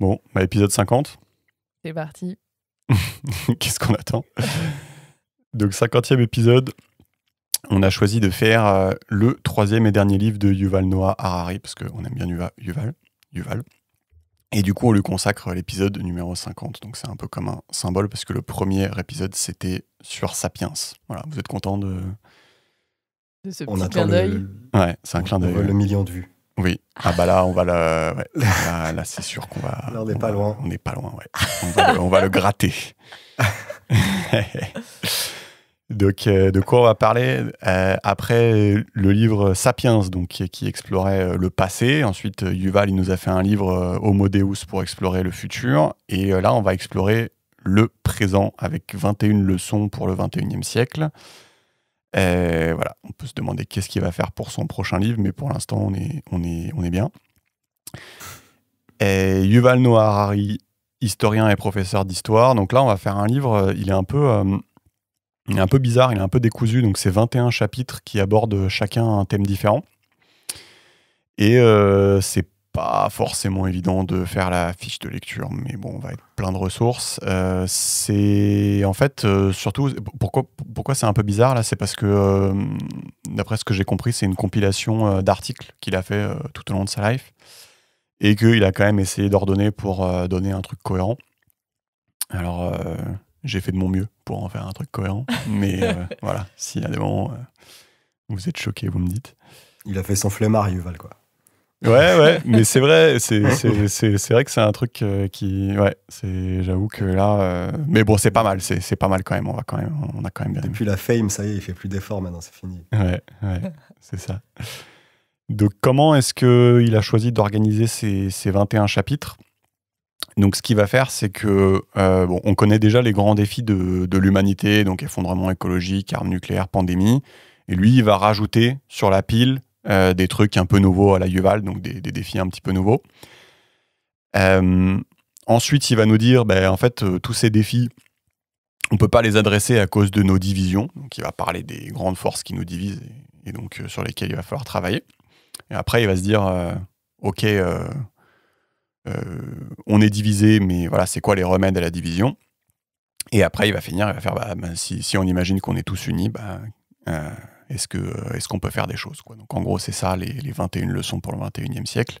Bon, épisode 50. C'est parti. Qu'est-ce qu'on attend Donc, 50e épisode, on a choisi de faire euh, le troisième et dernier livre de Yuval Noah Harari, parce qu'on aime bien Yuval, Yuval, Et du coup, on lui consacre l'épisode numéro 50. Donc, c'est un peu comme un symbole, parce que le premier épisode, c'était sur Sapiens. Voilà, vous êtes content de. ce on petit clin d'œil. Ouais, c'est un clin d'œil. Le million de vues. Oui. Ah. ah bah là, on va le. Là, c'est sûr qu'on va. on n'est pas loin. On n'est pas loin, ouais. On va le, gratter. donc, euh, de quoi on va parler euh, Après le livre Sapiens, donc, qui, explorait euh, le passé. Ensuite, Yuval, il nous a fait un livre Homo Deus pour explorer le futur. Et là, on va explorer le présent avec 21 leçons pour le 21e siècle. Euh, voilà, on peut se demander qu'est-ce qu'il va faire pour son prochain livre, mais pour l'instant, on est, on, est, on est bien. Et Yuval Noah Harari, historien et professeur d'histoire. Donc là, on va faire un livre, euh, il est un peu, euh, il est un peu bizarre, il est un peu décousu. Donc c'est 21 chapitres qui abordent chacun un thème différent. Et euh, c'est pas forcément évident de faire la fiche de lecture, mais bon, on va être plein de ressources. Euh, c'est en fait euh, surtout pourquoi, pourquoi c'est un peu bizarre là, c'est parce que euh, d'après ce que j'ai compris, c'est une compilation d'articles qu'il a fait tout au long de sa life et qu'il a quand même essayé d'ordonner pour donner un truc cohérent. Alors j'ai fait de mon mieux pour en faire un truc cohérent, mais voilà, s'il y a des moments vous êtes choqués, vous me dites. Il a fait son flemmard, Yuval, quoi. Ouais, ouais, mais c'est vrai, c'est vrai que c'est un truc euh, qui. Ouais, j'avoue que là. Euh, mais bon, c'est pas mal, c'est pas mal quand même, on, quand même, on a quand même bien Depuis la fame, ça y est, il fait plus d'efforts maintenant, c'est fini. Ouais, ouais, c'est ça. Donc, comment est-ce qu'il a choisi d'organiser ces, 21 chapitres donc, ce qu'il va faire, c'est que euh, bon, on connaît déjà les grands défis de, de l'humanité, donc effondrement écologique, armes nucléaires, pandémie. Et lui, il va rajouter sur la pile euh, des trucs un peu nouveaux à la Yuval, donc des, défis un petit peu nouveaux. Euh, ensuite, il va nous dire, ben, en fait, euh, tous ces défis, on ne peut pas les adresser à cause de nos divisions. Donc, il va parler des grandes forces qui nous divisent et, donc sur lesquelles il va falloir travailler. Et après, il va se dire, OK, on est divisé, mais voilà, c'est quoi les remèdes à la division Et après, il va finir, il va faire, bah, ben, si, on imagine qu'on est tous unis, bah, est-ce que est-ce qu'on peut faire des choses quoi Donc en gros, c'est ça les, les, 21 leçons pour le 21e siècle.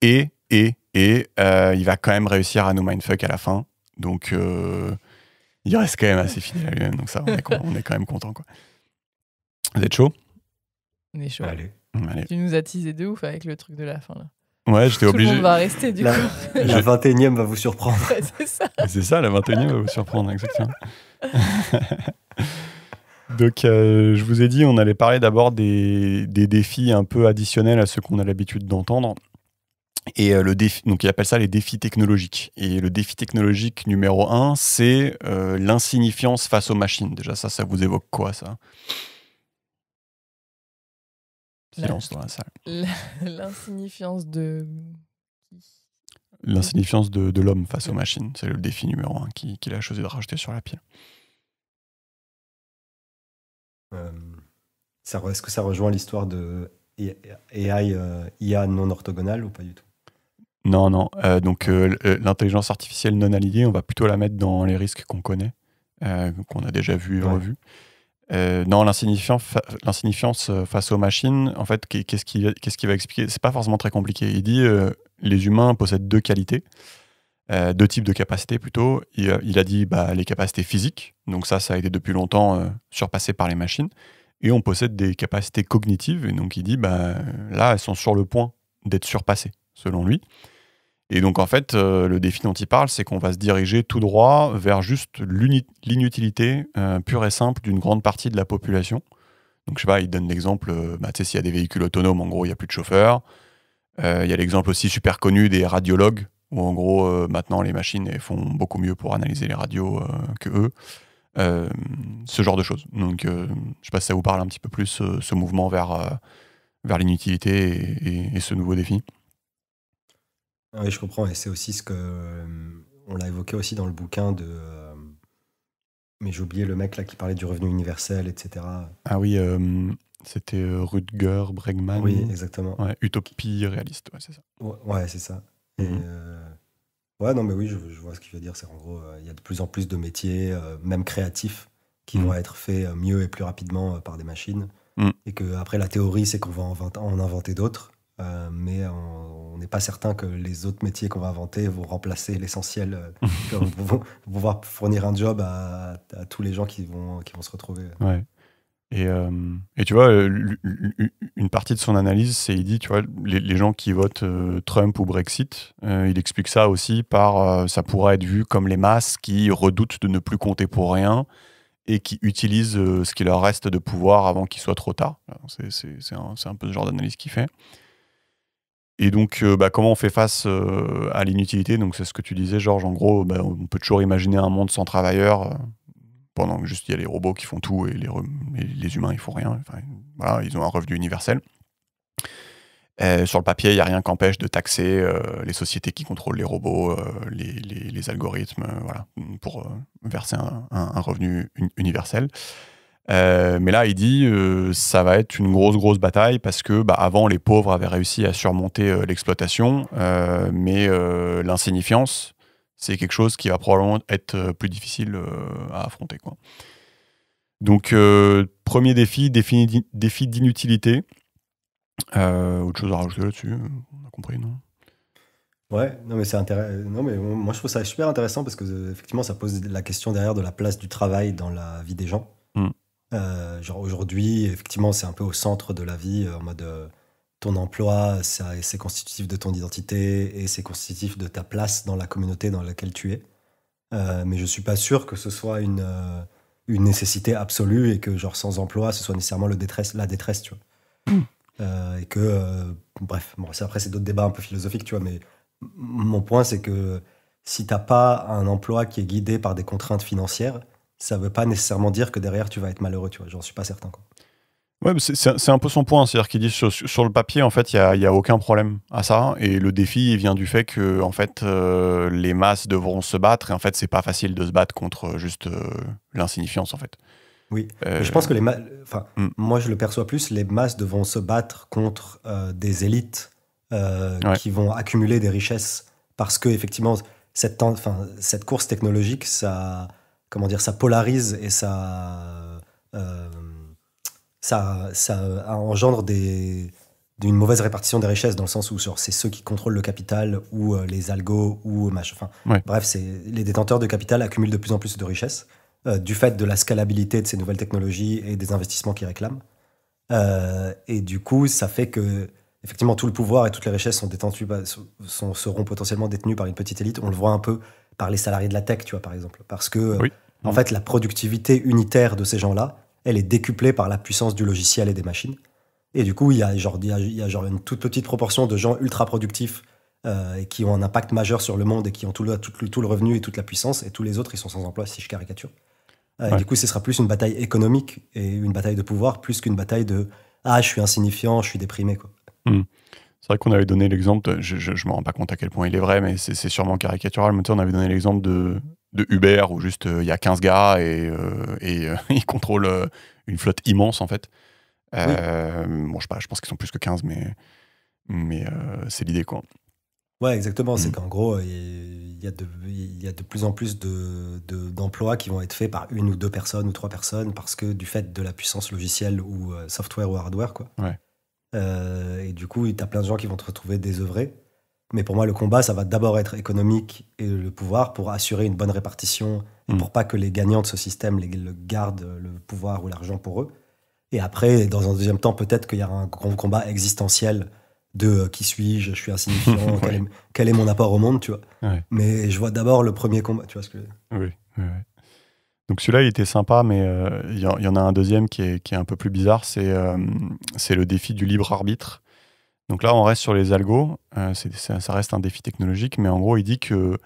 Et et et euh, il va quand même réussir à nous mindfuck à la fin. Donc euh, il reste quand même assez fidèle à lui-même. Donc ça, on est, quand même content quoi. Vous êtes chaud On est chaud. Mmh, allez. Tu nous as teasé de ouf avec le truc de la fin là. Ouais, j'étais obligé. on le va rester du la, coup. La 21e va vous surprendre. c'est ça. C'est ça, la 21e va vous surprendre, exactement. Donc, euh, je vous ai dit, on allait parler d'abord des, des, défis un peu additionnels à ceux qu'on a l'habitude d'entendre. Et euh, le défi, donc il appelle ça les défis technologiques. Et le défi technologique numéro un, c'est euh, l'insignifiance face aux machines. Déjà, ça, ça vous évoque quoi, ça Silence dans la salle. L'insignifiance de L'insignifiance de, l'homme face aux machines, c'est le défi numéro un qu'il qui a choisi de rajouter sur la pile. Euh, est-ce que ça rejoint l'histoire de AI, euh, non orthogonale ou pas du tout Non, non. Euh, donc l'intelligence artificielle non alignée, on va plutôt la mettre dans les risques qu'on connaît, qu'on a déjà vu et revu. non, l'insignifiance face aux machines, en fait, qu'est-ce qu'il qui, va expliquer C'est pas forcément très compliqué. Il dit les humains possèdent deux qualités. Euh, deux types de capacités plutôt. il, euh, a dit bah, les capacités physiques, donc ça, ça a été depuis longtemps euh, surpassé par les machines. Et on possède des capacités cognitives, et donc il dit bah, là, elles sont sur le point d'être surpassées, selon lui. Et donc en fait, le défi dont il parle, c'est qu'on va se diriger tout droit vers juste l'inutilité pure et simple d'une grande partie de la population. Donc je sais pas, il donne l'exemple, bah, tu sais, s'il y a des véhicules autonomes, en gros, il n'y a plus de chauffeurs. Il y a l'exemple aussi super connu des radiologues où en gros, euh, maintenant, les machines font beaucoup mieux pour analyser les radios euh, que eux. Euh, ce genre de choses. Donc, je ne sais pas si ça vous parle un petit peu plus, ce mouvement vers, vers l'inutilité et, ce nouveau défi. Ah oui, je comprends. Et c'est aussi ce que. on l'a évoqué aussi dans le bouquin de. mais j'ai oublié le mec là qui parlait du revenu universel, etc. Ah oui, c'était Rutger Bregman. Oui, exactement. utopie réaliste, ouais, c'est ça. Ouais, c'est ça. Et, mm-hmm non, mais oui, je, vois ce qu'il veut dire. C'est en gros, il y a de plus en plus de métiers, même créatifs, qui vont être faits mieux et plus rapidement par des machines. Et que après, la théorie, c'est qu'on va en, inventer d'autres. mais on n'est pas certain que les autres métiers qu'on va inventer vont remplacer l'essentiel, vont, pouvoir fournir un job à, tous les gens qui vont, qui vont se retrouver. Euh, et, tu vois, euh, une partie de son analyse, c'est il dit, tu vois, les, gens qui votent euh, Trump ou Brexit, il explique ça aussi par ça pourrait être vu comme les masses qui redoutent de ne plus compter pour rien et qui utilisent ce qui leur reste de pouvoir avant qu'il soit trop tard. C'est un, peu ce genre d'analyse qu'il fait. Et donc, bah, comment on fait face à l'inutilité Donc, c'est ce que tu disais, Georges. En gros, bah, on peut toujours imaginer un monde sans travailleurs pendant que juste il y a les robots qui font tout et les, les humains ils font rien. ils ont un revenu universel. Euh, sur le papier, il n'y a rien qui empêche de taxer euh, les sociétés qui contrôlent les robots, euh, les, algorithmes, pour verser un, revenu universel. mais là, il dit, ça va être une grosse, grosse bataille parce que bah, avant, les pauvres avaient réussi à surmonter l'exploitation, mais l'insignifiance, c'est quelque chose qui va probablement être euh, plus difficile euh, à affronter. Quoi. Donc, euh, premier défi, défi, d'inutilité. autre chose à rajouter là-dessus On a compris, non Ouais, non mais c'est Non mais moi je trouve ça super intéressant parce que effectivement ça pose la question derrière de la place du travail dans la vie des gens. Hmm. genre aujourd'hui, effectivement, c'est un peu au centre de la vie en mode ton emploi, c'est constitutif de ton identité et c'est constitutif de ta place dans la communauté dans laquelle tu es. Euh, mais je suis pas sûr que ce soit une, euh, une nécessité absolue et que, genre, sans emploi, ce soit nécessairement le détresse, la détresse, tu vois. Hmm. Euh, et que, bref, bon, après, c'est d'autres débats un peu philosophiques, tu vois, mais mon point, c'est que si t'as pas un emploi qui est guidé par des contraintes financières, ça veut pas nécessairement dire que derrière, tu vas être malheureux, tu vois. J'en suis pas certain, quoi. Ouais, c'est un peu son point, c'est-à-dire qu'il dit sur, le papier, en fait, il n'y a, y a, aucun problème à ça, et le défi il vient du fait que, en fait, euh, les masses devront se battre, et en fait, c'est pas facile de se battre contre euh, juste euh, l'insignifiance, en fait. Oui, je pense que les masses, enfin, hmm. moi je le perçois plus, les masses devront se battre contre des élites qui vont accumuler des richesses, parce que, effectivement, cette, cette course technologique, ça, comment dire, ça polarise et ça ça, engendre des, une mauvaise répartition des richesses dans le sens où c'est ceux qui contrôlent le capital ou euh, les algos ou euh, machin. Enfin, Bref, c'est les détenteurs de capital accumulent de plus en plus de richesses euh, du fait de la scalabilité de ces nouvelles technologies et des investissements qu'ils réclament. et du coup, ça fait que effectivement tout le pouvoir et toutes les richesses sont seront potentiellement détenues par une petite élite. On le voit un peu par les salariés de la tech, tu vois, par exemple, parce que en fait la productivité unitaire de ces gens-là elle est décuplée par la puissance du logiciel et des machines. Et du coup, il y a genre, il y genre une toute petite proportion de gens ultra productifs euh, qui ont un impact majeur sur le monde et qui ont tout le, tout, le revenu et toute la puissance, et tous les autres, ils sont sans emploi, si je caricature. Euh, du coup, ce sera plus une bataille économique et une bataille de pouvoir, plus qu'une bataille de Ah, je suis insignifiant, je suis déprimé. Quoi. Hmm. C'est vrai qu'on avait donné l'exemple, je ne me rends pas compte à quel point il est vrai, mais c'est sûrement caricatural. Mais on avait donné l'exemple de de Uber où juste euh, il y a 15 gars et, euh, et euh, ils contrôlent une flotte immense en fait. Bon, je, sais je pense qu'ils sont plus que 15, mais, mais c'est l'idée quoi. Ouais, exactement. C'est mm. qu'en gros, il y, a de, y, de, plus en plus d'emplois de, qui vont être faits par une ou deux personnes ou trois personnes parce que du fait de la puissance logicielle ou software ou hardware, quoi. et du coup, tu as plein de gens qui vont te retrouver désœuvrés. Mais pour moi, le combat, ça va d'abord être économique et le pouvoir pour assurer une bonne répartition et mm. pour pas que les gagnants de ce système le gardent le pouvoir ou l'argent pour eux. Et après, dans un deuxième temps, peut-être qu'il y aura un grand combat existentiel de euh, qui suis-je, je suis insignifiant, quel, est, mon apport au monde, tu vois. Mais je vois d'abord le premier combat, tu vois ce que Oui, oui, oui. Donc celui-là, il était sympa, mais euh, il y, en a un deuxième qui est, qui est un peu plus bizarre, c'est euh, c'est le défi du libre arbitre. Donc là, on reste sur les algos. Euh, ça, reste un défi technologique, mais en gros, il dit que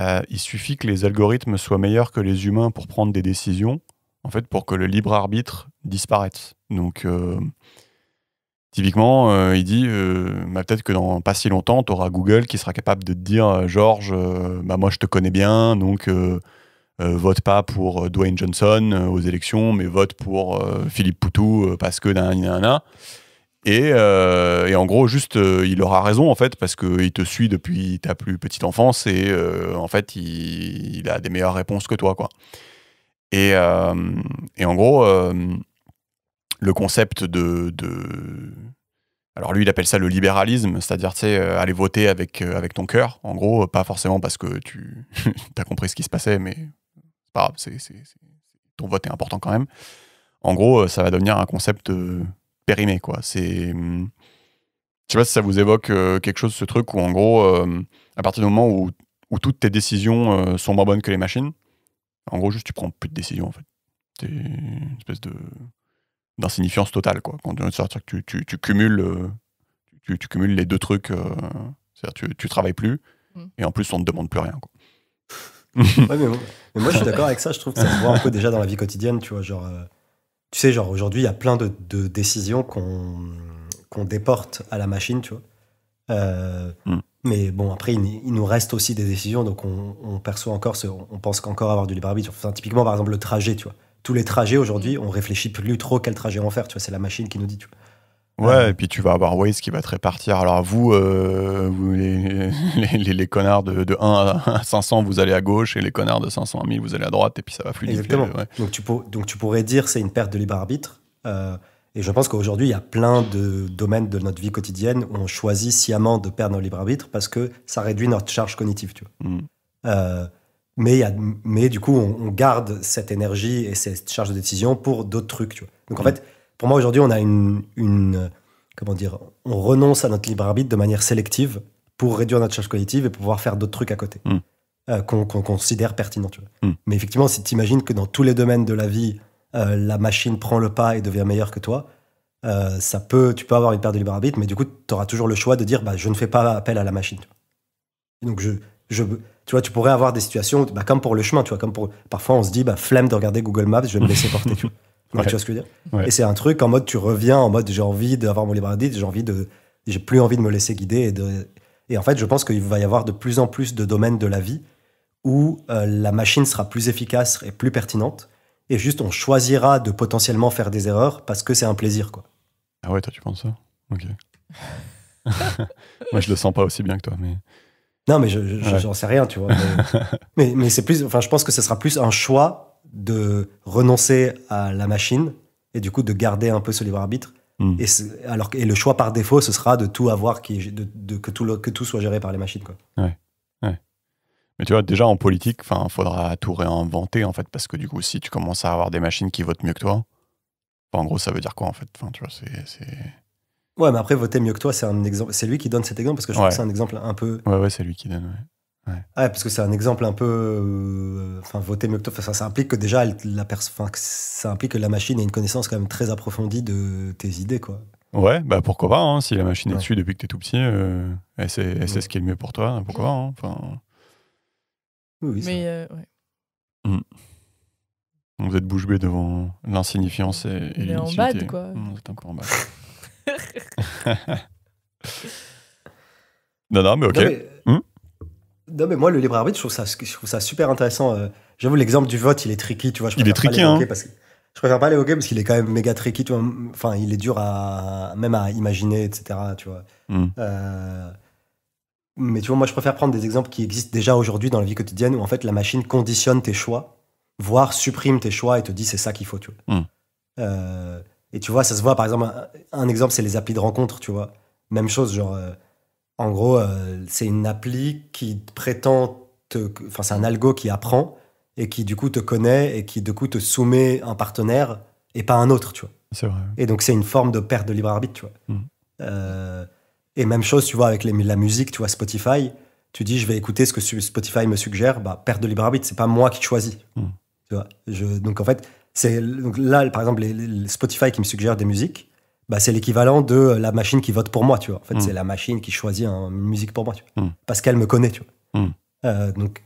euh, il suffit que les algorithmes soient meilleurs que les humains pour prendre des décisions, en fait, pour que le libre arbitre disparaisse. Donc, euh, typiquement, il dit bah, peut-être que dans pas si longtemps, tu auras Google qui sera capable de te dire Georges, bah, moi, je te connais bien, donc. vote pas pour Dwayne Johnson aux élections, mais vote pour Philippe Poutou parce que nan, euh, et, en gros, juste, euh, il aura raison, en fait, parce qu'il te suit depuis ta plus petite enfance et euh, en fait, il, a des meilleures réponses que toi, quoi. Et, en gros, le concept de, Alors lui, il appelle ça le libéralisme, c'est-à-dire, tu sais, aller voter avec, avec ton cœur, en gros, pas forcément parce que tu as compris ce qui se passait, mais c'est pas grave, ton vote est important quand même. En gros, ça va devenir un concept périmé, quoi. C'est. Je sais pas si ça vous évoque euh, quelque chose, ce truc où, en gros, euh, à partir du moment où, toutes tes décisions euh, sont moins bonnes que les machines, en gros, juste tu prends plus de décisions, en fait. C'est une espèce de d'insignifiance totale, quoi. Quand tu, tu cumules, tu, cumules les deux trucs, c'est-à-dire tu, travailles plus, mm. et en plus, on ne demande plus rien, quoi. ouais, mais, bon. moi, je suis d'accord avec ça. Je trouve que ça se voit un peu déjà dans la vie quotidienne, tu vois. Genre, tu sais, genre aujourd'hui, il y a plein de, décisions qu'on déporte à la machine, tu vois. Euh, hmm. Mais bon, après, il, nous reste aussi des décisions, donc on, perçoit encore, on pense encore avoir du libre arbitre. typiquement, par exemple, le trajet, tu vois. Tous les trajets aujourd'hui, on réfléchit plus trop quel trajet on va faire, tu vois. C'est la machine qui nous dit, tu Ouais, euh. et puis tu vas avoir Waze qui va te répartir. Alors vous, euh, vous les, les, les, connards de, de, 1 à 500, vous allez à gauche, et les connards de 500 à 1000, vous allez à droite, et puis ça va fluidifier. Donc, tu peux donc tu pourrais dire c'est une perte de libre arbitre. Euh, et je pense qu'aujourd'hui, il y a plein de domaines de notre vie quotidienne où on choisit sciemment de perdre notre libre arbitre parce que ça réduit notre charge cognitive. Tu vois. Mm. mais, y a, mais du coup, on, garde cette énergie et cette charge de décision pour d'autres trucs. Tu vois. Donc en mm. fait, pour moi, aujourd'hui, on a une, Comment dire On renonce à notre libre arbitre de manière sélective pour réduire notre charge cognitive et pouvoir faire d'autres trucs à côté hmm. euh, qu'on considère pertinents. Hmm. Mais effectivement, si tu imagines que dans tous les domaines de la vie, euh, la machine prend le pas et devient meilleure que toi, euh, ça peut, tu peux avoir une perte de libre arbitre, mais du coup, tu auras toujours le choix de dire bah, je ne fais pas appel à la machine. donc, je, je, tu vois, tu pourrais avoir des situations, bah, comme pour le chemin, tu vois, comme pour, parfois on se dit bah, flemme de regarder Google Maps, je vais me laisser porter tu vois ce que je veux dire Et c'est un truc en mode tu reviens en mode j'ai envie d'avoir mon libre arbitre, j'ai envie de j'ai plus envie de me laisser guider et de et en fait, je pense qu'il va y avoir de plus en plus de domaines de la vie où euh, la machine sera plus efficace et plus pertinente et juste on choisira de potentiellement faire des erreurs parce que c'est un plaisir quoi. Ah ouais, toi tu penses ça OK. Moi je le sens pas aussi bien que toi mais Non, mais je j'en sais rien, tu vois. Mais, mais, c'est plus enfin je pense que ce sera plus un choix de renoncer à la machine et du coup de garder un peu ce libre arbitre. Hmm. Et, alors, le choix par défaut, ce sera de tout avoir, qui, de, que, tout que tout soit géré par les machines. Quoi. Ouais. Mais tu vois, déjà en politique, il faudra tout réinventer en fait, parce que du coup, si tu commences à avoir des machines qui votent mieux que toi, en gros, ça veut dire quoi en fait enfin, tu vois, c'est, Ouais, mais après, voter mieux que toi, c'est, un exemple... c'est lui qui donne cet exemple, parce que je trouve que c'est un exemple un peu. Ouais, ouais, c'est lui qui donne. Ouais. Ouais. parce que c'est un exemple un peu. Euh, enfin, voter mieux que toi, ça, implique que déjà, la ça implique que la machine ait une connaissance quand même très approfondie de tes idées, quoi. Ouais, bah pourquoi pas, hein, si la machine est dessus depuis que t'es tout petit, euh, elle, sait, ce qui est le mieux pour toi, hein, pourquoi pas, hein, enfin... Oui, oui Mais, euh, hmm. Vous êtes bouche bée devant l'insignifiance et, et Mais en bad, quoi. Hmm, en bad. non, non, mais ok. Hmm. Non, mais moi, le libre arbitre, je trouve ça, super intéressant. Euh, j'avoue, l'exemple du vote, il est tricky, tu vois. Je il est tricky, hein. Parce que, je préfère pas l'évoquer parce qu'il est quand même méga tricky, tu vois. Enfin, il est dur à, même à imaginer, etc., tu vois. Hmm. Euh, mais tu vois, moi, je préfère prendre des exemples qui existent déjà aujourd'hui dans la vie quotidienne où, en fait, la machine conditionne tes choix, voire supprime tes choix et te dit c'est ça qu'il faut, tu vois. Hmm. Euh, et tu vois, ça se voit, par exemple, un, exemple, c'est les applis de rencontre, tu vois. Même chose, genre, en gros, euh, c'est une appli qui prétend, enfin c'est un algo qui apprend et qui du coup te connaît et qui du coup te soumet un partenaire et pas un autre, tu vois. C'est vrai. Et donc c'est une forme de perte de libre arbitre, tu vois. Hmm. Euh, et même chose, tu vois, avec la musique, tu vois, Spotify, tu dis je vais écouter ce que Spotify me suggère, bah perte de libre arbitre, c'est pas moi qui choisis. Hmm. donc en fait, c'est là par exemple Spotify qui me suggère des musiques bah, c'est l'équivalent de la machine qui vote pour moi, tu vois. En fait, hmm. c'est la machine qui choisit une musique pour moi, hmm. Parce qu'elle me connaît, tu vois. Hmm. Euh, donc,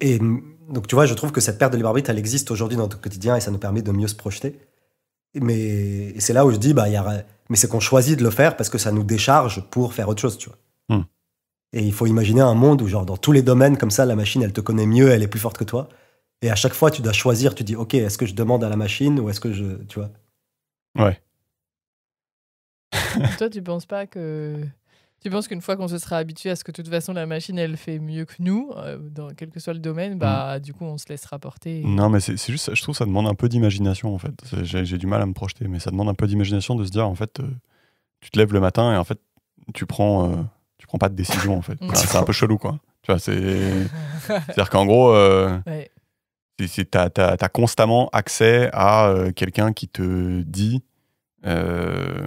et, donc, tu vois, je trouve que cette perte de libre arbitre, elle existe aujourd'hui dans notre quotidien et ça nous permet de mieux se projeter. Mais c'est là où je dis, bah, y a, mais c'est qu'on choisit de le faire parce que ça nous décharge pour faire autre chose, tu vois. Et il faut imaginer un monde où, genre, dans tous les domaines, comme ça, la machine, elle te connaît mieux, elle est plus forte que toi. Et à chaque fois, tu dois choisir, tu dis, OK, est-ce que je demande à la machine ou est-ce que je. Tu vois Ouais toi, tu penses pas que. Tu penses qu'une fois qu'on se sera habitué à ce que de toute façon la machine elle fait mieux que nous, euh, dans quel que soit le domaine, mm. bah du coup on se laissera porter. Non mais c'est juste, je trouve que ça demande un peu d'imagination en fait. J'ai du mal à me projeter, mais ça demande un peu d'imagination de se dire en fait, euh, tu te lèves le matin et en fait tu prends, euh, tu prends pas de décision en fait. Mm. c'est un peu chelou quoi. Tu vois, c'est à dire qu'en gros, ouais. t'as as, as, constamment accès à quelqu'un qui te dit. Euh,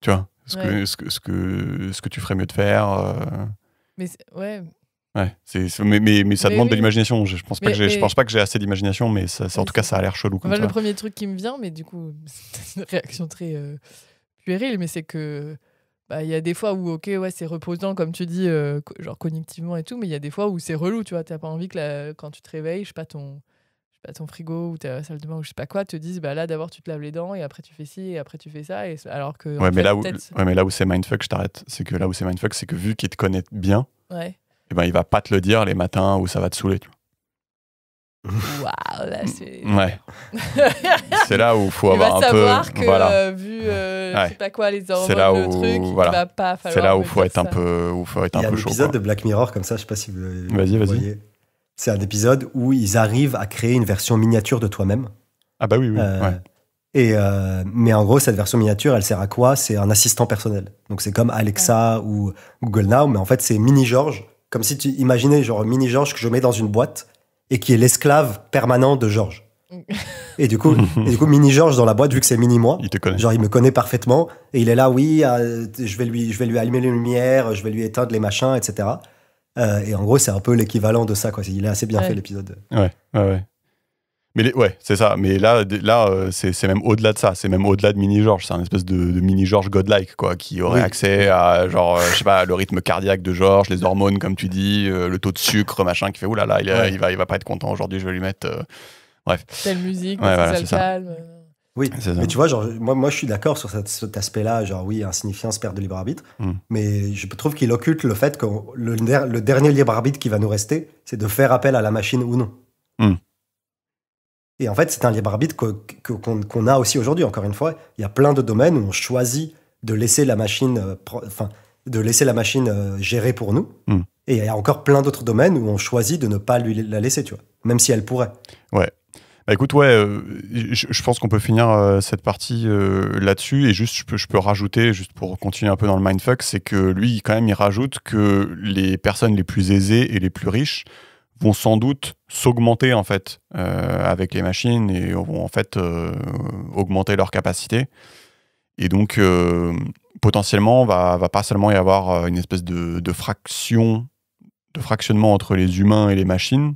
tu vois ce, que, ce, que, ce, que, ce, que, tu ferais mieux de faire. Euh. Mais ouais. Ouais, c'est mais, mais, mais, ça demande de l'imagination. Je, pense pas que je pense que j'ai assez d'imagination, mais ça, en tout cas, ça a l'air chelou. Le premier truc qui me vient, mais du coup, c'est une réaction très euh, puérile, mais c'est que bah, il y a des fois où, ok, ouais, c'est reposant, comme tu dis, euh, genre cognitivement et tout, mais il y a des fois où c'est relou, tu vois. T'as pas envie que quand tu te réveilles, je sais pas, ton, pas, ton frigo ou ta salle de bain ou je sais pas quoi te disent bah là d'abord tu te laves les dents et après tu fais ci et après tu fais ça et alors que ouais, mais, là où, mais là où c'est mindfuck je t'arrête c'est que là où c'est mindfuck c'est que vu qu'il te connaît bien et eh ben il va pas te le dire les matins où ça va te saouler Waouh, là mm, c'est. Mm, ouais. c'est là où il faut avoir un peu. voilà. Euh, vu euh, je sais pas quoi les là où, truc, il va pas falloir. C'est là où faut être un peu, faut être un peu chaud. Il y a un épisode de Black Mirror comme ça, je sais pas si vous. Vas-y, vas-y. C'est un épisode où ils arrivent à créer une version miniature de toi-même. Ah bah oui, oui. Euh, et euh, mais en gros, cette version miniature, elle sert à quoi C'est un assistant personnel. Donc c'est comme Alexa ou Google Now, mais en fait c'est mini georges comme si tu imaginais genre mini georges que je mets dans une boîte et qui est l'esclave permanent de Georges. et du coup, du coup, mini George dans la boîte, vu que c'est mini moi, il te Genre il me connaît parfaitement et il est là, oui, euh, je vais lui, je vais lui allumer les lumières, je vais lui éteindre les machins, etc. Euh, et en gros, c'est un peu l'équivalent de ça. Quoi. Il est assez bien fait, l'épisode. Ouais, ouais, Mais ouais, c'est ça. Mais là, là euh, c'est même au-delà de ça. C'est même au-delà de Mini georges C'est un espèce de, Mini georges godlike, quoi, qui aurait accès à, genre, euh, je sais pas, le rythme cardiaque de Georges les hormones, comme tu dis, le taux de sucre, machin, qui fait, oulala, là il, va, il va pas être content aujourd'hui, je vais lui mettre. bref. Telle musique, ouais, calme. Oui, mais tu vois, genre, moi, moi je suis d'accord sur cet aspect-là, genre oui, insignifiance, perte de libre arbitre, mm. mais je trouve qu'il occulte le fait que le, dernier libre arbitre qui va nous rester, c'est de faire appel à la machine ou non. Mm. Et en fait, c'est un libre arbitre qu'on a aussi aujourd'hui, encore une fois. Il y a plein de domaines où on choisit de laisser la machine, euh, enfin, de laisser la machine euh, gérer pour nous. Mm. Et il y a encore plein d'autres domaines où on choisit de ne pas lui la laisser, tu vois, même si elle pourrait. Ouais. Bah, écoute, ouais, euh, je, pense qu'on peut finir euh, cette partie euh, là-dessus. Et juste, je peux, rajouter, juste pour continuer un peu dans le mindfuck, c'est que lui, quand même, il rajoute que les personnes les plus aisées et les plus riches vont sans doute s'augmenter en fait avec les machines et vont en fait augmenter leur capacité. Et donc, potentiellement, va, va pas seulement y avoir une espèce de fraction, de fractionnement entre les humains et les machines,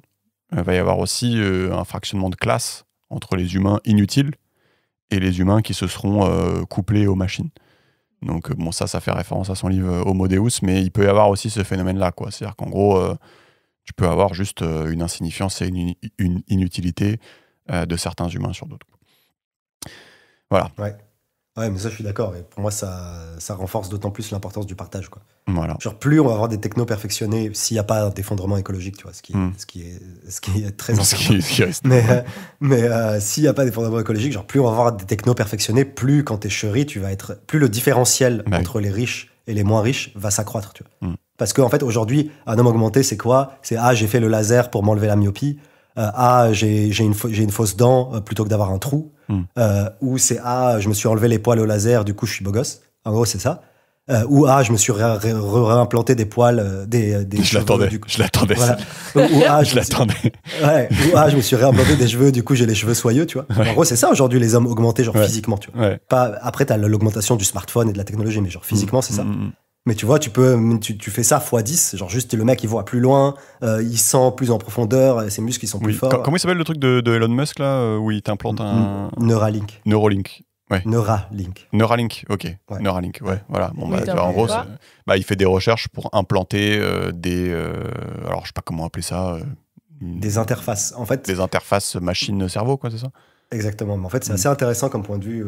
il euh, va y avoir aussi euh, un fractionnement de classe entre les humains inutiles et les humains qui se seront euh, couplés aux machines. Donc bon, ça, ça fait référence à son livre Homo Deus, mais il peut y avoir aussi ce phénomène-là, quoi. C'est-à-dire qu'en gros, tu peux avoir juste une insignifiance et une, inutilité de certains humains sur d'autres. Voilà. Ouais, mais ça, je suis d'accord. Et pour moi, ça, renforce d'autant plus l'importance du partage. Quoi. Voilà. Genre, plus on va avoir des technos perfectionnés s'il n'y a pas d'effondrement écologique, tu vois, ce qui, hmm. ce qui, est, ce qui est très important, Mais, euh, mais euh, s'il n'y a pas d'effondrement écologique, genre, plus on va avoir des technos perfectionnés, plus quand t'es chéri, tu vas être. Plus le différentiel bah entre les riches et les moins riches va s'accroître, tu vois. Hmm. Parce qu'en fait, aujourd'hui, un homme augmenté, c'est quoi C'est Ah, j'ai fait le laser pour m'enlever la myopie. Euh, ah, j'ai une, une fausse dent plutôt que d'avoir un trou. Mm. Euh, ou c'est ah je me suis enlevé les poils au laser, du coup je suis beau gosse. En gros c'est ça. Euh, ou ah je me suis réimplanté des poils euh, des, je l'attendais je l'attendais ou ah je, l'attendais ou ah, je me suis réimplanté des cheveux du coup j'ai les cheveux soyeux tu vois en gros c'est ça aujourd'hui les hommes augmentés genre physiquement tu vois pas après t'as l'augmentation du smartphone et de la technologie mais genre physiquement mm. c'est ça mm, mais tu vois, tu peux, tu, fais ça x 10, genre juste le mec il voit plus loin, euh, il sent plus en profondeur, ses muscles ils sont plus forts. comment il s'appelle le truc de, Elon Musk là, euh, où il t'implante un. Neuralink. Neuralink. Neuralink. Neuralink, ok. Neuralink, ouais, voilà. Bah, en gros, bah, il fait des recherches pour implanter euh, des. alors, je sais pas comment appeler ça. des interfaces, en fait. Des interfaces machine-cerveau, quoi, c'est ça Exactement. Mais en fait, c'est mm. assez intéressant comme point de vue.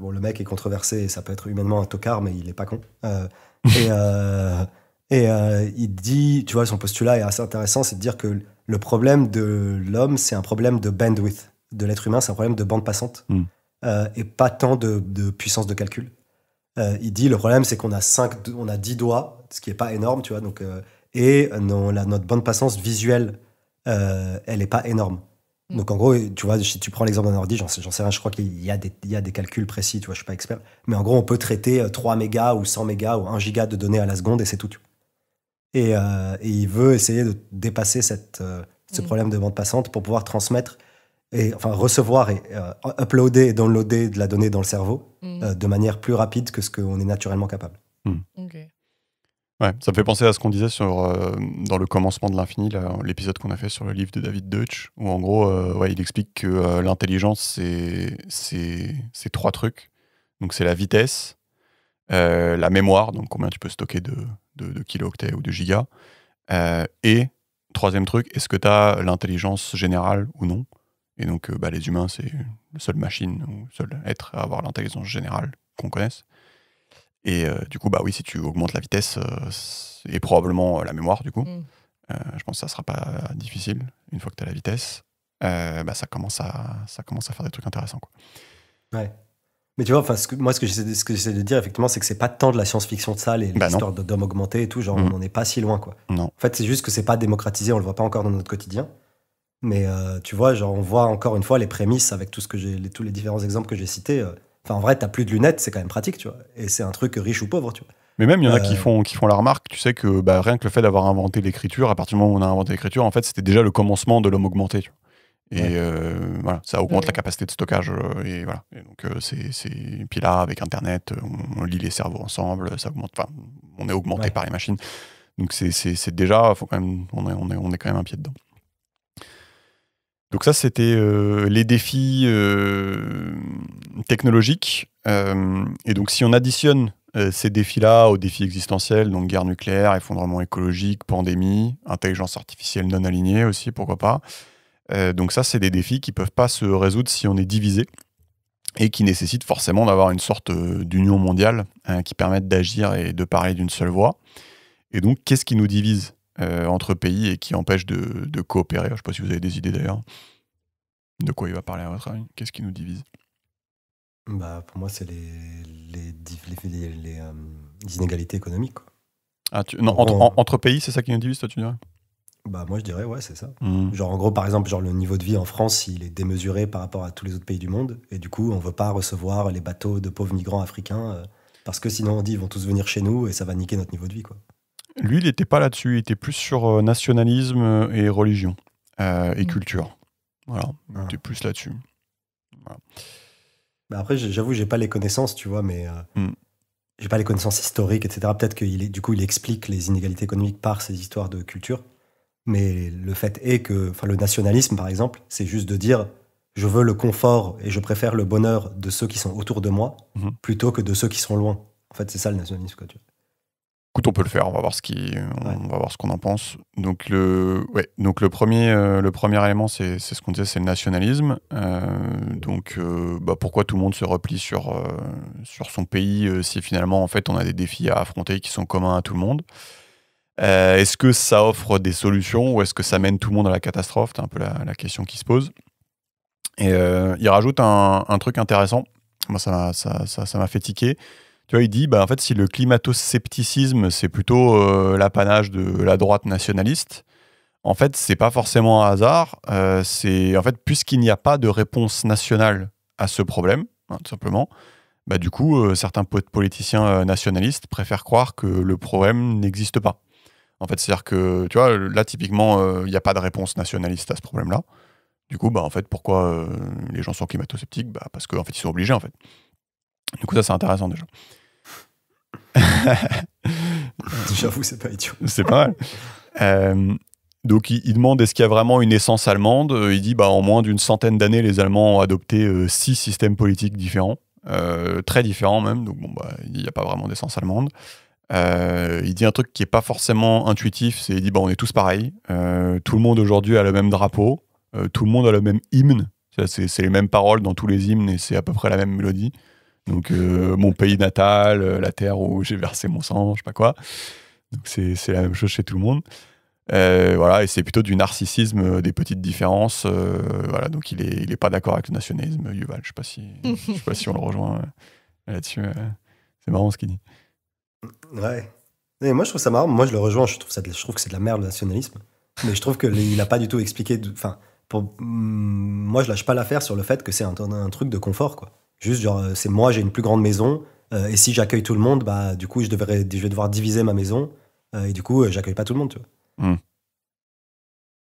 bon, le mec est controversé ça peut être humainement un tocard, mais il est pas con. Et, euh, et euh, il dit, tu vois, son postulat est assez intéressant, c'est de dire que le problème de l'homme, c'est un problème de bandwidth. De l'être humain, c'est un problème de bande passante hmm. euh, et pas tant de, puissance de calcul. il dit, le problème, c'est qu'on a, cinq, on a 10 doigts, ce qui n'est pas énorme, tu vois, donc, et non, la, notre bande passante visuelle, elle n'est pas énorme. Mm. Donc en gros, tu vois, si tu prends l'exemple d'un ordi, j'en sais, rien, je crois qu'il y, y, a des calculs précis, tu vois, je suis pas expert. Mais en gros, on peut traiter 3 euh, mégas ou 100 mégas ou 1 giga de données à la seconde et c'est tout. Et, euh, et, il veut essayer de dépasser cette, euh, ce mm. problème de bande passante pour pouvoir transmettre, et, enfin recevoir et euh, uploader et downloader de la donnée dans le cerveau mm. de manière plus rapide que ce qu'on est naturellement capable. Ok. Ouais, ça me fait penser à ce qu'on disait sur, euh, dans le commencement de l'infini, l'épisode qu'on a fait sur le livre de David Deutsch, où en gros, euh, il explique que euh, l'intelligence, c'est trois trucs. Donc c'est la vitesse, la mémoire, donc combien tu peux stocker de, de, ou de gigas, et troisième truc, est-ce que tu as l'intelligence générale ou non Et donc bah, les humains, c'est la seule machine ou seul être à avoir l'intelligence générale qu'on connaisse. Et euh, du coup, bah oui, si tu augmentes la vitesse euh, et probablement euh, la mémoire, du coup, mm. je pense que ça sera pas difficile une fois que tu as la vitesse. bah, ça, commence à, ça commence à faire des trucs intéressants. Quoi. Ouais. Mais tu vois, enfin, ce que, moi, ce que j'essaie de dire, effectivement, c'est que c'est pas tant de la science-fiction de ça, les histoires bah, l'histoire d'hommes augmentés et tout, genre, mm. on n'en est pas si loin, quoi. Non. En fait, c'est juste que c'est pas démocratisé, on le voit pas encore dans notre quotidien. Mais tu vois, genre, on voit encore une fois les prémices avec tout ce que j'ai, tous les différents exemples que j'ai cités en vrai, t'as plus de lunettes, c'est quand même pratique, tu vois. Et c'est un truc riche ou pauvre, tu vois. Mais même, il y en a qui euh, font, qui font la remarque, tu sais, que bah, rien que le fait d'avoir inventé l'écriture, à partir du moment où on a inventé l'écriture, en fait, c'était déjà le commencement de l'homme augmenté. Tu vois. Et euh, voilà, ça augmente la capacité de stockage. Euh, et voilà. Et donc, c'est. Puis là, avec Internet, on, lit les cerveaux ensemble, ça augmente. Enfin, on est augmenté par les machines. Donc, c'est déjà. Faut quand même, on, on, est, on est quand même un pied dedans. Donc ça, c'était euh, les défis euh, technologiques. Euh, et donc si on additionne ces défis-là aux défis existentiels, donc guerre nucléaire, effondrement écologique, pandémie, intelligence artificielle non alignée aussi, pourquoi pas. donc ça, c'est des défis qui ne peuvent pas se résoudre si on est divisé et qui nécessitent forcément d'avoir une sorte d'union mondiale hein, qui permette d'agir et de parler d'une seule voix. Et donc, qu'est-ce qui nous divise euh, entre pays et qui empêche de, coopérer. Je ne sais pas si vous avez des idées d'ailleurs. De quoi il va parler à votre avis Qu'est-ce qui nous divise bah, Pour moi, c'est les, les, euh, inégalités économiques. Ah, entre, pays, c'est ça qui nous divise, toi, tu dirais bah, Moi, je dirais, ouais, c'est ça. Mmh. Genre, en gros, par exemple, genre, le niveau de vie en France, il est démesuré par rapport à tous les autres pays du monde. Et du coup, on ne veut pas recevoir les bateaux de pauvres migrants africains. Euh, parce que sinon, on dit, ils vont tous venir chez nous et ça va niquer notre niveau de vie. quoi. Lui, il n'était pas là-dessus, il était plus sur euh, nationalisme euh, et religion euh, et culture. Voilà, il ah. était plus là-dessus. Voilà. Bah, après, j'avoue, j'ai pas les connaissances, tu vois, mais hmm. j'ai pas les connaissances historiques, etc. Peut-être qu'il du coup, il explique les inégalités économiques par ces histoires de culture. Mais le fait est que, enfin, le nationalisme, par exemple, c'est juste de dire, je veux le confort et je préfère le bonheur de ceux qui sont autour de moi mhm. plutôt que de ceux qui sont loin. En fait, c'est ça le nationalisme, quoi, tu vois on peut le faire. On va voir ce qu'on en pense. Donc le, euh, premier, élément, c'est ce qu'on disait, c'est le nationalisme. Euh, donc euh, bah, pourquoi tout le monde se replie sur son pays si finalement en fait on a des défis à affronter qui sont communs à tout le monde. est-ce que ça offre des solutions ou est-ce que ça mène tout le monde à la catastrophe C'est un peu la, question qui se pose. Et il rajoute un, truc intéressant. Moi, ça m'a fait tiquer tu vois, il dit, bah, en fait, si le climato-scepticisme, c'est plutôt euh, l'apanage de la droite nationaliste, en fait, c'est pas forcément un hasard. Euh, c'est en fait, puisqu'il n'y a pas de réponse nationale à ce problème, hein, tout simplement, bah, du coup, euh, certains politiciens nationalistes préfèrent croire que le problème n'existe pas. En fait, c'est-à-dire que, tu vois, là, typiquement, il n'y a pas de réponse nationaliste à ce problème-là. Du coup, bah, en fait, pourquoi les gens sont climato-sceptiques bah, Parce qu'en fait, ils sont obligés, en fait. Du coup, ça, c'est intéressant déjà. J'avoue, c'est pas idiot. C'est pas mal. Euh, donc, il, demande est-ce qu'il y a vraiment une essence allemande Il dit bah, en moins d'une centaine d'années, les Allemands ont adopté euh, six systèmes politiques différents, euh, très différents même. Donc, bon, bah, il n'y a pas vraiment d'essence allemande. il dit un truc qui n'est pas forcément intuitif c'est il dit bah, on est tous pareils. tout le monde aujourd'hui a le même drapeau. tout le monde a le même hymne. C'est les mêmes paroles dans tous les hymnes et c'est à peu près la même mélodie. Donc, euh, mon pays natal, euh, la terre où j'ai versé mon sang, je sais pas quoi. Donc, c'est la même chose chez tout le monde. Euh, voilà, et c'est plutôt du narcissisme, des petites différences. voilà, donc il est, est pas d'accord avec le nationalisme, Yuval. Je sais pas si, je sais pas si on le rejoint là-dessus. c'est marrant ce qu'il dit. Ouais. Et moi, je trouve ça marrant. Moi, je le rejoins. Je trouve, ça, je trouve que c'est de la merde, le nationalisme. Mais je trouve qu'il n'a pas du tout expliqué. Enfin, mm, moi, je lâche pas l'affaire sur le fait que c'est un, un, truc de confort, quoi. Juste, genre, euh, c'est moi, j'ai une plus grande maison. Euh, et si j'accueille tout le monde, bah, du coup, je, devrais, je vais devoir diviser ma maison. Euh, et du coup, j'accueille pas tout le monde, tu vois. Hmm.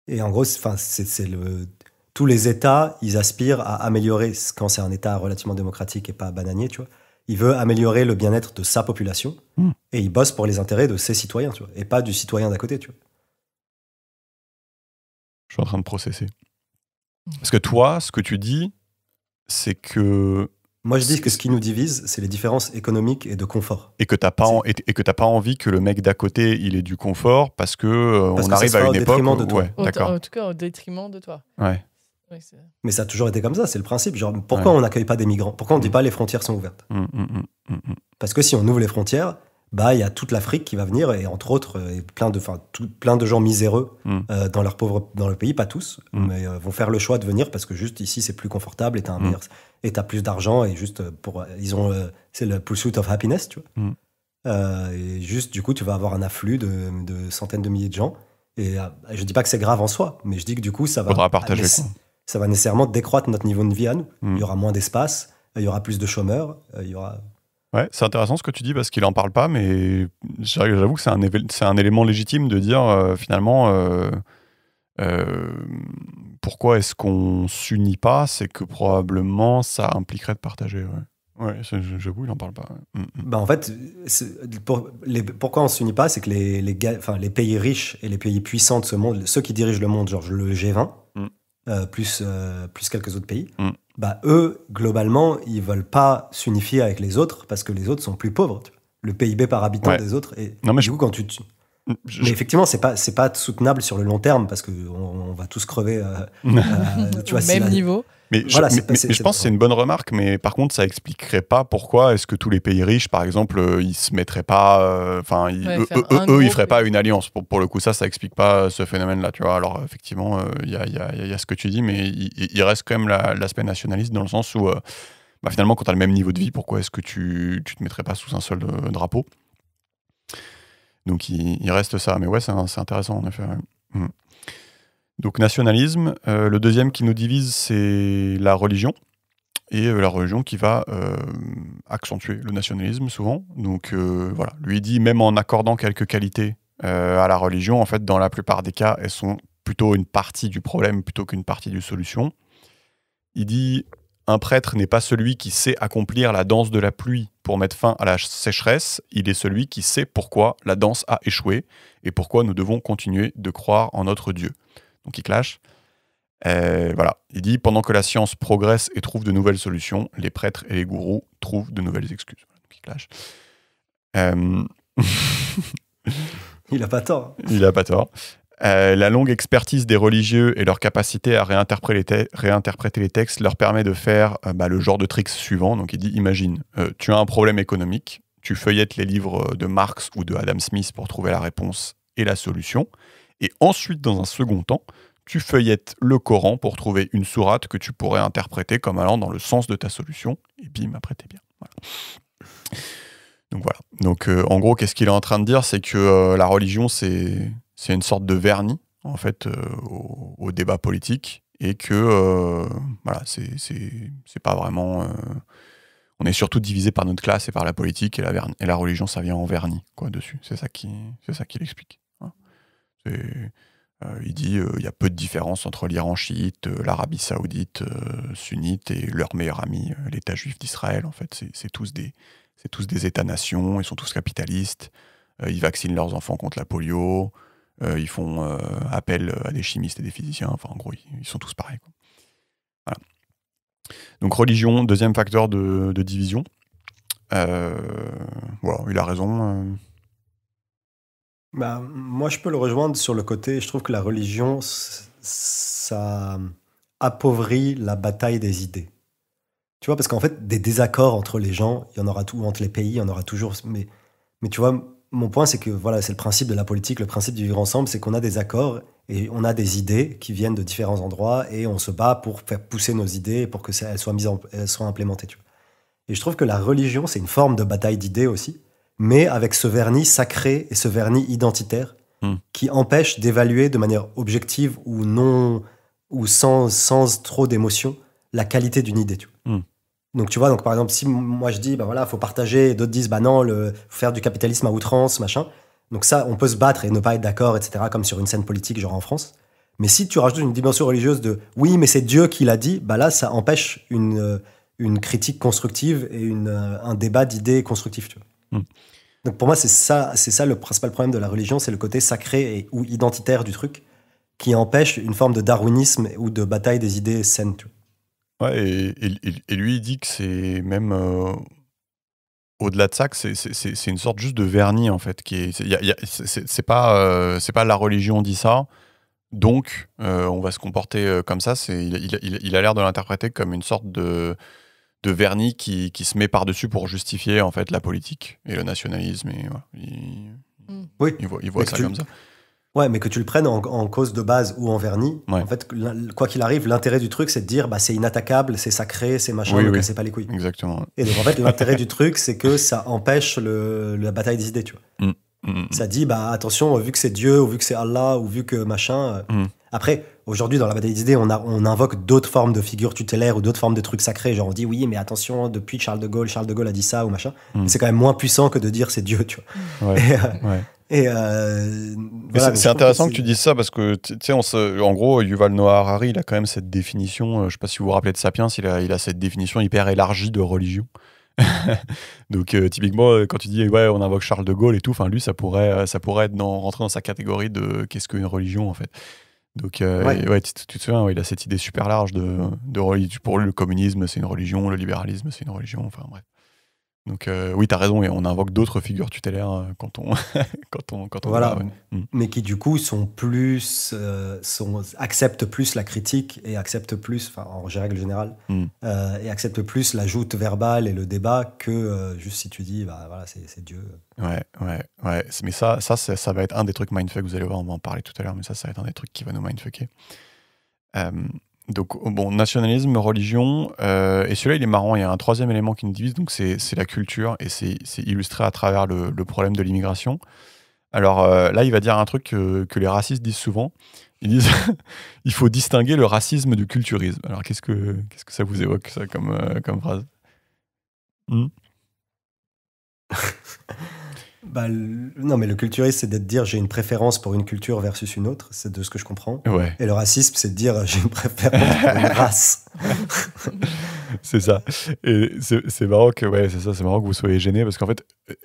Et en gros, c'est le... tous les États, ils aspirent à améliorer, quand c'est un État relativement démocratique et pas bananier, tu vois. Il veut améliorer le bien-être de sa population hmm. et il bosse pour les intérêts de ses citoyens, tu vois, et pas du citoyen d'à côté, tu vois. Je suis en train de processer. Parce que toi, ce que tu dis, c'est que moi, je dis que ce qui nous divise, c'est les différences économiques et de confort. Et que t'as pas, et, que t'as pas envie que le mec d'à côté, il ait du confort parce que euh, on arrive à une époque. de toi. en tout cas, au détriment de toi. Ouais. Mais ça a toujours été comme ça, c'est le principe. Genre, pourquoi on n'accueille pas des migrants Pourquoi on ne dit mm. pas les frontières sont ouvertes mm, mm, Parce que si on ouvre les frontières, bah il y a toute l'Afrique qui va venir et entre autres euh, plein de enfin plein de gens miséreux mm. euh, dans leur pauvre dans le pays pas tous mm. mais euh, vont faire le choix de venir parce que juste ici c'est plus confortable et t'as un mm. et as plus d'argent et juste pour ils ont c'est le pursuit of happiness tu vois et juste du coup tu vas avoir un afflux de, centaines de milliers de gens et je dis pas que c'est grave en soi mais je dis que du coup ça va ça va nécessairement décroître notre niveau de vie à nous il y aura moins d'espace il y aura plus de chômeurs il y aura Ouais, c'est intéressant ce que tu dis parce qu'il n'en parle pas, mais j'avoue que c'est un, élément légitime de dire euh, finalement euh, euh, pourquoi est-ce qu'on s'unit pas, c'est que probablement ça impliquerait de partager. Oui, j'avoue, il n'en parle pas. Mm, mm. Bah, en fait, pourquoi on s'unit pas, c'est que les, pays riches et les pays puissants de ce monde, ceux qui dirigent le monde, genre le G20, mm. plus, quelques autres pays, bah, eux, globalement, ils veulent pas s'unifier avec les autres parce que les autres sont plus pauvres. Le PIB par habitant des autres. est. non, mais quand mm, effectivement, c'est pas pas soutenable sur le long terme parce que on, va tous crever. Euh, euh, même niveau. Mais je, pense que c'est une bonne remarque, mais par contre, ça expliquerait pas pourquoi est-ce que tous les pays riches, par exemple, euh, ils se mettraient pas, euh, enfin, eux, eux, ne ils feraient pas une alliance. Pour, le coup, ça, ça explique pas ce phénomène-là, tu vois. Alors effectivement, euh, il y, a, ce que tu dis, mais il, reste quand même l'aspect nationaliste dans le sens où, bah, finalement, quand tu as le même niveau de vie, pourquoi est-ce que tu, tu te mettrais pas sous un seul drapeau Donc il, reste ça. Mais ouais, c'est intéressant en effet. Hmm. Donc nationalisme. Euh, le deuxième qui nous divise, c'est la religion. Et euh, la religion qui va euh, accentuer le nationalisme souvent. Donc voilà, lui dit, même en accordant quelques qualités à la religion, en fait, dans la plupart des cas, elles sont plutôt une partie du problème plutôt qu'une partie du solution. Il dit, un prêtre n'est pas celui qui sait accomplir la danse de la pluie pour mettre fin à la sécheresse, il est celui qui sait pourquoi la danse a échoué et pourquoi nous devons continuer de croire en notre Dieu donc il clash. Euh, voilà, il dit pendant que la science progresse et trouve de nouvelles solutions, les prêtres et les gourous trouvent de nouvelles excuses. Donc il euh, il a pas tort. Hein. Il a pas tort. Euh, la longue expertise des religieux et leur capacité à réinterpréter, réinterpréter les textes leur permet de faire bah, le genre de tricks suivant. Donc il dit, imagine, tu as un problème économique, tu feuillettes les livres de Marx ou de Adam Smith pour trouver la réponse et la solution. Et ensuite, dans un second temps, tu feuillettes le Coran pour trouver une sourate que tu pourrais interpréter comme allant dans le sens de ta solution. Et bim, après, t'es bien. Donc voilà. Donc euh, en gros, qu'est-ce qu'il est en train de dire C'est que euh, la religion, c'est une sorte de vernis, en fait, euh, au, débat politique. Et que, voilà, c'est pas vraiment. on est surtout divisé par notre classe et par la politique, et la, religion, ça vient en vernis, quoi, dessus. C'est ça qu'il qui explique. Euh, il dit euh, il y a peu de différence entre l'Iran chiite, euh, l'Arabie saoudite sunnite et leur meilleur ami, l'État juif d'Israël. En fait, c'est tous des, des États-nations, ils sont tous capitalistes, ils vaccinent leurs enfants contre la polio, ils font appel à des chimistes et des physiciens. Enfin, en gros, ils, sont tous pareils. Donc religion, deuxième facteur de, division. il a raison bah, Moi, je peux le rejoindre sur le côté, je trouve que la religion, ça appauvrit la bataille des idées. Tu vois, parce qu'en fait, des désaccords entre les gens, il y en aura tout, entre les pays, il y en aura toujours. Mais, tu vois, mon point, c'est que voilà, c'est le principe de la politique, le principe du vivre ensemble, c'est qu'on a des accords et on a des idées qui viennent de différents endroits et on se bat pour faire pousser nos idées pour que ça, elles soient mises en, elles soient implémentées. Et je trouve que la religion, c'est une forme de bataille d'idées aussi mais avec ce vernis sacré et ce vernis identitaire hmm. qui empêche d'évaluer de manière objective ou non ou sans, sans trop d'émotion la qualité d'une idée. Hmm. Donc tu vois, donc par exemple, si moi je dis bah voilà, faut partager, et d'autres disent bah non, le faire du capitalisme à outrance, machin. Donc ça, on peut se battre et ne pas être d'accord, etc. Comme sur une scène politique, genre en France. Mais si tu rajoutes une dimension religieuse de oui, mais c'est Dieu qui l'a dit, bah là, ça empêche une, une critique constructive et un débat d'idées constructives. Tu Hmm. Donc pour moi, c'est ça, c'est ça le principal problème de la religion, c'est le côté sacré ou identitaire du truc qui empêche une forme de darwinisme ou de bataille des idées saines. Ouais, et, et, lui, il dit que c'est même euh, au-delà de ça, que c'est une sorte juste de vernis, en fait. C'est pas, euh, C'est pas la religion dit ça, donc euh, on va se comporter comme ça. c'est il, a l'air de l'interpréter comme une sorte de de vernis qui, se met par-dessus pour justifier en fait la politique et le nationalisme. Et, oui. il voit, ça comme ça. Ouais, mais que tu le prennes en, cause de base ou en vernis, en fait, quoi qu'il arrive, l'intérêt du truc, c'est de dire bah, c'est inattaquable, c'est sacré, c'est machin, c'est pas les couilles. Exactement. Et donc, en fait, l'intérêt du truc, c'est que ça empêche le, la bataille des idées, tu vois. Mm, mm, mm. Ça dit bah attention, vu que c'est Dieu, ou vu que c'est Allah, ou vu que machin. Euh, après, Aujourd'hui, dans la bataille des idées, on, a, on invoque d'autres formes de figures tutélaires ou d'autres formes de trucs sacrés. Genre, on dit oui, mais attention, depuis Charles de Gaulle, Charles de Gaulle a dit ça ou machin. Hmm. C'est quand même moins puissant que de dire c'est Dieu, tu vois. Ouais, et, euh, euh, voilà, c'est intéressant que, tu dises ça parce que, tu sais, en gros, Yuval Noah Harari, il a quand même cette définition. Euh, je sais pas si vous vous rappelez de Sapiens, il a, il a cette définition hyper élargie de religion. Donc typiquement, quand tu dis ouais, on invoque Charles de Gaulle et tout, enfin lui, ça pourrait, ça pourrait être dans, rentrer dans sa catégorie de qu'est-ce qu'une religion en fait. Donc, euh, ouais. tu, te souviens, il a cette idée super large de, religion pour lui, le communisme, c'est une religion, le libéralisme, c'est une religion, enfin bref. Donc euh, oui, tu as raison, et on invoque d'autres figures tutélaires euh, quand on... quand on, quand on voilà. Mm. Mais qui du coup sont plus, euh, sont, acceptent plus la critique et acceptent plus, enfin en règle générale, mm. et acceptent plus la verbale et le débat que juste si tu dis, bah voilà, c'est Dieu. Ouais, ouais, ouais. Mais ça, ça, ça, ça va être un des trucs mindfuck, vous allez voir, on va en parler tout à l'heure, mais ça, ça va être un des trucs qui va nous mindfucker. Donc, oh, bon, nationalisme, religion, euh, et celui-là, il est marrant. Il y a un troisième élément qui nous divise, donc c'est la culture, et c'est illustré à travers le, problème de l'immigration. Alors euh, là, il va dire un truc que, les racistes disent souvent. Ils disent il faut distinguer le racisme du culturisme. Alors, qu'est-ce que, que ça vous évoque, ça, comme, euh, comme phrase hmm Bah, non, mais le culturiste, c'est de dire j'ai une préférence pour une culture versus une autre, c'est de ce que je comprends. Et le racisme, c'est de dire j'ai une préférence pour une race. c'est ça. Et c'est marrant que ouais, c'est ça, c'est marrant que vous soyez gêné parce qu'en fait, euh,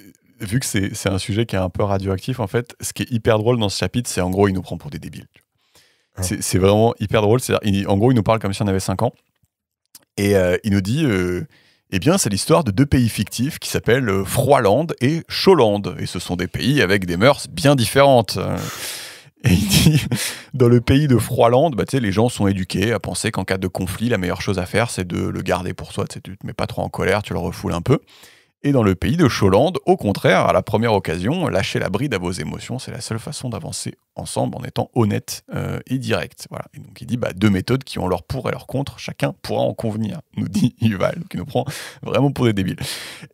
vu que c'est un sujet qui est un peu radioactif, en fait, ce qui est hyper drôle dans ce chapitre, c'est en gros, il nous prend pour des débiles. Ah. C'est vraiment hyper drôle. c'est en gros, il nous parle comme si on avait 5 ans. Et euh, il nous dit, euh, eh bien, c'est l'histoire de deux pays fictifs qui s'appellent euh, Froiland et Cholande. Et ce sont des pays avec des mœurs bien différentes. Et il dit, dans le pays de Froilande, bah, les gens sont éduqués à penser qu'en cas de conflit, la meilleure chose à faire, c'est de le garder pour soi. Tu ne te mets pas trop en colère, tu le refoules un peu. Et dans le pays de Choland, au contraire, à la première occasion, lâchez la bride à vos émotions, c'est la seule façon d'avancer ensemble en étant honnête euh, et direct. Voilà. Et donc il dit bah, deux méthodes qui ont leur pour et leur contre, chacun pourra en convenir, nous dit Yuval, qui nous prend vraiment pour des débiles.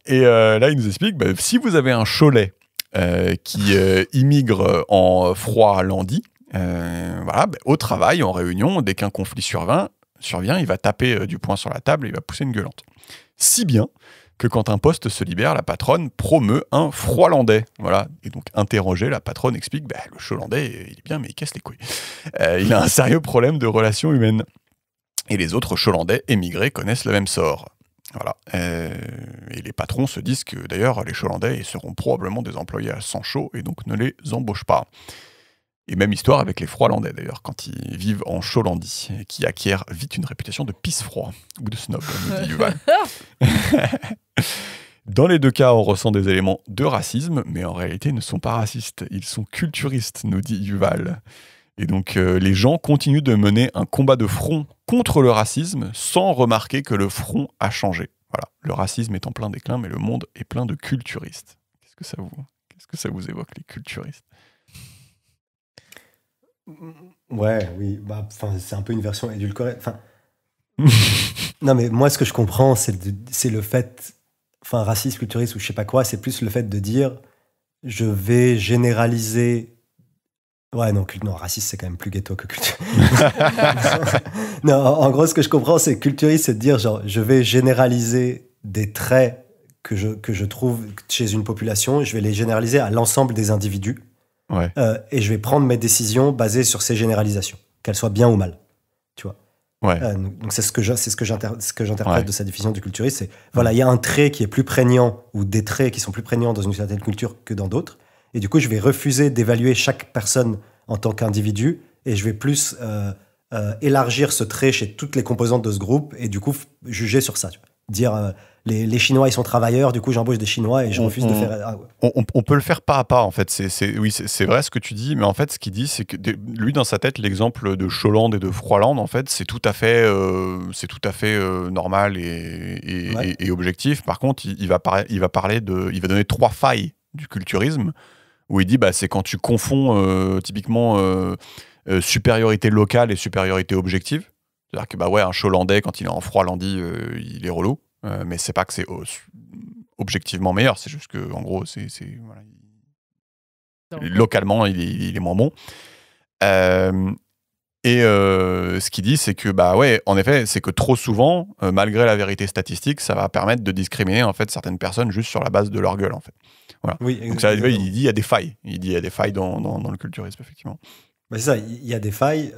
Et euh, là, il nous explique, bah, si vous avez un Cholet euh, qui immigre en froid lundi, voilà, bah, au travail, en réunion, dès qu'un conflit survient, survient il va taper du poing sur la table et il va pousser une gueulante. Si bien que quand un poste se libère, la patronne promeut un Froidlandais. Voilà. Et donc, interrogé, la patronne explique bah, le Cholandais, il est bien, mais il casse les couilles. Euh, il a un sérieux problème de relations humaines. Et les autres Cholandais émigrés connaissent le même sort. Voilà. Euh, et les patrons se disent que d'ailleurs, les Cholandais seront probablement des employés à sang chaud et donc ne les embauchent pas. Et même histoire avec les Frois-Landais, d'ailleurs, quand ils vivent en Cholandie, qui acquièrent vite une réputation de pisse-froid ou de snob, nous dit Dans les deux cas, on ressent des éléments de racisme, mais en réalité, ils ne sont pas racistes, ils sont culturistes, nous dit Duval. Et donc, euh, les gens continuent de mener un combat de front contre le racisme sans remarquer que le front a changé. Voilà, le racisme est en plein déclin, mais le monde est plein de culturistes. Qu'est-ce que ça vous, qu'est-ce que ça vous évoque, les culturistes Ouais, oui. Bah, c'est un peu une version édulcorée. Enfin. non, mais moi, ce que je comprends, c'est le fait. Enfin, raciste, culturiste ou je sais pas quoi, c'est plus le fait de dire je vais généraliser. Ouais, non, non raciste, c'est quand même plus ghetto que culture non, en gros, ce que je comprends, c'est culturiste, c'est de dire genre, je vais généraliser des traits que je, que je trouve chez une population, je vais les généraliser à l'ensemble des individus. Euh, et je vais prendre mes décisions basées sur ces généralisations, qu'elles soient bien ou mal. Tu vois. Euh, donc c'est ce que c'est ce que j'interprète de sa définition du culturiste. C'est voilà, il y a un trait qui est plus prégnant ou des traits qui sont plus prégnants dans une certaine culture que dans d'autres. Et du coup, je vais refuser d'évaluer chaque personne en tant qu'individu et je vais plus euh, élargir ce trait chez toutes les composantes de ce groupe et du coup juger sur ça. Dire les, Chinois, ils sont travailleurs, du coup, j'embauche des Chinois et je refuse de faire. Ah, on, peut le faire pas à pas, en fait. C'est, oui, c'est vrai ce que tu dis, mais en fait, ce qu'il dit, c'est que lui, dans sa tête, l'exemple de Choland et de Froiland, en fait, c'est tout à fait, euh, tout à fait euh, normal et, objectif. Par contre, il, va il va parler de. Il va donner trois failles du culturisme, où il dit bah, c'est quand tu confonds euh, typiquement supériorité locale et supériorité objective. C'est-à-dire que bah ouais, un Cholandais, quand il est en Froilandie, il est relou. Euh, mais c'est pas que c'est objectivement meilleur, c'est juste que, en gros, c'est. Localement, il est, moins bon. Euh, et euh, ce qu'il dit, c'est que, bah ouais, en effet, c'est que trop souvent, malgré la vérité statistique, ça va permettre de discriminer en fait certaines personnes juste sur la base de leur gueule, en fait. Voilà. il dit il y a des failles. Il dit il y a des failles dans, dans, le culturisme, effectivement. Bah, c'est ça, il y a des failles.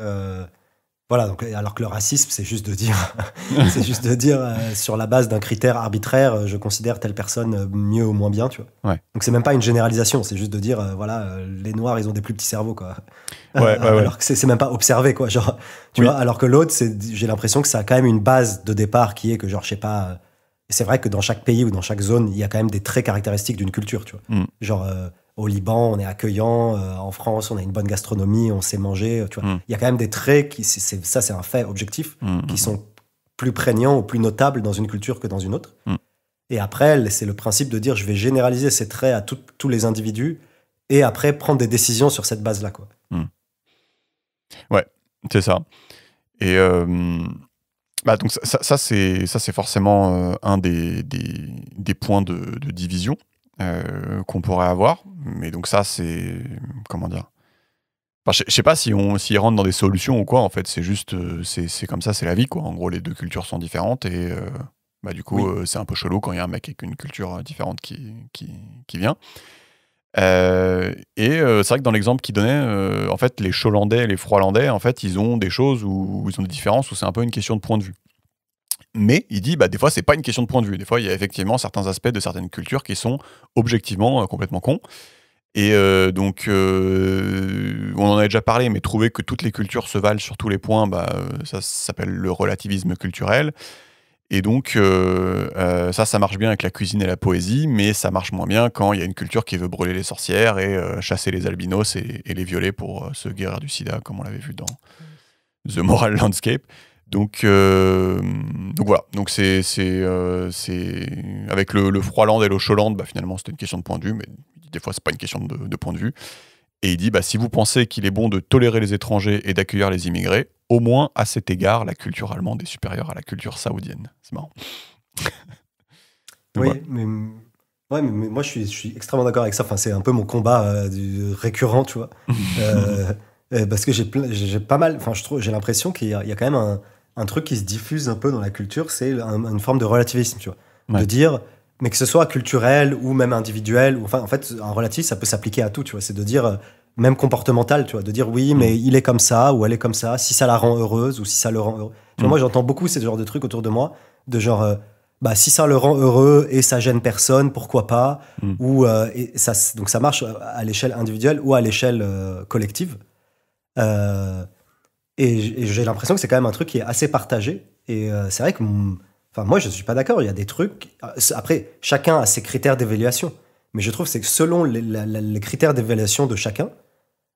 Voilà, donc, alors que le racisme, c'est juste de dire, c'est juste de dire euh, sur la base d'un critère arbitraire, euh, je considère telle personne euh, mieux ou moins bien, tu vois. Donc c'est même pas une généralisation, c'est juste de dire, voilà, les noirs, ils ont des plus petits cerveaux, quoi. Ouais, ouais, alors que c'est même pas observé, quoi. Genre, tu vois, alors que l'autre, j'ai l'impression que ça a quand même une base de départ qui est que, genre, je sais pas, c'est vrai que dans chaque pays ou dans chaque zone, il y a quand même des traits caractéristiques d'une culture, tu vois. Mm. Genre, au Liban, on est accueillant, euh, en France, on a une bonne gastronomie, on sait manger. Euh, tu vois, mm. il y a quand même des traits qui, c'est, ça, c'est un fait objectif, mm, mm, qui sont plus prégnants ou plus notables dans une culture que dans une autre. Et après, c'est le principe de dire, je vais généraliser ces traits à tous les individus et après prendre des décisions sur cette base-là, quoi. Ouais, c'est ça. Et euh, bah, donc ça, ça, ça c'est forcément un des, points de division. Euh, qu'on pourrait avoir. Mais donc ça, c'est comment dire je, sais pas si on s'y rentre dans des solutions ou quoi. En fait, c'est juste, euh, c'est comme ça, c'est la vie quoi. En gros, les deux cultures sont différentes et euh, bah du coup, c'est un peu chelou quand il y a un mec avec une culture différente qui vient. et c'est vrai que dans l'exemple qu'il donnait, en fait, les Cholandais et les Frolandais, en fait, ils ont des choses où, où ils ont des différences où c'est un peu une question de point de vue. Mais il dit, bah, des fois, n'est pas une question de point de vue. Des fois, il y a effectivement certains aspects de certaines cultures qui sont objectivement euh, complètement cons. Et euh, donc, euh, on en a déjà parlé, mais trouver que toutes les cultures se valent sur tous les points, bah, ça, s'appelle le relativisme culturel. Et donc, ça, ça marche bien avec la cuisine et la poésie, mais ça marche moins bien quand il y a une culture qui veut brûler les sorcières et chasser les albinos et, les violer pour se guérir du sida, comme on l'avait vu dans The Moral Landscape. Donc, euh, donc voilà. Donc c'est euh, avec le, le Froiland et Choland, bah finalement c'était une question de point de vue, mais des fois c'est pas une question de, point de vue. Et il dit bah, si vous pensez qu'il est bon de tolérer les étrangers et d'accueillir les immigrés, au moins à cet égard, la culture allemande est supérieure à la culture saoudienne. C'est marrant. oui, mais, mais, moi je suis, je suis extrêmement d'accord avec ça. Enfin, c'est un peu mon combat euh, du, récurrent, tu vois. parce que j'ai pas mal. Enfin, je trouve, j'ai l'impression qu'il y, y, a quand même un, un truc qui se diffuse un peu dans la culture, c'est une forme de relativisme, tu vois. De dire, mais que ce soit culturel ou même individuel, enfin, en fait, un relativisme, ça peut s'appliquer à tout, tu vois. C'est de dire, euh, même comportemental, tu vois, de dire oui, mais mm. il est comme ça ou elle est comme ça, si ça la rend heureuse ou si ça le rend heureux. Mm. Moi, j'entends beaucoup ce genre de trucs autour de moi, de genre, euh, bah, si ça le rend heureux et ça gêne personne, pourquoi pas mm. ou, euh, ça, Donc ça marche à l'échelle individuelle ou à l'échelle collective. Euh, et j'ai l'impression que c'est quand même un truc qui est assez partagé. Et euh, c'est vrai que enfin, moi, je ne suis pas d'accord. Il y a des trucs. Euh, après, chacun a ses critères d'évaluation. Mais je trouve que selon les, critères d'évaluation de chacun,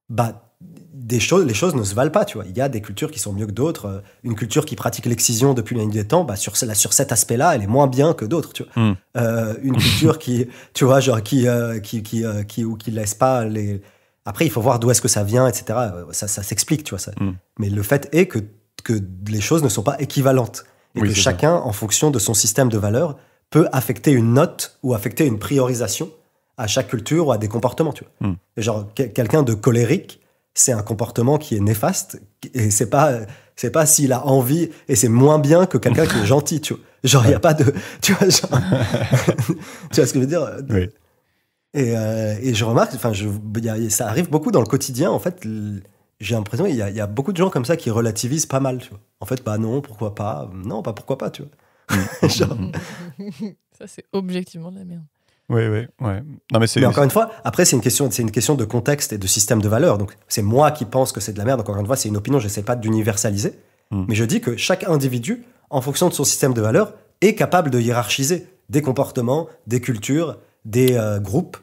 bah, des choses, les choses ne se valent pas. Tu vois. Il y a des cultures qui sont mieux que d'autres. Euh, une culture qui pratique l'excision depuis la nuit des temps, bah, sur, sur cet aspect-là, elle est moins bien que d'autres. Tu vois. Hmm. une culture qui, tu vois, genre, qui, qui, qui, qui laisse pas les après, il faut voir d'où est-ce que ça vient, etc. Ça, ça s'explique, tu vois. Ça. Mm. Mais le fait est que, que les choses ne sont pas équivalentes. Et que chacun, en fonction de son système de valeurs, peut affecter une note ou affecter une priorisation à chaque culture ou à des comportements, tu vois. Mm. Genre, quelqu'un de colérique, c'est un comportement qui est néfaste et c'est pas c'est pas s'il a envie et c'est moins bien que quelqu'un qui est gentil tu vois genre il n'y a pas de tu vois genre, tu vois ce que je veux dire oui. Euh, et, je remarque, enfin, ça arrive beaucoup dans le quotidien, en fait. J'ai l'impression qu'il y, a beaucoup de gens comme ça qui relativisent pas mal, tu vois. En fait, bah non, pourquoi pas Non, pas pourquoi pas, tu vois. Mm, mm, mm, ça, c'est objectivement de la merde. Oui, oui, oui. mais, encore une fois, après, c'est une, question, une question de contexte et de système de valeurs. Donc, c'est moi qui pense que c'est de la merde. Encore une fois, c'est une opinion, j'essaie pas d'universaliser. Mais je dis que chaque individu, en fonction de son système de valeurs, est capable de hiérarchiser des comportements, des cultures, des euh, groupes.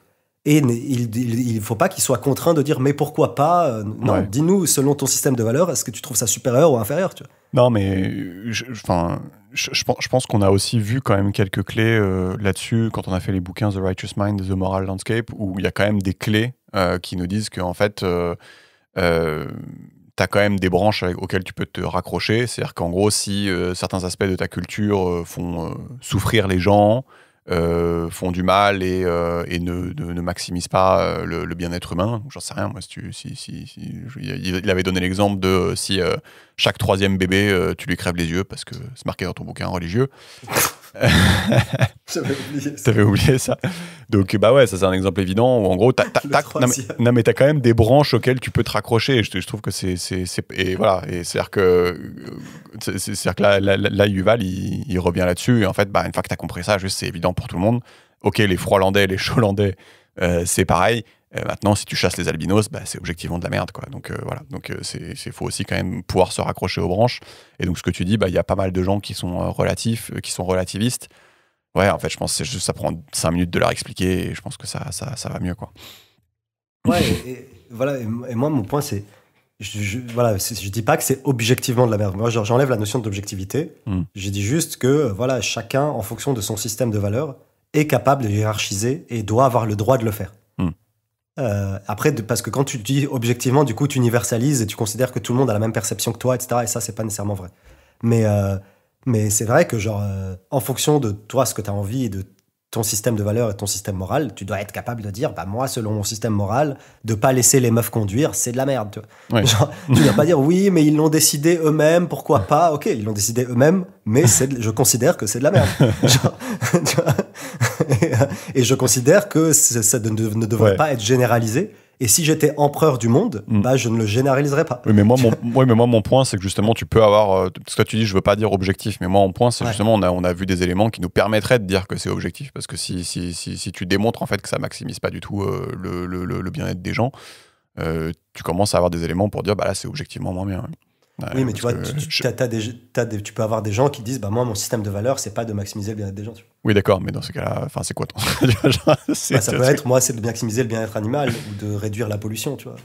Et il ne faut pas qu'ils soient contraints de dire mais pourquoi pas euh, Non, dis-nous selon ton système de valeurs, est-ce que tu trouves ça supérieur ou inférieur tu Non, mais je, enfin, je, pense qu'on a aussi vu quand même quelques clés euh, là-dessus quand on a fait les bouquins The Righteous Mind, The Moral Landscape, où il y a quand même des clés qui nous disent qu'en fait tu as quand même des branches auxquelles tu peux te raccrocher. C'est-à-dire qu'en gros, si certains aspects de ta culture font souffrir les gens, euh, font du mal et, euh, ne, maximisent pas euh, le, bien-être humain. J'en sais rien, moi, si il avait donné l'exemple de si chaque troisième bébé, tu lui crèves les yeux parce que c'est marqué dans ton bouquin religieux. T'avais oublié ça. Donc, bah ouais, ça c'est un exemple évident où en gros, t'as quand même des branches auxquelles tu peux te raccrocher. Et je, trouve que c'est. Et voilà. Et c'est-à-dire que, c'est-à-dire que là, Yuval, il, revient là-dessus. Et en fait, bah, une fois que t'as compris ça, juste c'est évident pour tout le monde. Ok, les Frolandais, les Cholandais, euh, c'est pareil. Euh, maintenant, si tu chasses les albinos, bah, c'est objectivement de la merde. Quoi. Donc euh, voilà, donc euh, c'est faut aussi quand même pouvoir se raccrocher aux branches. Et donc ce que tu dis, bah, il y a pas mal de gens qui sont relatifs, qui sont relativistes. Ouais, en fait, je pense que ça prend cinq minutes de leur expliquer et je pense que ça, ça, ça va mieux. Quoi. Ouais, et, voilà, et, moi, mon point, c'est. Je, ne voilà, je dis pas que c'est objectivement de la merde. Moi, j'enlève la notion d'objectivité. Hmm. J'ai dit juste que voilà, chacun, en fonction de son système de valeurs, est capable de hiérarchiser et doit avoir le droit de le faire. Euh, après, parce que quand tu dis objectivement, du coup, tu universalises et tu considères que tout le monde a la même perception que toi, etc. Et ça, c'est pas nécessairement vrai. Mais, euh, mais c'est vrai que, genre, euh, en fonction de toi, ce que tu as envie et de ton système de valeurs et ton système moral, tu dois être capable de dire, bah moi, selon mon système moral, de pas laisser les meufs conduire, c'est de la merde. Tu, vois. dois pas dire oui, mais ils l'ont décidé eux-mêmes, pourquoi pas Ok, ils l'ont décidé eux-mêmes, mais je considère que c'est de la merde. Euh, et, je considère que ça ne, devrait pas être généralisé et si j'étais empereur du monde, mm. bah, je ne le généraliserais pas. Oui, mais moi, mon, mais moi, mon point, c'est que justement, tu peux avoir. Euh, ce que tu dis, je veux pas dire objectif, mais moi, mon point, c'est justement, on a, on a vu des éléments qui nous permettraient de dire que c'est objectif. Parce que si, si, si, si, tu démontres, en fait, que ça maximise pas du tout euh, le, le, le bien-être des gens, euh, tu commences à avoir des éléments pour dire, bah là, c'est objectivement moins bien oui, mais tu vois, tu, peux avoir des gens qui disent bah, Moi, mon système de valeur, c'est pas de maximiser le bien-être des gens. Oui, d'accord, mais dans ce cas-là, c'est quoi ton. Bah, ça peut être Moi, c'est de maximiser le bien-être animal ou de réduire la pollution, tu vois.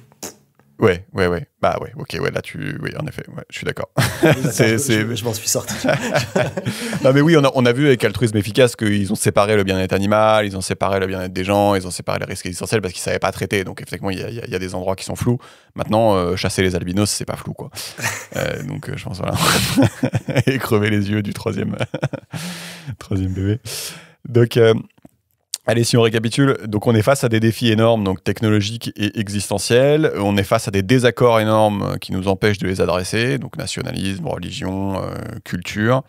Ouais, ouais, ouais. Bah ouais, ok, ouais, là tu. Oui, en effet, ouais, je suis d'accord. je, m'en suis sorti. non, mais oui, on a, on a vu avec altruisme efficace qu'ils ont séparé le bien-être animal, ils ont séparé le bien-être des gens, ils ont séparé les risques existentiels parce qu'ils ne savaient pas traiter. Donc, effectivement, il y a, y a, des endroits qui sont flous. Maintenant, euh, chasser les albinos, c'est pas flou, quoi. Euh, donc, euh, je pense, voilà. Et crever les yeux du troisième, troisième bébé. Donc. Allez, si on récapitule, donc on est face à des défis énormes, donc technologiques et existentiels. On est face à des désaccords énormes qui nous empêchent de les adresser, donc nationalisme, religion, euh, culture.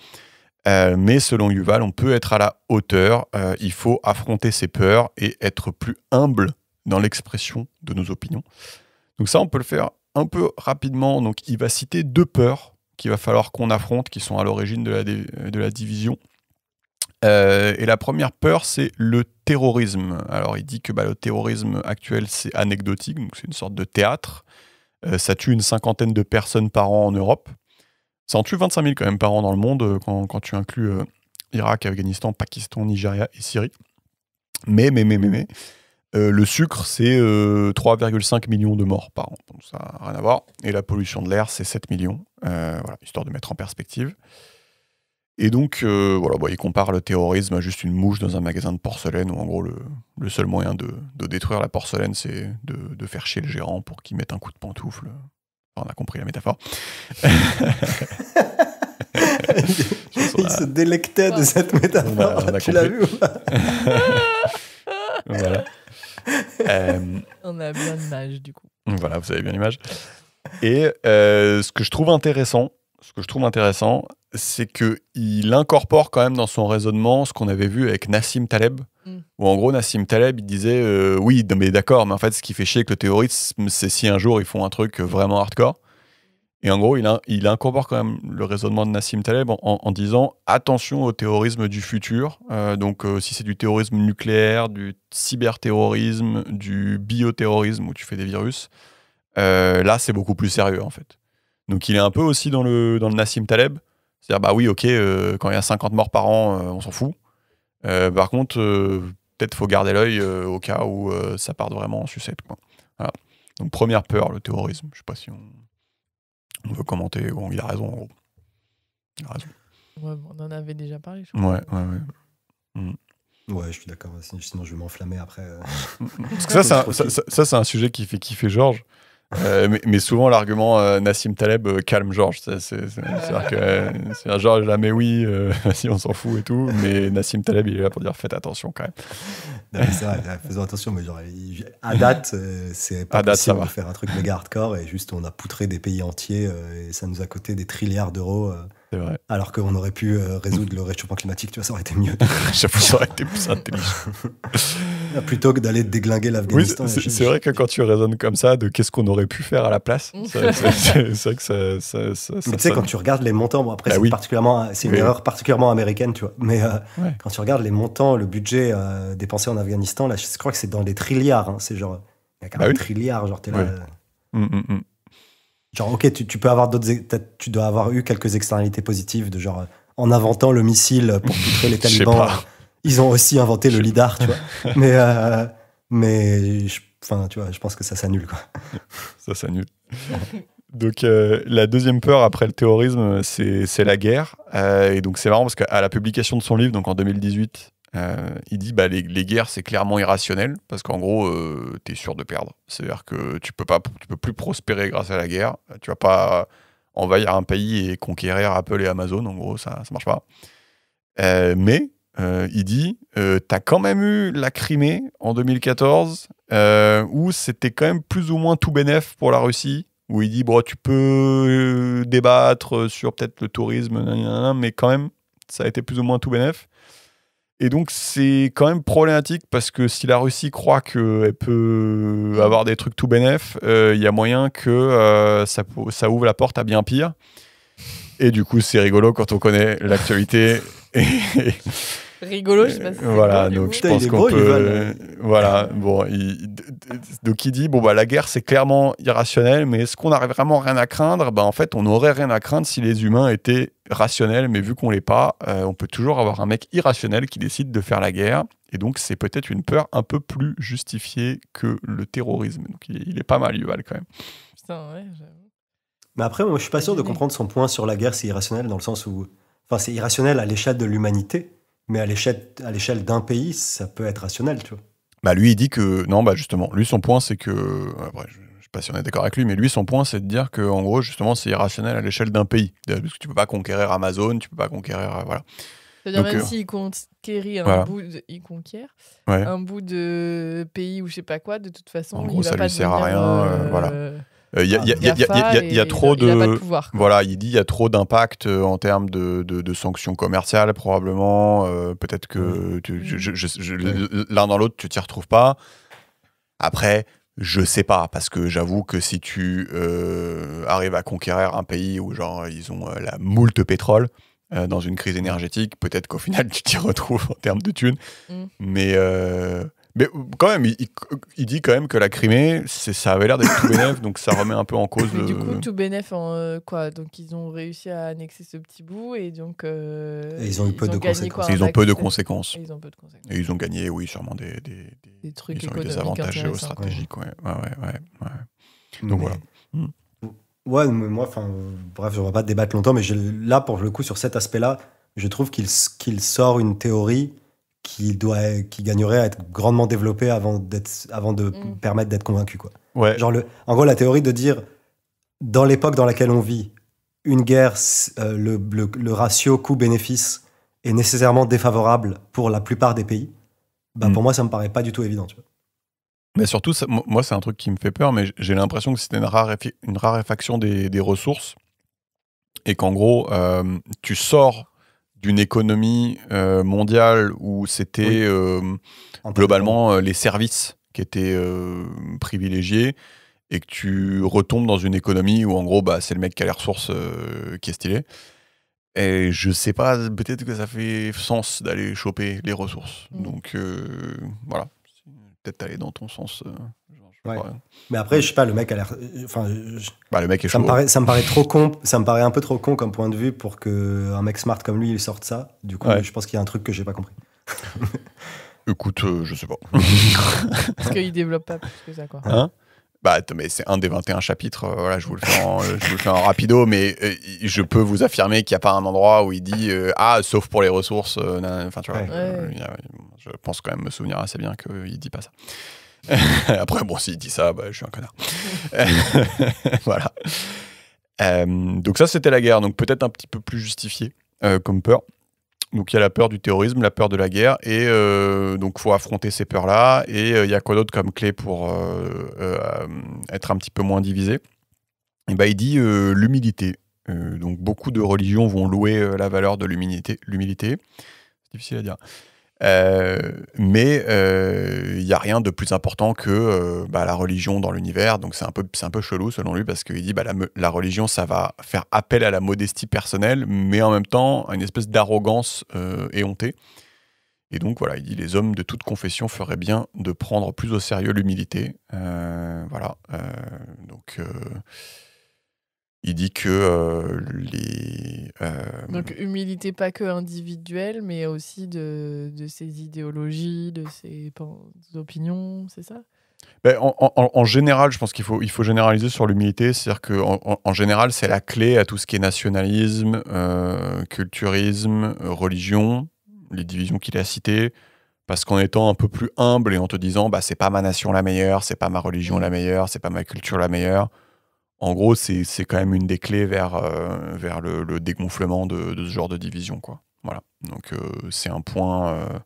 Euh, mais selon Yuval, on peut être à la hauteur. Euh, il faut affronter ses peurs et être plus humble dans l'expression de nos opinions. Donc ça, on peut le faire un peu rapidement. Donc il va citer deux peurs qu'il va falloir qu'on affronte, qui sont à l'origine de, de la division. Euh, et la première peur, c'est le terrorisme. Alors il dit que bah, le terrorisme actuel, c'est anecdotique, donc c'est une sorte de théâtre. Euh, ça tue une cinquantaine de personnes par an en Europe. Ça en tue 25 000 quand même par an dans le monde, euh, quand, tu inclus Irak, Afghanistan, Pakistan, Nigeria et Syrie. Mais, mais, mais, mais, mais, le sucre, c'est 3,5 millions de morts par an. Donc ça n'a rien à voir. Et la pollution de l'air, c'est 7 millions. voilà, histoire de mettre en perspective. Et donc, euh, voilà, bah, il compare le terrorisme à juste une mouche dans un magasin de porcelaine, où en gros, le, seul moyen de, détruire la porcelaine, c'est de, faire chier le gérant pour qu'il mette un coup de pantoufle. on a compris la métaphore. il se délectait de cette métaphore. tu l'as vu ou pas Voilà. Euh, euh, on a bien l'image, du coup. Voilà, vous avez bien l'image. Et ce que je trouve intéressant, ce que je trouve intéressant, c'est qu'il incorpore quand même dans son raisonnement ce qu'on avait vu avec Nassim Taleb, mm. où en gros Nassim Taleb, il disait euh, oui, mais d'accord, mais en fait, ce qui fait chier avec le terrorisme, c'est si un jour ils font un truc vraiment hardcore. Et en gros, il, incorpore quand même le raisonnement de Nassim Taleb en, disant attention au terrorisme du futur. Euh, donc, euh, si c'est du terrorisme nucléaire, du cyberterrorisme, du bioterrorisme où tu fais des virus, là, c'est beaucoup plus sérieux en fait. Donc il est un peu aussi dans le, dans le Nassim Taleb. C'est-à-dire, bah oui, ok, euh, quand il y a 50 morts par an, euh, on s'en fout. Euh, par contre, peut-être faut garder l'œil au cas où ça part vraiment en sucette. Quoi. Donc première peur, le terrorisme. Je sais pas si on, veut commenter. ou il a raison, en gros. Il a raison. on en avait déjà parlé, je crois. Ouais, ouais, ouais. Mmh. Ouais, je suis d'accord. Sinon, je vais m'enflammer après. Parce que ça, c'est un, un, sujet qui fait kiffer Georges. Euh, mais, souvent, l'argument euh, Nassim Taleb euh, calme Georges. C'est-à-dire que Georges, mais oui, si on s'en fout et tout. Mais Nassim Taleb, il est là pour dire faites attention quand même. C'est faisons attention. Mais à date, c'est pas possible de faire un truc méga hardcore et juste on a poutré des pays entiers et ça nous a coûté des trilliards d'euros. Alors qu'on aurait pu résoudre le réchauffement climatique, tu vois, ça aurait été mieux. ça aurait été plus intelligent. Plutôt que d'aller déglinguer l'Afghanistan. c'est vrai que quand tu raisonnes comme ça, de qu'est-ce qu'on aurait pu faire à la place, mm. c'est vrai que ça. mais tu sais, quand tu regardes les montants, bon, après, bah c'est particulièrement, c'est une erreur particulièrement américaine, tu vois. Mais euh, quand tu regardes les montants, le budget euh, dépensé en Afghanistan, là, je crois que c'est dans les trilliards. Hein. c'est genre. Il y a quand bah même trilliards, genre, euh. mm, mm, ok, tu, peux avoir d'autres. Tu dois avoir eu quelques externalités positives de genre en inventant le missile pour poutrer les talibans ils ont aussi inventé le lidar, tu vois. mais, euh, mais je, tu vois, je pense que ça s'annule, quoi. Ça s'annule. Donc euh, la deuxième peur après le terrorisme, c'est la guerre. Euh, et donc c'est marrant parce qu'à la publication de son livre, donc en 2018, il dit bah, les, les guerres c'est clairement irrationnel parce qu'en gros tu es sûr de perdre. C'est-à-dire que tu peux pas, tu peux plus prospérer grâce à la guerre. Tu vas pas envahir un pays et conquérir Apple et Amazon. En gros ça ça marche pas. mais euh, il dit tu euh, T'as quand même eu la Crimée en 2014, euh, où c'était quand même plus ou moins tout bénef pour la Russie, où il dit Bon, tu peux débattre sur peut-être le tourisme, mais quand même, ça a été plus ou moins tout bénef. Et donc, c'est quand même problématique parce que si la Russie croit qu'elle peut avoir des trucs tout bénef, il y a moyen que ça, ça ouvre la porte à bien pire. Et du coup, c'est rigolo quand on connaît l'actualité Rigolo, je sais pas Voilà, donc je pense qu'on peut. voilà, bon. Donc il dit bon, bah, la guerre, c'est clairement irrationnel, mais est-ce qu'on n'a vraiment rien à craindre bah, En fait, on n'aurait rien à craindre si les humains étaient rationnels, mais vu qu'on l'est pas, euh, on peut toujours avoir un mec irrationnel qui décide de faire la guerre. Et donc, c'est peut-être une peur un peu plus justifiée que le terrorisme. Donc, il est, pas mal, Yuval, quand même. Mais après, moi, je suis pas sûr de comprendre son point sur la guerre, c'est irrationnel, dans le sens où Enfin, c'est irrationnel à l'échelle de l'humanité, mais à l'échelle d'un pays, ça peut être rationnel, tu vois. Bah lui, il dit que non, bah justement, lui son point c'est que je, ne sais pas si on est d'accord avec lui, mais lui son point c'est de dire que en gros justement c'est irrationnel à l'échelle d'un pays, parce que tu peux pas conquérir Amazon, tu peux pas conquérir euh, voilà. cest dire même s'il un bout, il conquiert un bout de pays ou je sais pas quoi, de toute façon, en gros, ça ne sert à rien, euh, euh, voilà. Il euh, y a trop de. voilà, il dit il y a trop d'impact euh, en termes de, sanctions commerciales, probablement. Euh, peut-être que l'un dans l'autre, tu t'y retrouves pas. Après, je sais pas, parce que j'avoue que si tu arrives à conquérir un pays où, genre, ils ont la la moulte pétrole. dans une crise énergétique, peut-être qu'au final tu t'y retrouves en termes de thunes. Mmh. Mais mais euh, quand même, il, dit quand même que la Crimée, ça avait l'air d'être tout bénef, donc ça remet un peu en cause. du coup, tout bénef euh, quoi Donc ils ont réussi à annexer ce petit bout et donc. Euh, ils ont eu peu, de, conséquences. ils ont peu de conséquences. ils ont peu de conséquences. Et ils ont gagné, oui, sûrement des, des, des, trucs ils ont eu avantages géostratégiques. Ouais. Ouais, ouais, ouais, Donc voilà. Ouais, moi, enfin, bref, je ne vais pas débattre longtemps, mais là, pour le coup, sur cet aspect-là, je trouve qu'il qu'il sort une théorie qui, doit, qui gagnerait à être grandement développé avant, d'être, avant de mm. permettre d'être convaincu. Quoi. Ouais. Genre le, en gros, la théorie de dire, dans l'époque dans laquelle on vit, une guerre, euh, le, le, ratio coût-bénéfice est nécessairement défavorable pour la plupart des pays, bah, mm. pour moi, ça me paraît pas du tout évident. Mais surtout, moi, c'est un truc qui me fait peur, mais j'ai l'impression que c'était une, une raréfaction des, des ressources et qu'en gros, euh, tu sors d'une économie euh, mondiale où c'était euh, globalement euh, les services qui étaient privilégiés et que tu retombes dans une économie où en gros bah, c'est le mec qui a les ressources qui est stylé. Et je sais pas, peut-être que ça fait sens d'aller choper les ressources. Mm. Donc voilà, peut-être aller dans ton sens. Mais après, je sais pas, le mec a l'air. Enfin, bah, le mec est ça chaud. Me paraît, ça me paraît trop con. Ça me paraît un peu trop con comme point de vue pour que un mec smart comme lui il sorte ça. Du coup, je pense qu'il y a un truc que j'ai pas compris. Écoute, euh, je sais pas. Parce qu'il développe pas plus que ça, quoi. Hein bah, mais c'est un des 21 chapitres. Euh, voilà, je vous le fais en, rapido, mais euh, je peux vous affirmer qu'il n'y a pas un endroit où il dit ah, sauf pour les ressources. Enfin, tu vois, je, je, pense quand même me souvenir assez bien qu'il dit pas ça. Après, bon, s'il dit ça, bah, je suis un connard. voilà. Euh, donc ça, c'était la guerre. Donc peut-être un petit peu plus justifié euh, comme peur. Donc il y a la peur du terrorisme, la peur de la guerre, et euh, donc faut affronter ces peurs-là. Et euh, il y a quoi d'autre comme clé pour être un petit peu moins divisé Et eh bah, ben, il dit l'humilité. donc beaucoup de religions vont louer la valeur de l'humilité. L'humilité, c'est difficile à dire. Euh, mais il euh, n'y a rien de plus important que euh, bah, la religion dans l'univers. Donc c'est un, peu, un peu chelou selon lui parce qu'il dit bah, la, religion, ça va faire appel à la modestie personnelle, mais en même temps à une espèce d'arrogance éhontée. Et donc voilà, il dit les hommes de toute confession feraient bien de prendre plus au sérieux l'humilité. voilà. donc il dit que euh, les. Euh, Donc, humilité pas que individuelle, mais aussi de, de ses idéologies, de ses opinions, c'est ça ben, en, général, je pense qu'il faut, il faut généraliser sur l'humilité, c'est-à-dire qu'en en, général, c'est la clé à tout ce qui est nationalisme, euh, culturisme, religion, les divisions qu'il a citées, parce qu'en étant un peu plus humble et en te disant, bah, c'est pas ma nation la meilleure, c'est pas ma religion la meilleure, c'est pas ma culture la meilleure, en gros, c'est quand même une des clés vers, euh, vers le, dégonflement de, ce genre de division. Quoi. Voilà. Donc, euh, c'est un point euh,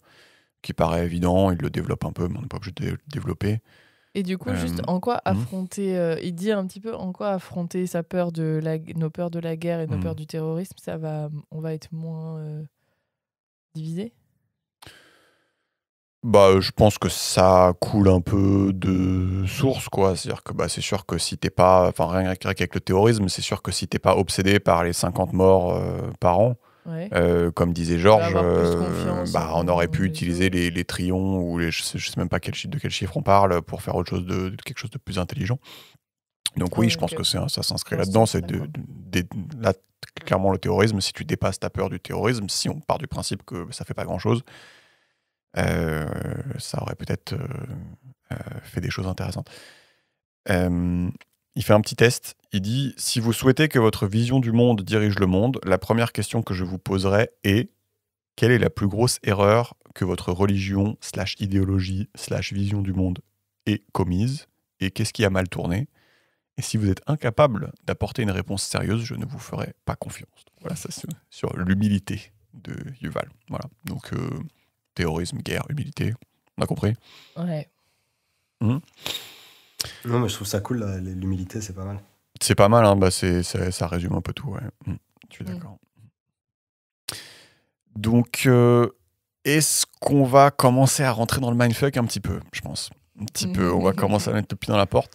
qui paraît évident. Il le développe un peu, mais on n'est pas obligé de le développer. Et du coup, juste en quoi hmm. affronter, il dit un petit peu en quoi affronter sa peur de la, nos peurs de la guerre et nos hmm. peurs du terrorisme, ça va, on va être moins divisé bah, euh, je pense que ça coule un peu de source, quoi. C'est-à-dire que bah, c'est sûr que si t'es pas, enfin rien avec le terrorisme, c'est sûr que si t'es pas obsédé par les 50 morts euh, par an, euh, comme disait Georges, bah, on aurait pu utiliser les, les trions ou les, je sais, sais même pas de quel chiffre on parle pour faire autre chose de, quelque chose de plus intelligent. Donc oui, je pense que, ça s'inscrit là-dedans. C'est de, clairement le terrorisme. Si tu dépasses ta peur du terrorisme, si on part du principe que ça fait pas grand-chose, euh, ça aurait peut-être euh, euh, fait des choses intéressantes. il fait un petit test. Il dit Si vous souhaitez que votre vision du monde dirige le monde, la première question que je vous poserai est Quelle est la plus grosse erreur que votre religion, slash idéologie, slash vision du monde ait commise Et qu'est-ce qui a mal tourné et si vous êtes incapable d'apporter une réponse sérieuse, je ne vous ferai pas confiance. voilà, ça c'est sur l'humilité de Yuval. Voilà. Donc terrorisme, guerre, humilité. On a compris Ouais. Hmm. Non, mais je trouve ça cool, l'humilité, c'est pas mal. C'est pas mal, hein, bah c'est, ça, résume un peu tout, ouais. Hmm. Je suis hmm. d'accord. Donc, euh, est-ce qu'on va commencer à rentrer dans le mindfuck un petit peu, je pense Un petit peu, on va commencer à mettre le pied dans la porte.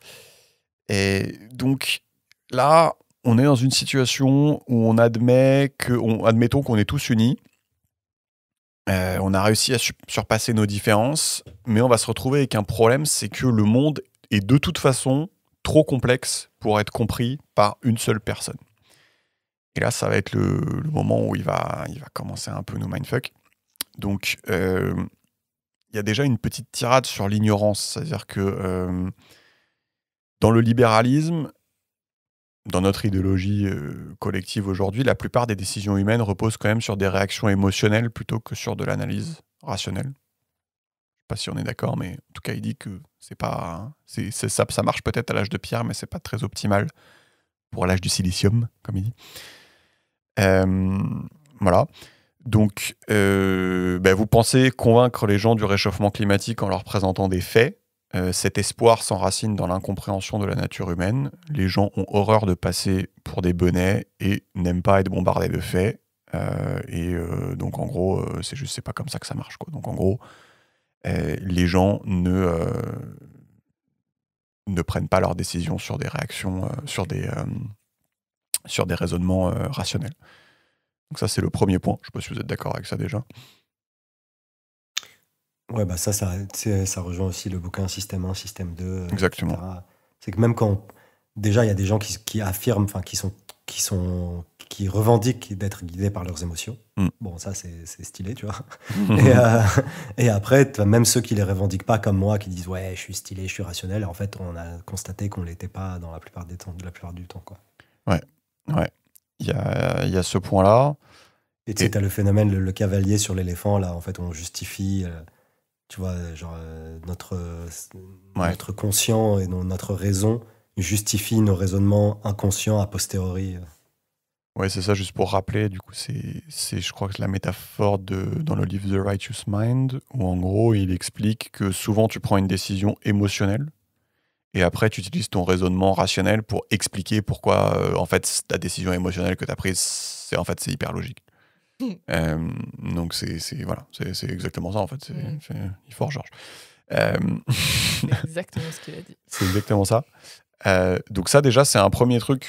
Et donc, là, on est dans une situation où on admet que, on, admettons qu'on est tous unis, euh, on a réussi à surpasser nos différences, mais on va se retrouver avec un problème, c'est que le monde est de toute façon trop complexe pour être compris par une seule personne. Et là, ça va être le, moment où il va, il va commencer un peu nos mindfuck. Donc, euh, il y a déjà une petite tirade sur l'ignorance, c'est-à-dire que euh, dans le libéralisme, dans notre idéologie euh, collective aujourd'hui, la plupart des décisions humaines reposent quand même sur des réactions émotionnelles plutôt que sur de l'analyse rationnelle. Je ne sais pas si on est d'accord, mais en tout cas, il dit que c'est pas, c'est, ça, ça marche peut-être à l'âge de pierre, mais c'est pas très optimal pour l'âge du silicium, comme il dit. Euh, voilà. Donc, euh, ben, vous pensez convaincre les gens du réchauffement climatique en leur présentant des faits, euh, cet espoir s'enracine dans l'incompréhension de la nature humaine. Les gens ont horreur de passer pour des bonnets et n'aiment pas être bombardés de faits. Euh, et euh, donc, en gros, c'est juste, c'est pas comme ça que ça marche. Donc, en gros, les gens ne, ne prennent pas leurs décisions sur des réactions, sur, des, sur des raisonnements rationnels. Donc, ça, c'est le premier point. Je ne sais pas si vous êtes d'accord avec ça déjà. Ouais, bah ça, ça, ça rejoint aussi le bouquin Système 1, Système 2. Euh, Exactement. C'est que même quand. Déjà, il y a des gens qui, affirment, enfin, qui sont. Qui sont qui revendiquent d'être guidés par leurs émotions. Mm. Bon, ça, c'est, stylé, tu vois. Euh, et, après, même ceux qui les revendiquent pas, comme moi, qui disent Ouais, je suis stylé, je suis rationnel, en fait, on a constaté qu'on l'était pas dans la plupart, des temps, la plupart du temps. Quoi. Ouais, ouais. Il y a, y a, ce point-là. Et tu as le phénomène, le, cavalier sur l'éléphant, là, en fait, on justifie. Euh, tu vois, genre, euh, euh, notre, conscient et notre raison justifie nos raisonnements inconscients a posteriori. Ouais, c'est ça, juste pour rappeler, du coup, c'est, je crois que la métaphore de, dans le livre The Righteous Mind, où en gros, il explique que souvent tu prends une décision émotionnelle, et après tu utilises ton raisonnement rationnel pour expliquer pourquoi, euh, en fait, ta décision émotionnelle que tu as prise, c'est en fait, c'est hyper logique. Euh, donc c'est voilà, c'est exactement ça en fait. Mm. Il faut Georges. Euh, exactement ce qu'il a dit. C'est exactement ça. Euh, donc ça déjà c'est un premier truc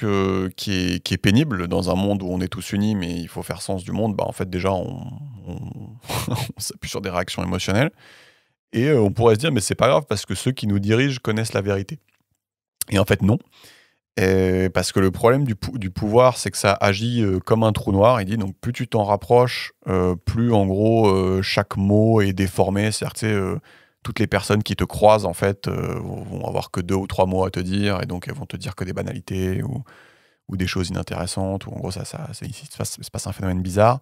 qui est, qui, est, pénible dans un monde où on est tous unis mais il faut faire sens du monde. Bah, en fait déjà on, on s'appuie sur des réactions émotionnelles et on pourrait se dire mais c'est pas grave parce que ceux qui nous dirigent connaissent la vérité. Et en fait non parce que le problème du, pouvoir, c'est que ça agit euh, comme un trou noir. Il dit donc plus tu t'en rapproches, euh, plus en gros euh, chaque mot est déformé. cest toutes les personnes qui te croisent en fait vont avoir que deux ou trois mots à te dire et donc elles vont te dire que des banalités ou, des choses inintéressantes. Ou en gros ça, se passe, un phénomène bizarre.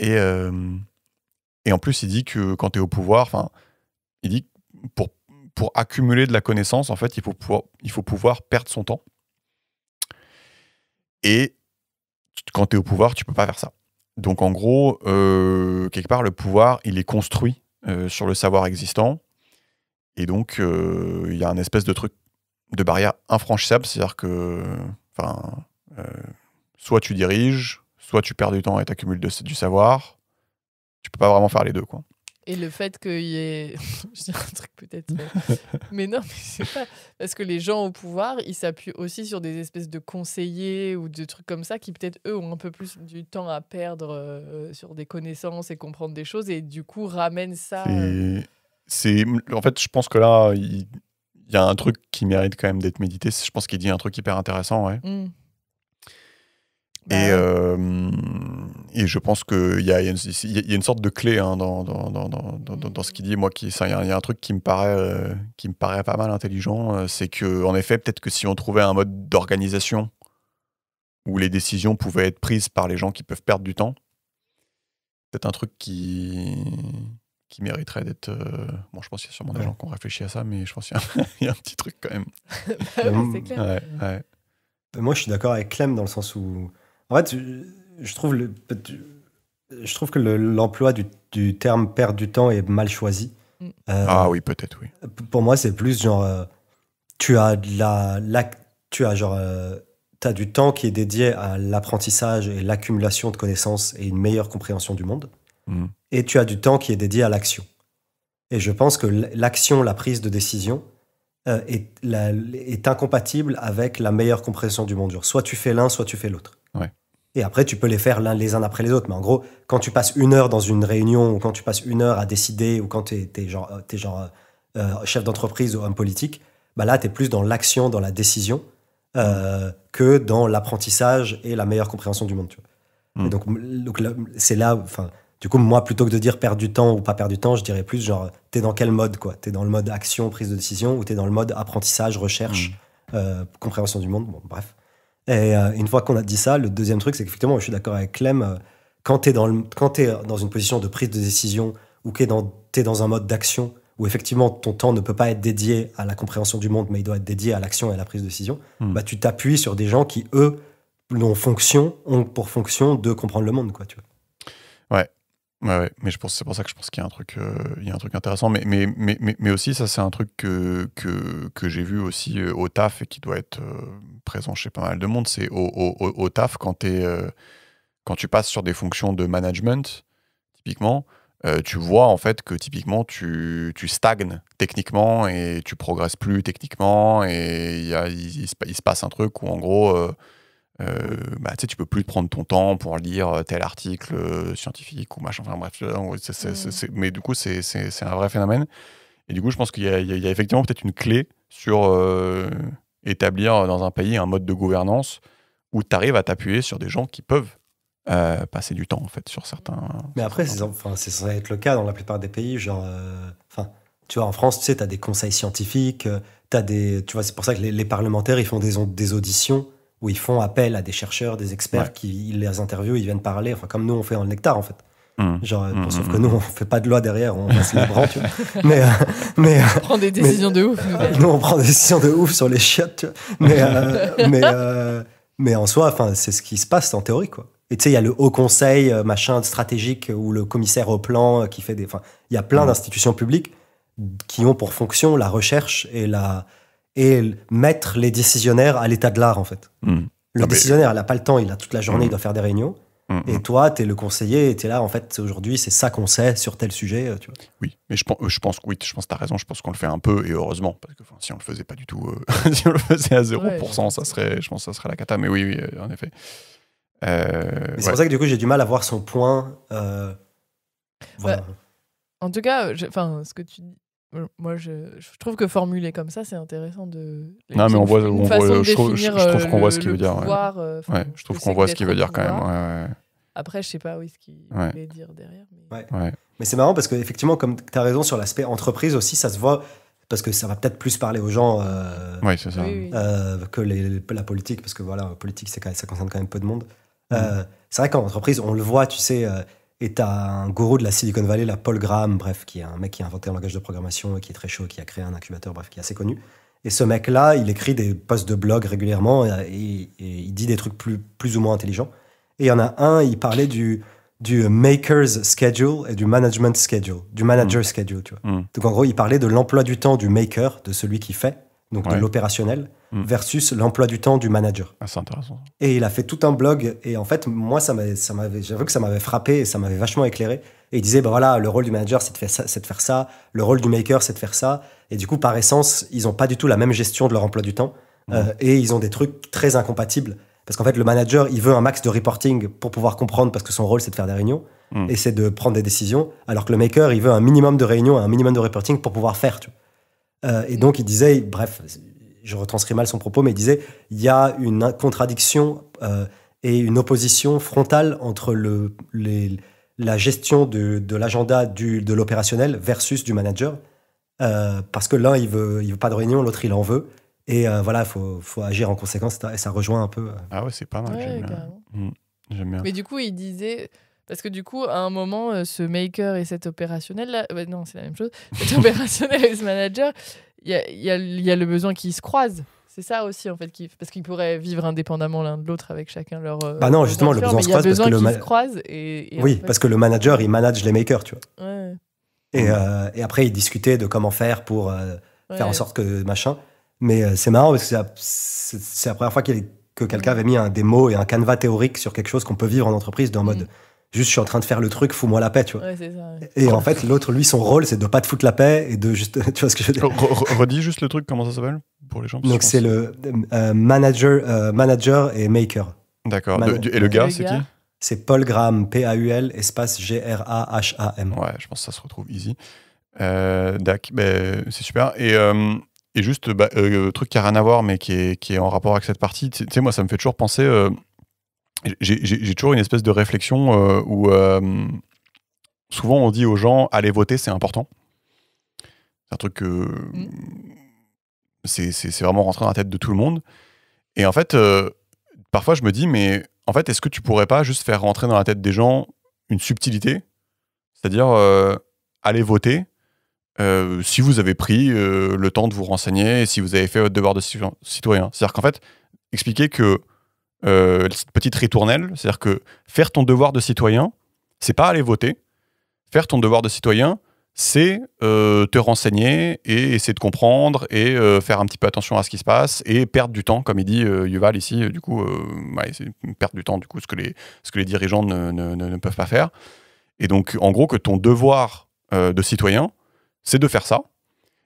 Et, et en plus il dit que quand tu es au pouvoir, enfin il dit pour pour accumuler de la connaissance, en fait, il faut pouvoir, il faut pouvoir perdre son temps. Et quand tu es au pouvoir, tu peux pas faire ça. Donc en gros, euh, quelque part, le pouvoir, il est construit euh, sur le savoir existant. Et donc, euh, il y a un espèce de truc de barrière infranchissable, c'est-à-dire que, enfin, soit tu diriges, soit tu perds du temps et t'accumules du savoir. Tu peux pas vraiment faire les deux, quoi. Et le fait qu'il y ait. je dis un truc peut-être. mais non, mais c'est pas. Parce que les gens au pouvoir, ils s'appuient aussi sur des espèces de conseillers ou de trucs comme ça qui, peut-être, eux, ont un peu plus du temps à perdre euh, sur des connaissances et comprendre des choses et du coup ramènent ça. Euh. C'est. En fait, je pense que là, il... y a un truc qui mérite quand même d'être médité. Je pense qu'il dit un truc hyper intéressant, ouais. Mmh et, bah euh, et, je pense qu'il y, y a, une sorte de clé hein, dans, dans, dans, dans, ce qu'il dit. Moi, il y, a un truc qui me paraît, euh, qui me paraît pas mal intelligent. Euh, c'est que, en effet, peut-être que si on trouvait un mode d'organisation où les décisions pouvaient être prises par les gens qui peuvent perdre du temps, c'est un truc qui, qui mériterait d'être. Bon, je pense qu'il y a sûrement des gens qui ont réfléchi à ça, mais je pense qu'il y, a un petit truc quand même. Bah mm, clair. Moi, je suis d'accord avec Clem dans le sens où en fait, je trouve, le, je trouve que l'emploi du, terme perdre du temps est mal choisi. Mm. Euh, ah oui, peut-être, oui. Pour moi, c'est plus genre. Euh, tu as la, tu as genre. Euh, as du temps qui est dédié à l'apprentissage et l'accumulation de connaissances et une meilleure compréhension du monde. Mm. Et tu as du temps qui est dédié à l'action. Et je pense que l'action, la prise de décision, est, est, incompatible avec la meilleure compréhension du monde. soit tu fais l'un, soit tu fais l'autre. Ouais. Et après, tu peux les faire les uns après les autres. Mais en gros, quand tu passes une heure dans une réunion, ou quand tu passes une heure à décider, ou quand tu es, genre, euh, genre euh, euh, chef d'entreprise ou homme politique, bah là, tu es plus dans l'action, dans la décision, que dans l'apprentissage et la meilleure compréhension du monde. Hmm. donc, c'est là, enfin, du coup, moi, plutôt que de dire perdre du temps ou pas perdre du temps, je dirais plus genre, tu es dans quel mode, quoi es dans le mode action, prise de décision, ou tu es dans le mode apprentissage, recherche, hmm. compréhension du monde Bon, bref. Et euh, une fois qu'on a dit ça, le deuxième truc, c'est qu'effectivement, je suis d'accord avec Clem, euh, quand tu es, es, dans une position de prise de décision ou que tu es dans un mode d'action où effectivement ton temps ne peut pas être dédié à la compréhension du monde, mais il doit être dédié à l'action et à la prise de décision, hmm. bah, tu t'appuies sur des gens qui, eux, ont, fonction, ont pour fonction de comprendre le monde. Quoi, tu vois. Ouais. Ouais, mais je pense c'est pour ça que je pense qu'il y a un truc, euh, il y a un truc intéressant. Mais, mais, mais, mais aussi, ça, c'est un truc que, que, que j'ai vu aussi au taf et qui doit être présent chez pas mal de monde, c'est au, taf quand, euh, quand tu passes sur des fonctions de management, typiquement, euh, tu vois en fait que typiquement tu, stagnes techniquement et tu progresses plus techniquement et il, se, passe un truc où en gros euh, bah, tu peux plus prendre ton temps pour lire tel article scientifique ou machin, bref, mm. mais du coup c'est un vrai phénomène et du coup je pense qu'il y, a effectivement peut-être une clé sur établir euh, dans un pays un mode de gouvernance où tu arrives à t'appuyer sur des gens qui peuvent euh, passer du temps en fait sur certains. Mais après, c'est enfin, être le cas dans la plupart des pays. Genre, euh, enfin, tu vois, en France, tu sais, tu as des conseils scientifiques, as des, tu vois, c'est pour ça que les, parlementaires ils font des, des auditions où ils font appel à des chercheurs, des experts qui ils les interviewent, ils viennent parler, enfin, comme nous on fait en nectar en fait. Mm. Genre, mm, sauf mm, que nous, on fait pas de loi derrière, on passe les bras, Mais, euh, euh, on prend des décisions de ouf. nous, on prend des décisions de ouf sur les chiottes, Mais, euh, mais, en soi, c'est ce qui se passe en théorie, quoi. Et tu sais, il y a le Haut Conseil, machin stratégique, ou le commissaire au plan qui fait des. Enfin, il y a plein d'institutions publiques qui ont pour fonction la recherche et, la, et mettre les décisionnaires à l'état de l'art, en fait. Le ah, décisionnaire, il n'a pas le temps, il a toute la journée, il doit faire des réunions. Mm, et mm. toi, tu es le conseiller et tu es là, en fait, aujourd'hui, c'est ça qu'on sait sur tel sujet. Euh, tu vois. Oui, mais je, pense, euh, je pense que oui, je pense tu as raison, je pense qu'on le fait un peu et heureusement, parce que si on le faisait pas du tout, euh, si on le faisait à 0%, ça serait, je pense ça serait la cata. Mais oui, oui en effet. Euh, c'est pour ça que du coup, j'ai du mal à voir son point. Bah, en tout cas, enfin, ce que tu dis, moi je, trouve que formuler comme ça c'est intéressant de non mais on voit je, trouve qu'on voit ce qu'il veut dire ouais. je trouve qu'on voit ce qu'il veut dire quand même ouais. Après, je sais pas où est-ce qu'il voulait dire derrière. Mais, c'est marrant parce que effectivement, comme tu as raison sur l'aspect entreprise aussi, ça se voit parce que ça va peut-être plus parler aux gens euh, euh, que les, la politique, parce que voilà, politique, c'est ça concerne quand même peu de monde. Euh, mm. c'est vrai qu'en entreprise, on le voit, tu sais, et t'as un gourou de la Silicon Valley, la Paul Graham, bref, qui est un mec qui a inventé un langage de programmation et qui est très chaud, qui a créé un incubateur, bref, qui est assez connu. Et ce mec-là, il écrit des posts de blog régulièrement et, et il dit des trucs plus, plus ou moins intelligents. Et il y en a un, il parlait du, du maker's schedule et du management schedule, du manager mm. schedule. Tu vois. Mm. Donc en gros, il parlait de l'emploi du temps du maker, de celui qui fait, donc de l'opérationnel, mm. versus l'emploi du temps du manager. Ah, c'est intéressant. Et il a fait tout un blog, et en fait, moi, ça m'avait, j'avoue que ça m'avait frappé et ça m'avait vachement éclairé. Et il disait, bah voilà, le rôle du manager, c'est de, faire ça, de faire ça, le rôle du maker, c'est de faire ça. Et du coup, par essence, ils n'ont pas du tout la même gestion de leur emploi du temps, euh, et ils ont des trucs très incompatibles. Parce qu'en fait, le manager, il veut un max de reporting pour pouvoir comprendre, parce que son rôle, c'est de faire des réunions hmm. et c'est de prendre des décisions. Alors que le maker, il veut un minimum de réunions, un minimum de reporting pour pouvoir faire. Euh, et donc, il disait, bref, je retranscris mal son propos, mais il disait, il y a une contradiction euh, et une opposition frontale entre la gestion de, l'agenda de l'opérationnel versus du manager. Euh, parce que l'un, il veut, il veut pas de réunion, l'autre, il en veut. Et euh, voilà, il faut, agir en conséquence. Et ça rejoint un peu. Euh, ah ouais, c'est pas mal. Mm, j'aime bien. Mais du coup, il disait. Parce que du coup, à un moment, euh, ce maker et cet opérationnel, là, bah, non, c'est la même chose, cet opérationnel et ce manager, il y a, le besoin qu'ils se croisent. C'est ça aussi, en fait, parce qu'ils pourraient vivre indépendamment l'un de l'autre avec chacun leur. Bah non, justement, le besoin se qu'ils se croisent. Oui, parce que le manager, il manage les makers, tu vois. Et, après, ils discutaient de comment faire pour faire en sorte que machin. Mais euh, c'est marrant parce que c'est la, première fois que quelqu'un avait mis un, démo et un canevas théorique sur quelque chose qu'on peut vivre en entreprise, d'un mode mhm. juste je suis en train de faire le truc, fous-moi la paix, tu vois. ça, Et en fait, l'autre, lui, son rôle, c'est de pas te foutre la paix et de juste. tu vois ce que je veux dire Redis juste le truc, comment ça s'appelle pour les gens Donc c'est le euh, manager, euh, manager et maker. D'accord. et le gars, c'est qui C'est Paul Graham, P-A-U-L, espace G-R-A-H-A-M. Ouais, je pense que ça se retrouve easy. Euh, Dac, ben, c'est super. Et. Et juste, le bah, euh, truc qui n'a rien à voir, mais qui est, en rapport avec cette partie, tu sais, moi, ça me fait toujours penser. Euh, j'ai toujours une espèce de réflexion euh, où souvent on dit aux gens allez voter, c'est important. C'est un truc que. Mm. C'est vraiment rentré dans la tête de tout le monde. Et en fait, parfois, je me dis mais en fait, est-ce que tu pourrais pas juste faire rentrer dans la tête des gens une subtilité C'est-à-dire, allez voter, euh, si vous avez pris euh, le temps de vous renseigner et si vous avez fait votre devoir de citoyen. C'est-à-dire qu'en fait, expliquer que euh, cette petite ritournelle, c'est-à-dire que faire ton devoir de citoyen, c'est pas aller voter. Faire ton devoir de citoyen, c'est te renseigner et essayer de comprendre et faire un petit peu attention à ce qui se passe et perdre du temps, comme il dit Yuval ici, du coup, c'est perdre du temps, du coup, ce que les, ce que les dirigeants ne, ne peuvent pas faire. Et donc, en gros, que ton devoir de citoyen, c'est de faire ça.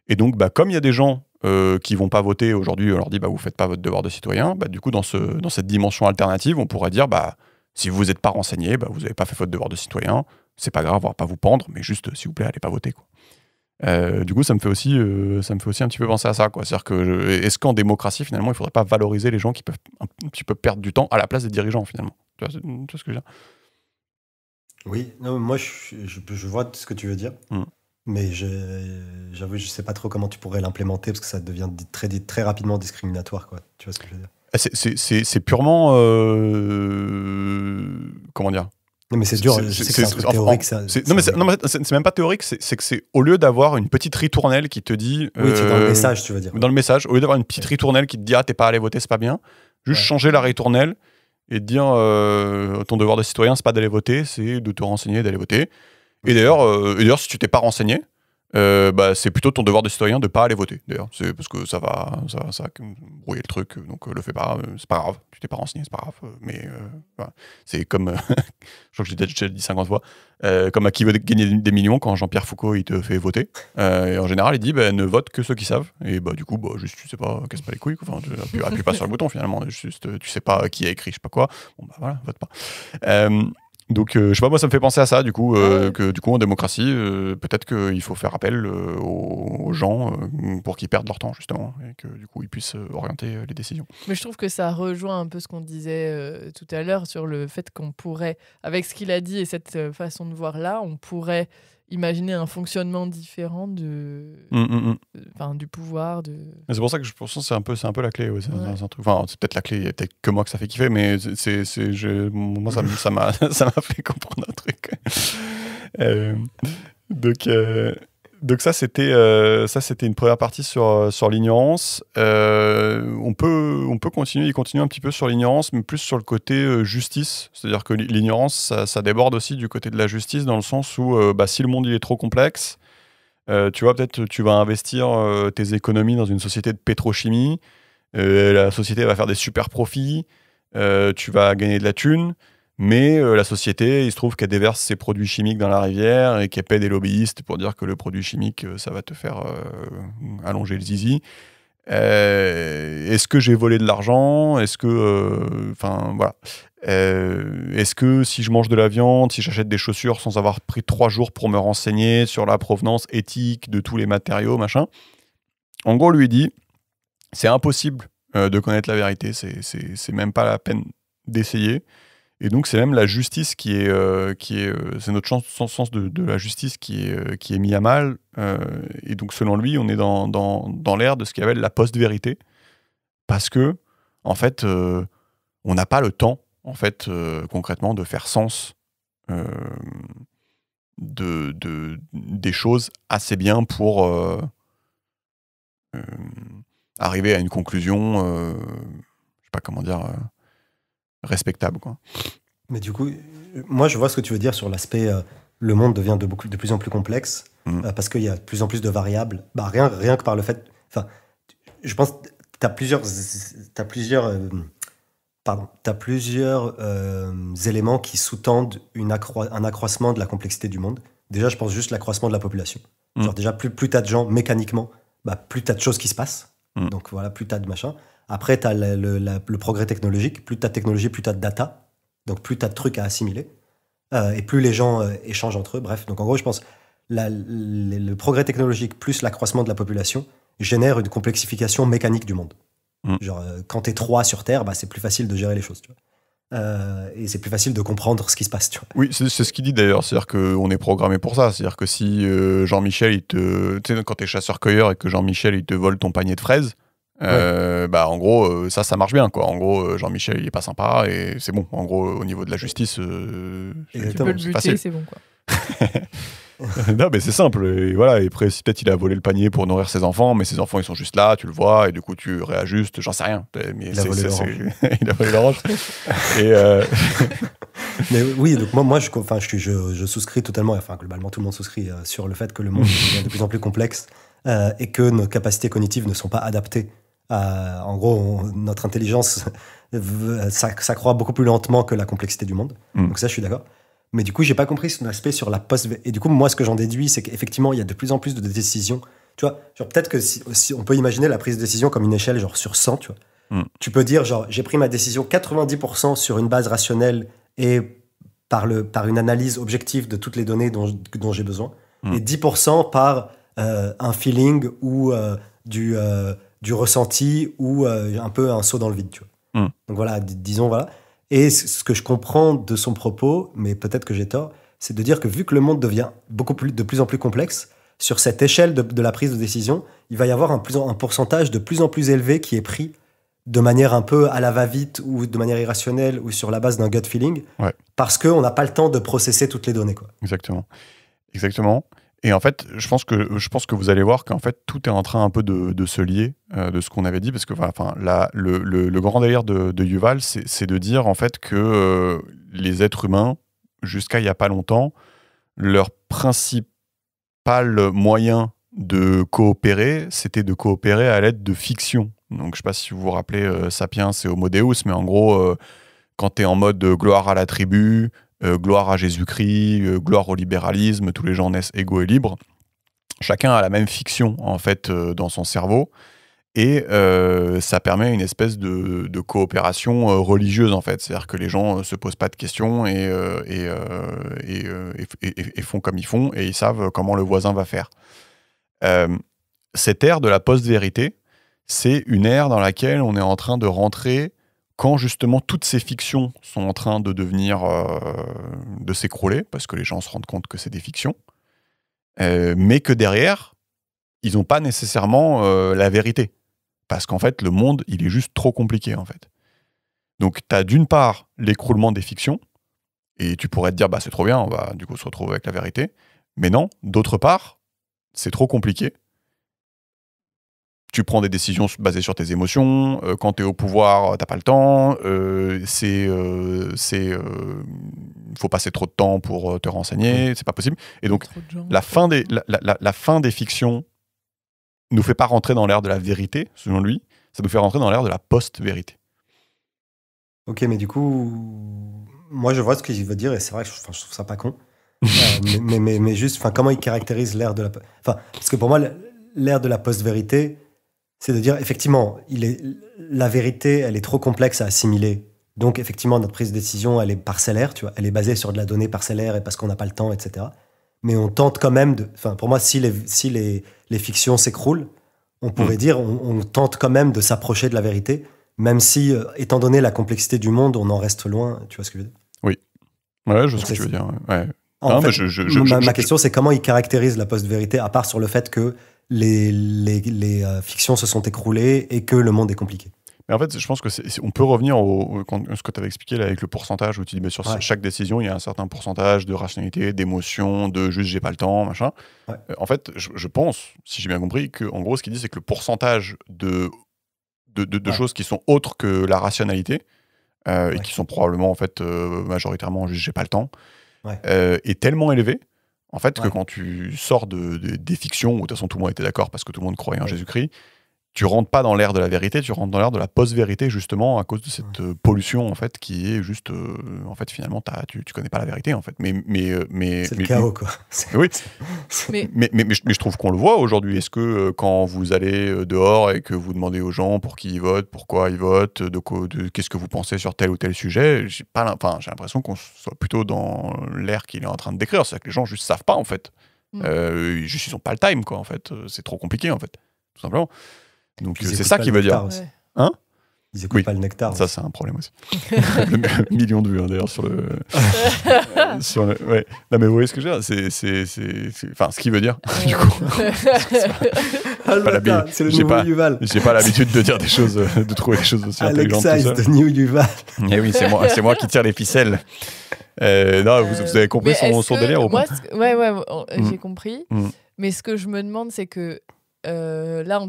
Et donc, bah, comme il y a des gens euh, qui vont pas voter aujourd'hui, on leur dit bah, vous faites pas votre devoir de citoyen, bah, du coup, dans, ce, dans cette dimension alternative, on pourrait dire bah, si vous n'êtes pas renseigné, bah, vous n'avez pas fait votre devoir de citoyen, c'est pas grave, on va pas vous pendre, mais juste, s'il vous plaît, allez pas voter. Quoi. Euh, du coup, ça me, fait aussi, euh, ça me fait aussi un petit peu penser à ça. cest à que est-ce qu'en démocratie, finalement, il faudrait pas valoriser les gens qui peuvent un petit peu perdre du temps à la place des dirigeants, finalement Tu vois, ce que je veux dire Oui, moi, je, je, je, vois ce que tu veux dire. Mmh mais j'avoue, je ne sais pas trop comment tu pourrais l'implémenter parce que ça devient très, très rapidement discriminatoire. Quoi. Tu vois ce que je veux dire ah, C'est purement. Euh, comment dire non mais c'est dur, c'est théorique Non mais c'est même pas théorique, c'est que c'est au lieu d'avoir une petite ritournelle qui te dit... Oui, c'est dans le euh, message tu veux dire. Dans le message, au lieu d'avoir une petite ritournelle qui te dit ah t'es pas allé voter, c'est pas bien, juste changer la ritournelle et te dire euh, ton devoir de citoyen c'est pas d'aller voter, c'est de te renseigner d'aller voter. Euh, et d'ailleurs, si tu t'es pas renseigné, euh, bah, c'est plutôt ton devoir de citoyen de pas aller voter. D'ailleurs, c'est parce que ça va, ça, ça brouiller le truc, donc ne euh, le fais pas. c'est pas grave. Tu t'es pas renseigné, c'est pas grave. mais c'est comme, je crois que j'ai déjà dit 50 fois, comme à qui veut gagner des millions quand Jean-Pierre Foucault il te fait voter. et en général, il dit ben, ne vote que ceux qui savent. Et bah du coup, bah, juste tu sais pas, casse pas les couilles. Enfin, tu appuies, pas sur le bouton finalement. Juste, tu sais pas qui a écrit, je sais pas quoi. Bon bah voilà, vote pas. Donc, euh, je sais pas, moi, ça me fait penser à ça, du coup, euh, ah que du coup, en démocratie, euh, peut-être qu'il faut faire appel aux, gens pour qu'ils perdent leur temps, justement, et que du coup, ils puissent orienter les décisions. Mais je trouve que ça rejoint un peu ce qu'on disait tout à l'heure sur le fait qu'on pourrait, avec ce qu'il a dit et cette façon de voir là, on pourrait imaginer un fonctionnement différent de, hum, hum, hum. du pouvoir. De... C'est pour ça que je pense que c'est un, peu, un peu la clé. c'est peut-être la clé, peut-être que moi que ça fait kiffer, mais c'est, je... moi ça, ça, m'a, ça m'a fait comprendre un truc. Euh, donc, euh, donc ça c'était euh, ça c'était une première partie sur euh, sur l'ignorance. Euh, on peut on peut continuer continuer un petit peu sur l'ignorance, mais plus sur le côté justice. C'est-à-dire que l'ignorance ça, déborde aussi du côté de la justice dans le sens où bah, si le monde il est trop complexe, tu vois peut-être tu vas investir tes économies dans une société de pétrochimie, la société va faire des super profits, tu vas gagner de la thune. Mais euh, la société, il se trouve qu'elle déverse ses produits chimiques dans la rivière et qu'elle paie des lobbyistes pour dire que le produit chimique, euh, ça va te faire euh, allonger le zizi. est-ce que j'ai volé de l'argent Est-ce que, enfin voilà, est-ce que si je mange de la viande, si j'achète des chaussures sans avoir pris trois jours pour me renseigner sur la provenance éthique de tous les matériaux, machin En gros, lui dit, c'est impossible de connaître la vérité, c'est même pas la peine d'essayer. Et donc c'est même la justice qui est, euh, qui est, euh, c'est notre sens de, la justice qui est, euh, qui est mis à mal. et donc selon lui, on est dans, dans, dans l'ère de ce qu'il appelle la post-vérité, parce que en fait, on n'a pas le temps, en fait, concrètement, de faire sens de, des choses assez bien pour arriver à une conclusion. je ne sais pas comment dire respectable. Quoi. Mais du coup, moi, je vois ce que tu veux dire sur l'aspect euh, le monde devient de, de plus en plus complexe mm. euh, parce qu'il y a de plus en plus de variables. Bah, rien, rien que par le fait. je pense que tu as plusieurs. As plusieurs euh, as plusieurs éléments qui sous-tendent un accroissement de la complexité du monde. Déjà, je pense juste l'accroissement de la population. Mm. déjà, plus, plus tu de gens mécaniquement, bah, plus tu de choses qui se passent. Mm. Donc voilà, plus tu de machins. Après, tu as le, progrès technologique. Plus tu as de technologie, plus tu as de data. Donc, plus tu as de trucs à assimiler. Euh, et plus les gens euh, échangent entre eux. Bref, donc en gros, je pense le, progrès technologique plus l'accroissement de la population génère une complexification mécanique du monde. Mm. Genre, euh, quand tu es trois sur Terre, bah, c'est plus facile de gérer les choses. et c'est plus facile de comprendre ce qui se passe. Oui, c'est ce qu'il dit d'ailleurs, c'est-à-dire qu'on est programmé pour ça. C'est-à-dire que si Jean-Michel, il te, tu quand t'es chasseur-cueilleur et que Jean-Michel, il te vole ton panier de fraises, euh, bah en gros euh, ça ça marche bien quoi en gros euh, Jean-Michel il est pas sympa et c'est bon en gros au niveau de la justice c'est bon non mais c'est simple et voilà et après peut-être il a volé le panier pour nourrir ses enfants mais ses enfants ils sont juste là tu le vois et du coup tu réajustes j'en sais rien il, a volé l'orange mais oui donc moi, moi je, enfin, je, je, souscris totalement enfin globalement tout le monde souscrit sur le fait que le monde devient de plus en plus complexe et que nos capacités cognitives ne sont pas adaptées euh, en gros, notre intelligence ça s'accroît beaucoup plus lentement que la complexité du monde. Hmm. Donc ça, je suis d'accord. Mais du coup, j'ai pas compris son aspect sur la post. Et du coup, moi, ce que j'en déduis, c'est qu'effectivement, il y a de plus en plus de décisions. Tu vois, peut-être que si, on peut imaginer la prise de décision comme une échelle genre sur 100, tu vois. Hmm. Tu peux dire genre j'ai pris ma décision 90% sur une base rationnelle et par le par une analyse objective de toutes les données dont, j'ai besoin hmm. et 10% par euh, un feeling ou euh, du du ressenti ou euh, un peu un saut dans le vide. Tu vois. Hmm. Donc voilà, disons, voilà. Et ce que je comprends de son propos, mais peut-être que j'ai tort, c'est de dire que vu que le monde devient beaucoup plus, de plus en plus complexe, sur cette échelle de, la prise de décision, il va y avoir un, plus un pourcentage de plus en plus élevé qui est pris de manière un peu à la va-vite ou de manière irrationnelle ou sur la base d'un gut feeling, parce qu'on n'a pas le temps de processer toutes les données. Quoi. Exactement. Exactement. Et en fait, je pense que, je pense que vous allez voir qu'en fait, tout est en train un peu de, se lier euh, de ce qu'on avait dit, parce que enfin, le, grand délire de, Yuval, c'est de dire en fait que euh, les êtres humains, jusqu'à il n'y a pas longtemps, leur principal moyen de coopérer, c'était de coopérer à l'aide de fiction. Donc, je ne sais pas si vous vous rappelez euh, Sapiens et Homo Deus, mais en gros, quand tu es en mode gloire à la tribu, euh, gloire à Jésus-Christ, euh, gloire au libéralisme, tous les gens naissent égaux et libres. Chacun a la même fiction en fait euh, dans son cerveau et ça permet une espèce de, coopération religieuse en fait. C'est-à-dire que les gens ne se posent pas de questions et, et, font comme ils font et ils savent comment le voisin va faire. cette ère de la post-vérité, c'est une ère dans laquelle on est en train de rentrer quand justement toutes ces fictions sont en train de devenir, euh, de s'écrouler, parce que les gens se rendent compte que c'est des fictions, euh, mais que derrière, ils n'ont pas nécessairement euh, la vérité. Parce qu'en fait, le monde, il est juste trop compliqué, en fait. Donc, tu as d'une part l'écroulement des fictions, et tu pourrais te dire, bah, c'est trop bien, on va du coup se retrouver avec la vérité. Mais non, d'autre part, c'est trop compliqué tu prends des décisions basées sur tes émotions. Euh, quand tu es au pouvoir, euh, t'as pas le temps. Euh, c'est, euh, c'est, faut passer trop de temps pour te renseigner. C'est pas possible. Et donc, la fin des, la, la, la, fin des fictions nous fait pas rentrer dans l'ère de la vérité, selon lui. Ça nous fait rentrer dans l'ère de la post-vérité. Ok, mais du coup, moi je vois ce qu'il veut dire et c'est vrai que je, trouve ça pas con. mais, mais, mais, mais, juste, comment il caractérise l'ère de la. Enfin, parce que pour moi, l'ère de la post-vérité, c'est de dire, effectivement, la vérité, elle est trop complexe à assimiler. Donc, effectivement, notre prise de décision, elle est parcellaire, tu vois, elle est basée sur de la donnée parcellaire et parce qu'on n'a pas le temps, etc. Mais on tente quand même de. Enfin, pour moi, si les, si les, fictions s'écroulent, on pourrait mm. dire, on, tente quand même de s'approcher de la vérité, même si, euh, étant donné la complexité du monde, on en reste loin. Tu vois ce que je veux dire Oui. Ouais, je sais ce que tu veux dire. Ouais. ma, question, c'est comment il caractérise la post-vérité, à part sur le fait que les, les, les euh, fictions se sont écroulées et que le monde est compliqué. Mais en fait, je pense que on peut revenir au, ce que tu avais expliqué là avec le pourcentage où tu dis bah, sur chaque décision, il y a un certain pourcentage de rationalité, d'émotion, de juste j'ai pas le temps, machin. Euh, en fait, je, pense, si j'ai bien compris, qu'en gros, ce qu'il dit, c'est que le pourcentage de, de, de, choses qui sont autres que la rationalité euh, et qui sont probablement en fait majoritairement juste j'ai pas le temps est tellement élevé en fait, que quand tu sors de, des fictions où de toute façon tout le monde était d'accord parce que tout le monde croyait en Jésus-Christ, tu rentres pas dans l'ère de la vérité, tu rentres dans l'ère de la post-vérité justement à cause de cette euh, pollution en fait qui est juste euh, en fait finalement tu, tu connais pas la vérité en fait. Mais mais euh, mais c'est le chaos quoi. Oui. mais... Mais, mais, je, trouve qu'on le voit aujourd'hui. Est-ce que quand vous allez dehors et que vous demandez aux gens pour qui ils votent, pourquoi ils votent, de, quoi qu'est-ce que vous pensez sur tel ou tel sujet, j'ai pas enfin j'ai l'impression qu'on soit plutôt dans l'ère qu'il est en train de décrire, cest que les gens juste savent pas en fait. Mmh. Euh, juste ils ont pas le time quoi en fait. C'est trop compliqué en fait tout simplement. Donc euh, c'est ça qui veut dire. Hein ils n'écoutent pas le nectar. Ça, c'est un problème aussi. millions million de vues, hein, d'ailleurs, sur le. Ouais. Non, mais vous voyez ce que je veux dire c'est, Enfin, ce qu'il veut dire, du coup. c'est le nouveau pas, J'ai pas l'habitude de dire des choses, euh, de trouver des choses aussi intelligentes. Alexa is new Duval. Eh oui, c'est moi, moi qui tire les ficelles. Euh, vous, avez compris son, délire ou pas Ouais, ouais, mm. j'ai compris. Mm. Mais ce que je me demande, c'est que euh, là, on,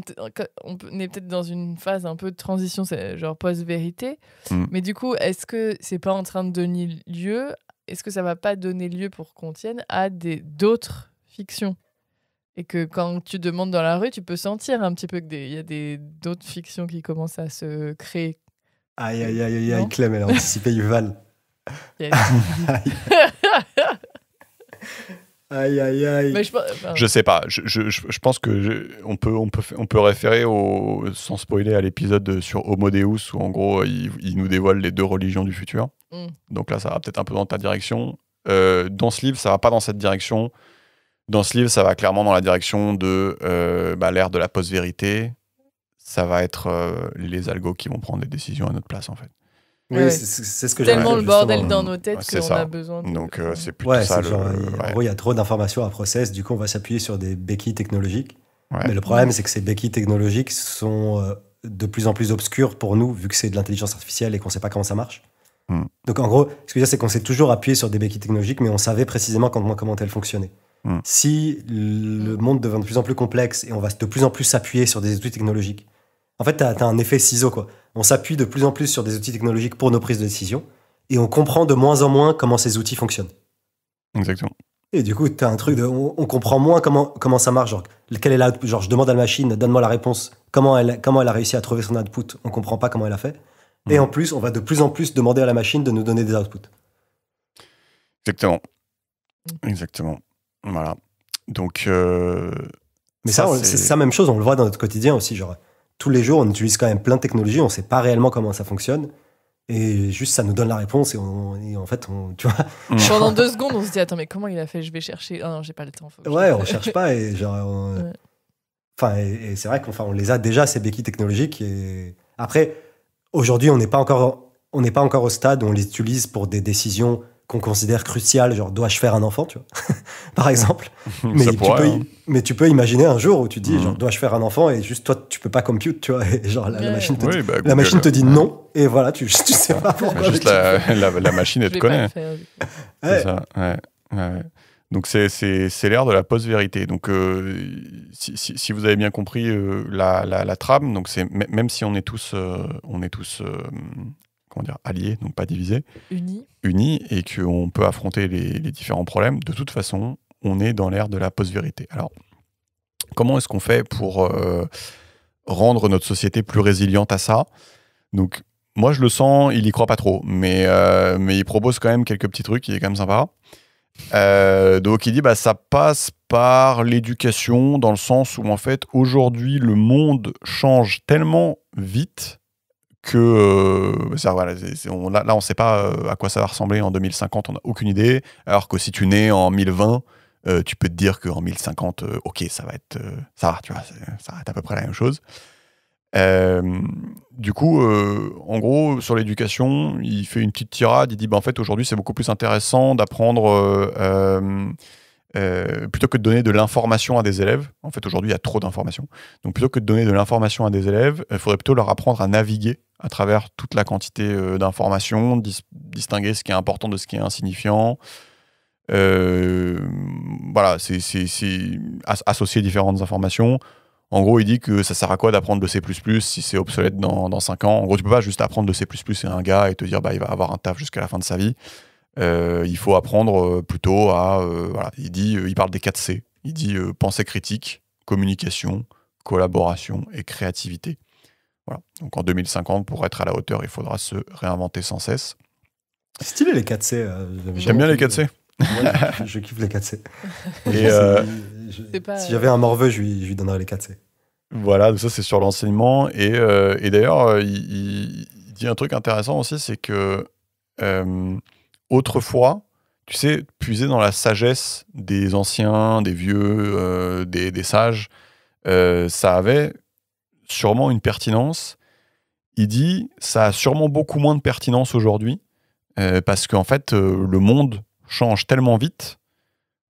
est peut-être dans une phase un peu de transition, genre post-vérité. Mm. Mais du coup, est-ce que c'est pas en train de donner lieu Est-ce que ça va pas donner lieu pour qu'on tienne à d'autres fictions Et que quand tu demandes dans la rue, tu peux sentir un petit peu qu'il y a d'autres fictions qui commencent à se créer. Aïe, aïe, aïe, aïe, Clem, elle a anticipé Yuval. aïe Aïe, aïe, aïe. Mais je, sais pas. Je, je, je pense que on, peut, on, peut, on peut référer, au, sans spoiler, à l'épisode sur Homo Deus où en gros, il, nous dévoile les deux religions du futur. Hmm. Donc là, ça va peut-être un peu dans ta direction. Euh, dans ce livre, ça va pas dans cette direction. Dans ce livre, ça va clairement dans la direction de euh, bah, l'ère de la post-vérité. Ça va être euh, les algos qui vont prendre des décisions à notre place, en fait. Oui, c'est ce que Tellement le bordel dans nos têtes qu'on a besoin. De... Donc, euh, c'est plus ça. Le... En gros, il y a trop d'informations à process. Du coup, on va s'appuyer sur des béquilles technologiques. Mais le problème, c'est que ces béquilles technologiques sont euh, de plus en plus obscures pour nous, vu que c'est de l'intelligence artificielle et qu'on ne sait pas comment ça marche. Hmm. Donc, en gros, ce que je veux dire, c'est qu'on s'est toujours appuyé sur des béquilles technologiques, mais on savait précisément comment, comment elles fonctionnaient. Hmm. Si le hmm. monde devient de plus en plus complexe et on va de plus en plus s'appuyer sur des outils technologiques, en fait, tu as, un effet ciseau, quoi. On s'appuie de plus en plus sur des outils technologiques pour nos prises de décision et on comprend de moins en moins comment ces outils fonctionnent. Exactement. Et du coup, tu as un truc de. On, comprend moins comment, comment ça marche. Genre, est la, genre, je demande à la machine, donne-moi la réponse, comment elle, comment elle a réussi à trouver son output, on comprend pas comment elle a fait. Et mm. en plus, on va de plus en plus demander à la machine de nous donner des outputs. Exactement. Mm. Exactement. Voilà. Donc. Euh, Mais ça, c'est la même chose, on le voit dans notre quotidien aussi. Genre, tous les jours, on utilise quand même plein de technologies, on ne sait pas réellement comment ça fonctionne. Et juste, ça nous donne la réponse et, on, en fait, on, tu vois. Pendant mm. deux secondes, on se dit Attends, mais comment il a fait Je vais chercher. Ah non, j'ai pas le temps. ouais, on ne cherche pas et genre. Enfin, et, c'est vrai qu'on on les a déjà, ces béquilles technologiques. Et après, aujourd'hui, on n'est pas encore on n'est pas encore au stade où on les utilise pour des décisions qu'on considère crucial, genre dois-je faire un enfant, tu vois, par exemple. Hein. mais, tu peux, imaginer un jour où tu dis, mhm. genre dois-je faire un enfant et juste toi tu peux pas compute, tu vois, genre la, bah, machine te, dit, non et voilà, tu, sais pas pourquoi. Juste la, machine elle te connaît. c'est Ça, Donc c'est l'ère de la post-vérité. Donc euh, si, vous avez bien compris euh, la, trame, donc c'est même si on est tous, euh, on est tous comment dire, alliés, donc pas divisés, unis, unis et qu'on peut affronter les, différents problèmes. De toute façon, on est dans l'ère de la post-vérité. Alors, comment est-ce qu'on fait pour euh, rendre notre société plus résiliente à ça Donc, moi, je le sens, il y croit pas trop, mais, euh, mais il propose quand même quelques petits trucs, il est quand même sympa. Euh, donc il dit bah ça passe par l'éducation dans le sens où en fait aujourd'hui le monde change tellement vite que euh, on, là, on ne sait pas euh, à quoi ça va ressembler en 2050, on n'a aucune idée. Alors que si tu nais en 1020, euh, tu peux te dire qu'en 1050, ok, ça va être, ça va, tu vois, ça va être à peu près la même chose. du coup, en gros, sur l'éducation, il fait une petite tirade. Il dit, ben en fait, aujourd'hui, c'est beaucoup plus intéressant d'apprendre euh, plutôt que de donner de l'information à des élèves, en fait aujourd'hui il y a trop d'informations, donc plutôt que de donner de l'information à des élèves, il euh, faudrait plutôt leur apprendre à naviguer à travers toute la quantité euh, d'informations, distinguer ce qui est important de ce qui est insignifiant. voilà, c'est associer différentes informations. En gros, il dit que ça sert à quoi d'apprendre le C++ si c'est obsolète dans, dans 5 ans En gros, tu peux pas juste apprendre le C++ et un gars et te dire bah il va avoir un taf jusqu'à la fin de sa vie. Euh, il faut apprendre euh, plutôt à. Euh, il, dit, il parle des 4 C. Il dit pensée critique, communication, collaboration et créativité. Voilà. Donc en 2050, pour être à la hauteur, il faudra se réinventer sans cesse. C'est stylé les 4 C. J'aime bien les 4 C. je, kiffe les 4 C. Si j'avais un morveux, je lui, je donnerais les 4 C. Voilà, donc ça c'est sur l'enseignement. Et, d'ailleurs, il, il, dit un truc intéressant aussi, c'est que autrefois, tu sais, puiser dans la sagesse des anciens, des vieux, euh, des, sages, euh, ça avait sûrement une pertinence. Il dit, ça a sûrement beaucoup moins de pertinence aujourd'hui, euh, parce qu'en fait, le monde change tellement vite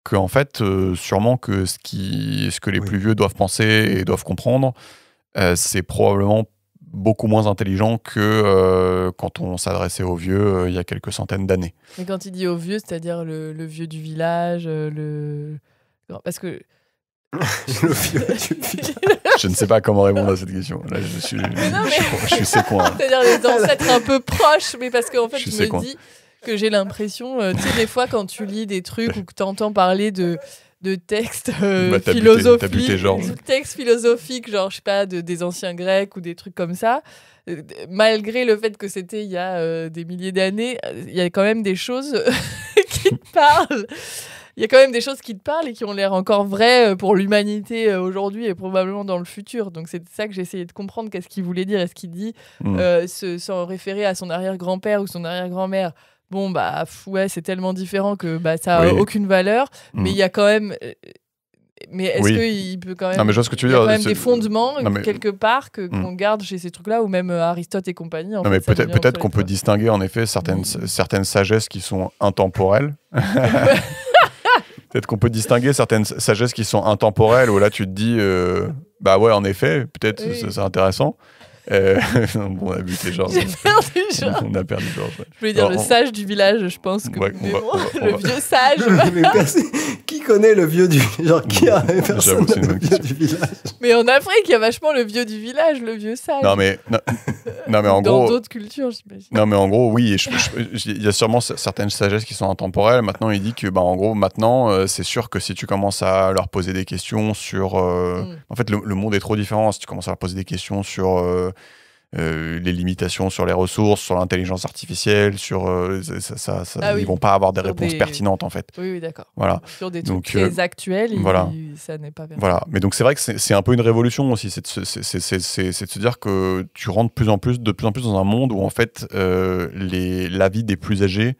que, en fait, sûrement que ce, qui, ce que les plus vieux doivent penser et doivent comprendre, c'est probablement beaucoup moins intelligent que euh, quand on s'adressait aux vieux euh, il y a quelques centaines d'années. Mais quand il dit aux vieux, c'est-à-dire le, vieux du village, euh, le... parce que... le vieux du village. Je ne sais pas comment répondre à cette question. Là, je suis, mais je, C'est-à-dire les ancêtres un peu proches, mais parce qu'en fait, je, je me dis que j'ai l'impression, tu sais, des fois, quand tu lis des trucs ou que tu entends parler de de textes euh, bah, philosophiques, textes philosophiques, genre je sais pas, de, des anciens Grecs ou des trucs comme ça. Euh, malgré le fait que c'était il y a euh, des milliers d'années, il y a quand même des choses qui te parlent. Il y a quand même des choses qui te parlent et qui ont l'air encore vraies pour l'humanité aujourd'hui et probablement dans le futur. Donc c'est ça que j'ai essayé de comprendre, qu'est-ce qu'il voulait dire, est-ce qu'il dit, hmm. se, sans référer à son arrière-grand-père ou son arrière-grand-mère bon, bah, ouais, c'est tellement différent que bah, ça n'a aucune valeur, mais mm. il y a quand même. Euh, mais est-ce qu'il peut quand même. Non, mais je vois ce que tu veux dire. quand même des fondements, quelque part, mm. qu'on garde chez ces trucs-là, ou même euh, Aristote et compagnie. mais peut-être qu'on peut distinguer, en effet, certaines, certaines sagesses qui sont intemporelles. peut-être qu'on peut distinguer certaines sagesses qui sont intemporelles, où là, tu te dis, euh, bah ouais, en effet, peut-être, c'est intéressant. Euh, bon, on a buté perdu On a perdu Georges. Je voulais dire le sage du village, je pense. Que le vieux sage. qui connaît le vieux du qui le village Mais en Afrique, il y a vachement le vieux du village, le vieux sage. Non mais non, mais en d'autres cultures, j'imagine. Non mais en gros, oui. Il y a sûrement certaines sagesses qui sont intemporelles. Maintenant, il dit que bah en gros, maintenant, euh, c'est sûr que si tu commences à leur poser des questions sur, euh, mm. en fait, le, le, monde est trop différent. Si tu commences à leur poser des questions sur euh, les limitations sur les ressources, sur l'intelligence artificielle, sur euh, ah ils vont pas avoir des réponses pertinentes en fait. Oui, d'accord. Voilà. Sur des trucs donc, euh, actuels, ça n'est pas. Voilà. Mais donc c'est vrai que c'est un peu une révolution aussi, c'est de, se dire que tu rentres plus en plus, de plus en plus dans un monde où en fait euh, les des plus âgés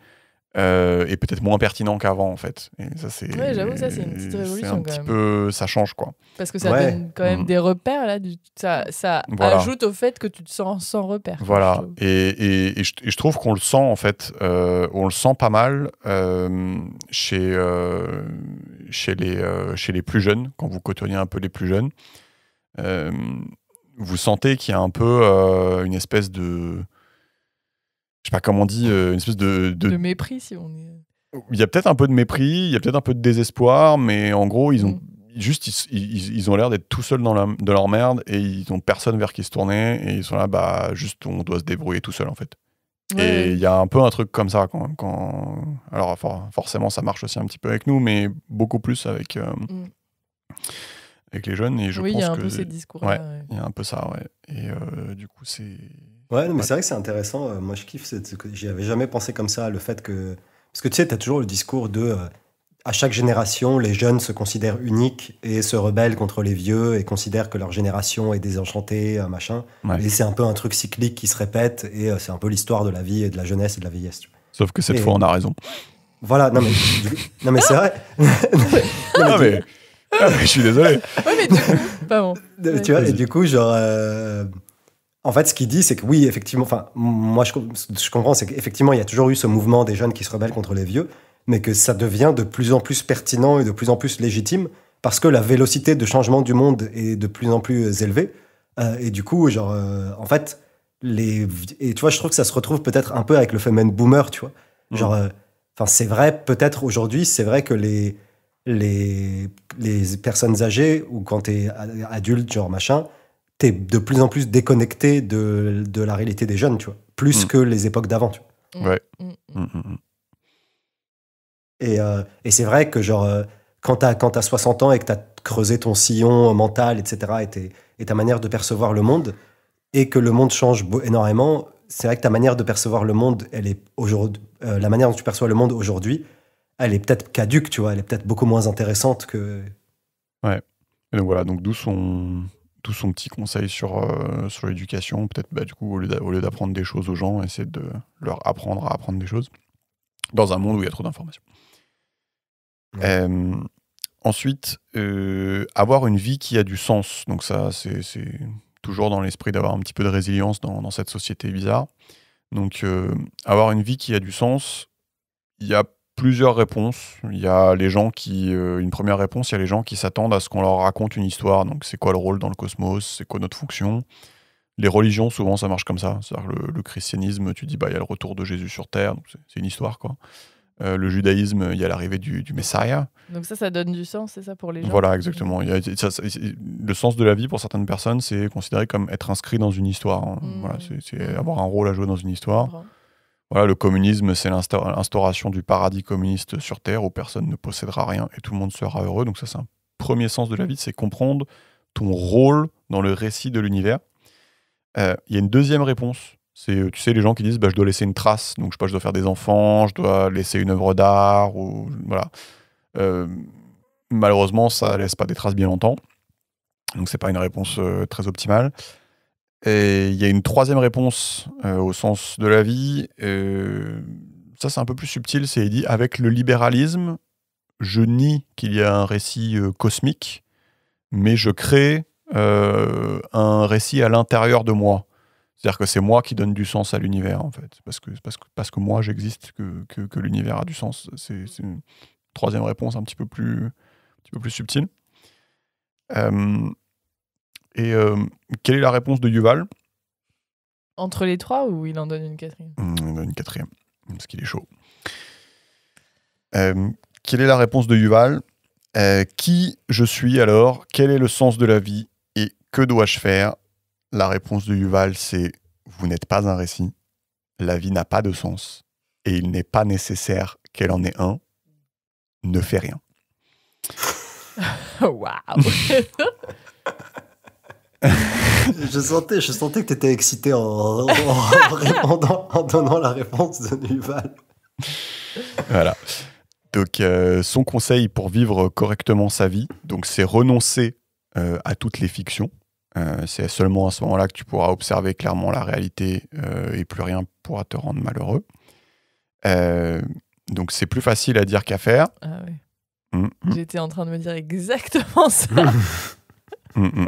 euh, et peut-être moins pertinent qu'avant en fait. Et ça c'est. Ouais, j'avoue, ça c'est une petite révolution. Un petit peu, ça change quoi. Parce que ça donne quand même mm. des repères là, ça, ça ajoute au fait que tu te sens sans repères. Voilà. Et, et, je, trouve qu'on le sent en fait, euh, on le sent pas mal euh, chez chez les chez les plus jeunes quand vous côtoyez un peu les plus jeunes. vous sentez qu'il y a un peu une espèce de je sais pas comment on dit, euh, une espèce de, de... mépris si on est. Il y a peut-être un peu de mépris, il y a peut-être un peu de désespoir, mais en gros, ils ont mm. juste, ils, ils, ils ont l'air d'être tout seuls dans, la, de leur merde et ils ont personne vers qui se tourner et ils sont là, bah, juste, on doit se débrouiller tout seul en fait. Et il y a un peu un truc comme ça quand Quand... Alors, forcément, ça marche aussi un petit peu avec nous, mais beaucoup plus avec. Euh, mm. avec les jeunes. Et je oui, il y a un peu ces discours. Ouais, Il y a un peu ça, ouais. Et euh, du coup, c'est Ouais, mais c'est vrai que c'est intéressant. Euh, moi, je kiffe. J'y avais jamais pensé comme ça. Le fait que. Parce que tu sais, tu as toujours le discours de. Euh, à chaque génération, les jeunes se considèrent uniques et se rebellent contre les vieux et considèrent que leur génération est désenchantée, euh, machin. Et c'est un peu un truc cyclique qui se répète et c'est un peu l'histoire de la vie et de la jeunesse et de la vieillesse. Sauf que cette fois, on a raison. Voilà, non mais, non mais c'est vrai. non ah, mais, je suis désolé. Ouais, mais du coup, pardon. Tu vois, et du coup, genre, en fait, ce qu'il dit, c'est que oui, effectivement, enfin, moi, je, comprends, c'est qu'effectivement, il y a toujours eu ce mouvement des jeunes qui se rebellent contre les vieux, mais que ça devient de plus en plus pertinent et de plus en plus légitime parce que la vélocité de changement du monde est de plus en plus euh, élevée. Euh, et du coup, genre, euh, en fait, les. Et tu vois, je trouve que ça se retrouve peut-être un peu avec le phénomène boomer, tu vois. Mmh. Genre, enfin, c'est vrai, peut-être aujourd'hui, c'est vrai que les, les, les personnes âgées ou quand t'es adulte, genre machin, t'es de plus en plus déconnecté de, la réalité des jeunes, tu vois. Plus mm. que les époques d'avant, tu vois. Ouais. Mm, mm, euh, et, c'est vrai que, genre, euh, quand t'as, 60 ans et que t'as creusé ton sillon mental, etc., et, ta manière de percevoir le monde, et que le monde change énormément, c'est vrai que ta manière de percevoir le monde, elle est aujourd'hui, euh, la manière dont tu perçois le monde aujourd'hui, elle est peut-être caduque, tu vois, elle est peut-être beaucoup moins intéressante que. Ouais. Et donc voilà, donc d'où son, son petit conseil sur, euh, sur l'éducation. Peut-être, bah, du coup, au lieu d'apprendre des choses aux gens, essayer de leur apprendre à apprendre des choses dans un monde où il y a trop d'informations. ensuite, euh, avoir une vie qui a du sens. Donc, ça, c'est toujours dans l'esprit d'avoir un petit peu de résilience dans, dans cette société bizarre. Donc, euh, avoir une vie qui a du sens, il y a plusieurs réponses. Il y a les gens qui, euh, une première réponse, il y a les gens qui s'attendent à ce qu'on leur raconte une histoire. Donc, c'est quoi le rôle dans le cosmos C'est quoi notre fonction Les religions, souvent, ça marche comme ça. le, christianisme, tu dis, bah, il y a le retour de Jésus sur terre. C'est une histoire, quoi. Euh, le judaïsme, il y a l'arrivée du, du Messiah. Donc ça, ça donne du sens, c'est ça pour les gens Voilà, exactement. le sens de la vie, pour certaines personnes, c'est considéré comme être inscrit dans une histoire. Hein. Mmh. c'est avoir un rôle à jouer dans une histoire voilà, le communisme, c'est l'instauration du paradis communiste sur Terre où personne ne possédera rien et tout le monde sera heureux. Donc ça, c'est un premier sens de la vie, c'est comprendre ton rôle dans le récit de l'univers. Euh, il y a une deuxième réponse. C'est, euh, tu sais, les gens qui disent, bah, je dois laisser une trace, donc je, sais je dois faire des enfants, je dois laisser une œuvre d'art, ou voilà. Euh, malheureusement, ça laisse pas des traces bien longtemps, donc c'est pas une réponse très optimale. Et il y a une troisième réponse euh, au sens de la vie. Euh, ça, c'est un peu plus subtil. C'est dit avec le libéralisme, je nie qu'il y a un récit euh, cosmique, mais je crée un récit à l'intérieur de moi. C'est-à-dire que c'est moi qui donne du sens à l'univers, en fait. Parce que, parce que, parce que moi, j'existe, que, que, l'univers a du sens. C'est une troisième réponse un petit peu plus, un petit peu plus subtile. Et euh, quelle est la réponse de Yuval Entre les trois ou il en donne une quatrième hmm, Il en donne une quatrième, parce qu'il est chaud. Euh, quelle est la réponse de Yuval euh, Qui je suis alors Quel est le sens de la vie Et que dois-je faire La réponse de Yuval, c'est Vous n'êtes pas un récit. La vie n'a pas de sens. Et il n'est pas nécessaire qu'elle en ait un. Ne fais rien. Waouh je, sentais, je sentais que tu étais excité en, en, donnant la réponse de Nuval. Voilà. Donc, euh, son conseil pour vivre correctement sa vie, donc c'est renoncer euh, à toutes les fictions. Euh, c'est seulement à ce moment-là que tu pourras observer clairement la réalité et plus rien pourra te rendre malheureux. donc, c'est plus facile à dire qu'à faire. Ah oui. Mm, mm. J'étais en train de me dire exactement ça. Mm,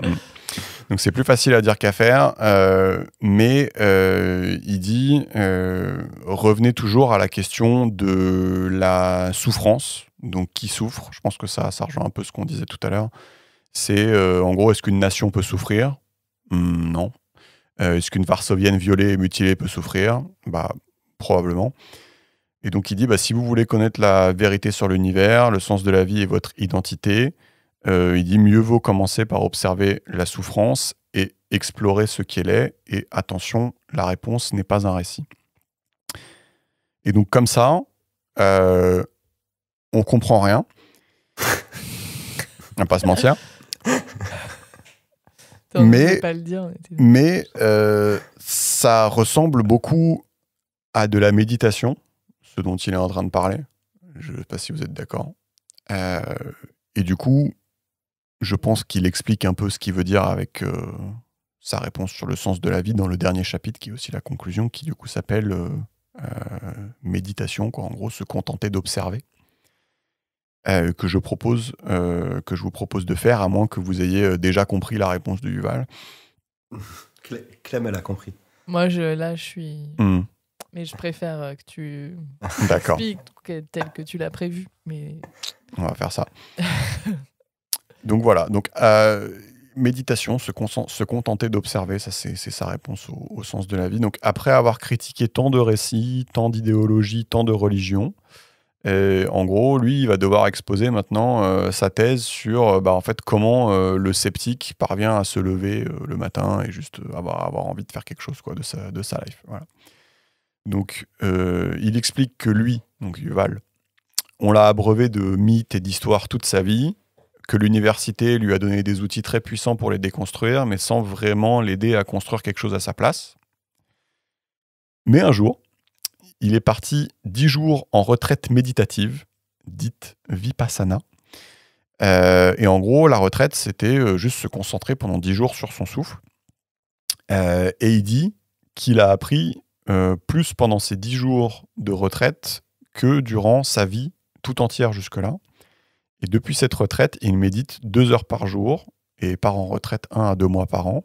donc c'est plus facile à dire qu'à faire, euh, mais euh, il dit euh, revenez toujours à la question de la souffrance, donc qui souffre. Je pense que ça, ça rejoint un peu ce qu'on disait tout à l'heure. C'est en gros, est-ce qu'une nation peut souffrir hmm, Non. est-ce qu'une Varsovienne violée et mutilée peut souffrir Bah probablement. Et donc il dit bah, si vous voulez connaître la vérité sur l'univers, le sens de la vie et votre identité, euh, il dit mieux vaut commencer par observer la souffrance et explorer ce qu'elle est. Et attention, la réponse n'est pas un récit. Et donc comme ça, euh, on comprend rien. on va pas se mentir. mais mais euh, ça ressemble beaucoup à de la méditation, ce dont il est en train de parler. Je ne sais pas si vous êtes d'accord. Euh, et du coup, je pense qu'il explique un peu ce qu'il veut dire avec euh, sa réponse sur le sens de la vie dans le dernier chapitre, qui est aussi la conclusion, qui du coup s'appelle euh, euh, méditation, quoi, en gros se contenter d'observer, que je propose, que je vous propose de faire, à moins que vous ayez déjà compris la réponse de Duval. Clem, elle a compris. Moi, je, là, je suis. Hmm. Mais je préfère que tu expliques tel que tu l'as prévu. Mais... On va faire ça. Donc voilà, donc euh, méditation, se, contenter d'observer, ça c'est sa réponse au, sens de la vie. Donc après avoir critiqué tant de récits, tant d'idéologies, tant de religions, en gros, lui, il va devoir exposer maintenant euh, sa thèse sur euh, bah, en fait, comment le sceptique parvient à se lever le matin et juste avoir, envie de faire quelque chose de, sa, life. Donc, il explique que lui, donc Yuval, on l'a abreuvé de mythes et d'histoires toute sa vie, que l'université lui a donné des outils très puissants pour les déconstruire, mais sans vraiment l'aider à construire quelque chose à sa place. Mais un jour, il est parti dix jours en retraite méditative, dite vipassana. Euh, et en gros, la retraite, c'était euh, juste se concentrer pendant dix jours sur son souffle. Euh, et il dit qu'il a appris plus pendant ces dix jours de retraite que durant sa vie tout entière jusque-là. Et depuis cette retraite, il médite deux heures par jour et part en retraite un à deux mois par an.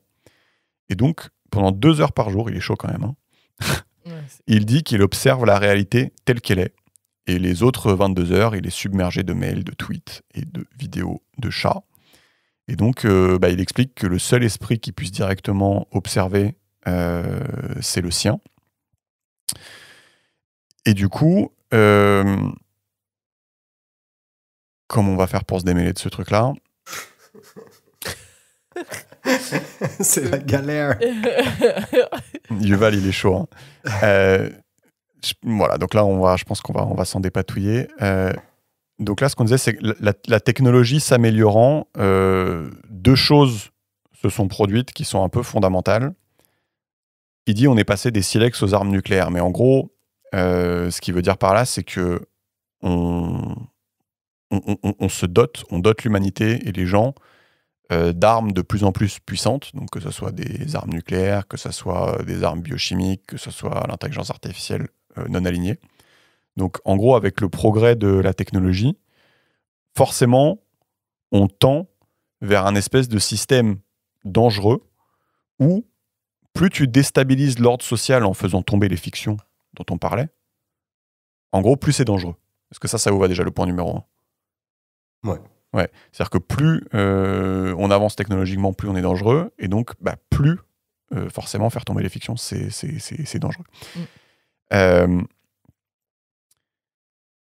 Et donc, pendant deux heures par jour, il est chaud quand même. Hein. il dit qu'il observe la réalité telle qu'elle est. Et les autres 22 heures, il est submergé de mails, de tweets et de vidéos de chats. Et donc, euh, bah, il explique que le seul esprit qui puisse directement observer, euh, c'est le sien. Et du coup, euh, comment on va faire pour se démêler de ce truc-là C'est la galère. Yuval, il est chaud. Hein. Euh, voilà, donc là, on va, je pense qu'on va, on va s'en dépatouiller. Euh, donc là, ce qu'on disait, c'est que la, technologie s'améliorant, euh, deux choses se sont produites qui sont un peu fondamentales. Il dit on est passé des silex aux armes nucléaires, mais en gros, ce qu'il veut dire par là, c'est que on, on, se dote, on dote l'humanité et les gens euh, d'armes de plus en plus puissantes, donc que ce soit des armes nucléaires, que ce soit euh, des armes biochimiques, que ce soit l'intelligence artificielle euh, non alignée. Donc en gros, avec le progrès de la technologie, forcément, on tend vers un espèce de système dangereux où plus tu déstabilises l'ordre social en faisant tomber les fictions dont on parlait, en gros, plus c'est dangereux. Est-ce que ça, ça vous va déjà le point numéro un Ouais. C'est-à-dire que plus euh, on avance technologiquement, plus on est dangereux, et donc bah, plus euh, forcément faire tomber les fictions, c'est dangereux. Mm. Euh,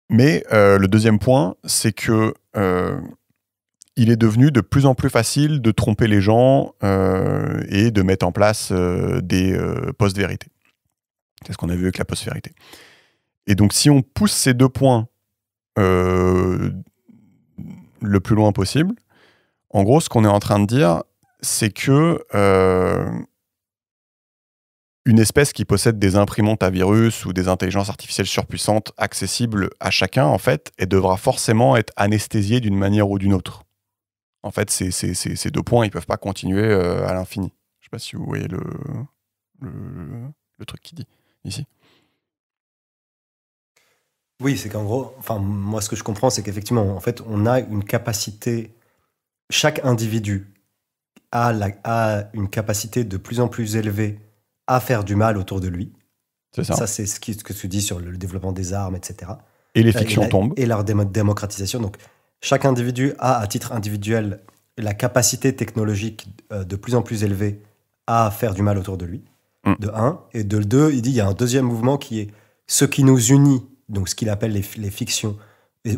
mais le deuxième point, c'est que il est devenu de plus en plus facile de tromper les gens et de mettre en place des post-vérités. C'est ce qu'on a vu avec la post-vérité. Et donc si on pousse ces deux points le plus loin possible. En gros, ce qu'on est en train de dire, c'est que euh, une espèce qui possède des imprimantes à virus ou des intelligences artificielles surpuissantes accessibles à chacun, en fait, et devra forcément être anesthésiée d'une manière ou d'une autre. En fait, ces, ces, deux points, ils ne peuvent pas continuer euh, à l'infini. Je sais pas si vous voyez le, le truc qui dit ici. Oui, c'est qu'en gros, enfin, moi, ce que je comprends, c'est qu'effectivement, en fait, on a une capacité, chaque individu a, la, une capacité de plus en plus élevée à faire du mal autour de lui. C'est ça. c'est ce, que tu dis sur le, développement des armes, etc. Et les fictions tombent. Et leur démocratisation. Donc, chaque individu a, à titre individuel, la capacité technologique euh, de plus en plus élevée à faire du mal autour de lui, mm. de un. Et de deux, il dit, il y a un deuxième mouvement qui est ce qui nous unit donc ce qu'il appelle les, fictions,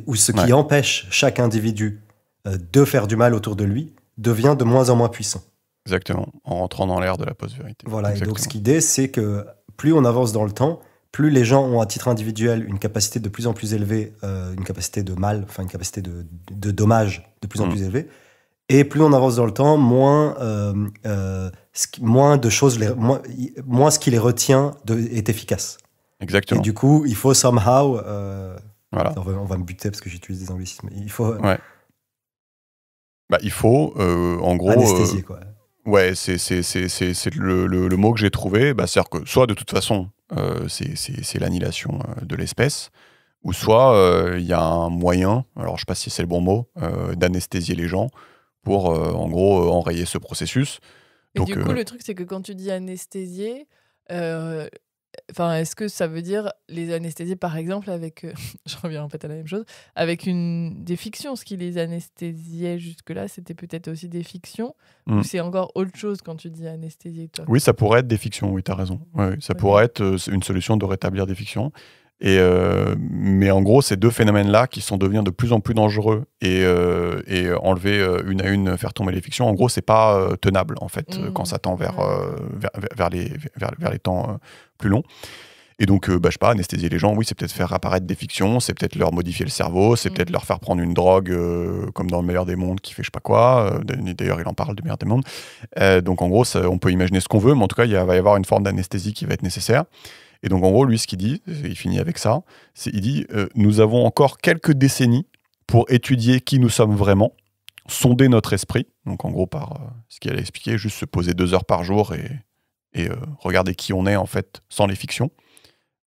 ou ce qui empêche chaque individu euh, de faire du mal autour de lui, devient de moins en moins puissant. Exactement, en rentrant dans l'ère de la post-vérité. Voilà, et donc ce dit, c'est que plus on avance dans le temps, plus les gens ont à titre individuel une capacité de plus en plus élevée, euh, une capacité de mal, enfin une capacité de, dommage de plus en mm. plus élevée, et plus on avance dans le temps, moins, euh, ce qui, moins de choses, les, ce qui les retient est efficace. Exactement. Et du coup, il faut somehow. Euh, voilà. On, va, me buter parce que j'utilise des anglicismes. Il faut. Euh, ouais. Bah, il faut, euh, en gros. Anesthésier, quoi. Ouais, c'est le, le, le, mot que j'ai trouvé. Bah, C'est-à-dire que soit de toute façon, c'est l'annihilation de l'espèce, ou soit il y a un moyen, alors je ne sais pas si c'est le bon mot, d'anesthésier les gens pour en gros enrayer ce processus. Et Donc, du coup, le truc, c'est que quand tu dis anesthésier, Enfin, est-ce que ça veut dire les anesthésier, par exemple, avec. Euh, je reviens en fait à la même chose. Avec une, des fictions. Ce qui les anesthésiait jusque-là, c'était peut-être aussi des fictions. Ou hmm. c'est encore autre chose quand tu dis anesthésier, toi Oui, ça pourrait être des fictions, oui, tu as raison. Ouais, ça pourrait être euh, une solution de rétablir des fictions. Et, euh, mais en gros, ces deux phénomènes-là qui sont devenus de plus en plus dangereux et, euh, enlever euh, une à une, faire tomber les fictions, en gros, c'est pas tenable en fait mmh. quand ça tend vers, les, temps plus longs. Et donc, bah, je sais pas, anesthésier les gens, oui, c'est peut-être faire apparaître des fictions, c'est peut-être leur modifier le cerveau, c'est mmh. peut-être leur faire prendre une drogue, comme dans le meilleur des mondes, qui fait je sais pas quoi. D'ailleurs, il en parle du meilleur des mondes. donc, en gros, on peut imaginer ce qu'on veut, mais en tout cas, il va y avoir une forme d'anesthésie qui va être nécessaire. Et donc, en gros, lui, ce qu'il dit, il finit avec ça, c'est il dit euh, Nous avons encore quelques décennies pour étudier qui nous sommes vraiment, sonder notre esprit. Donc, en gros, par euh, ce qu'il a expliqué, juste se poser deux heures par jour et, euh, regarder qui on est, en fait, sans les fictions,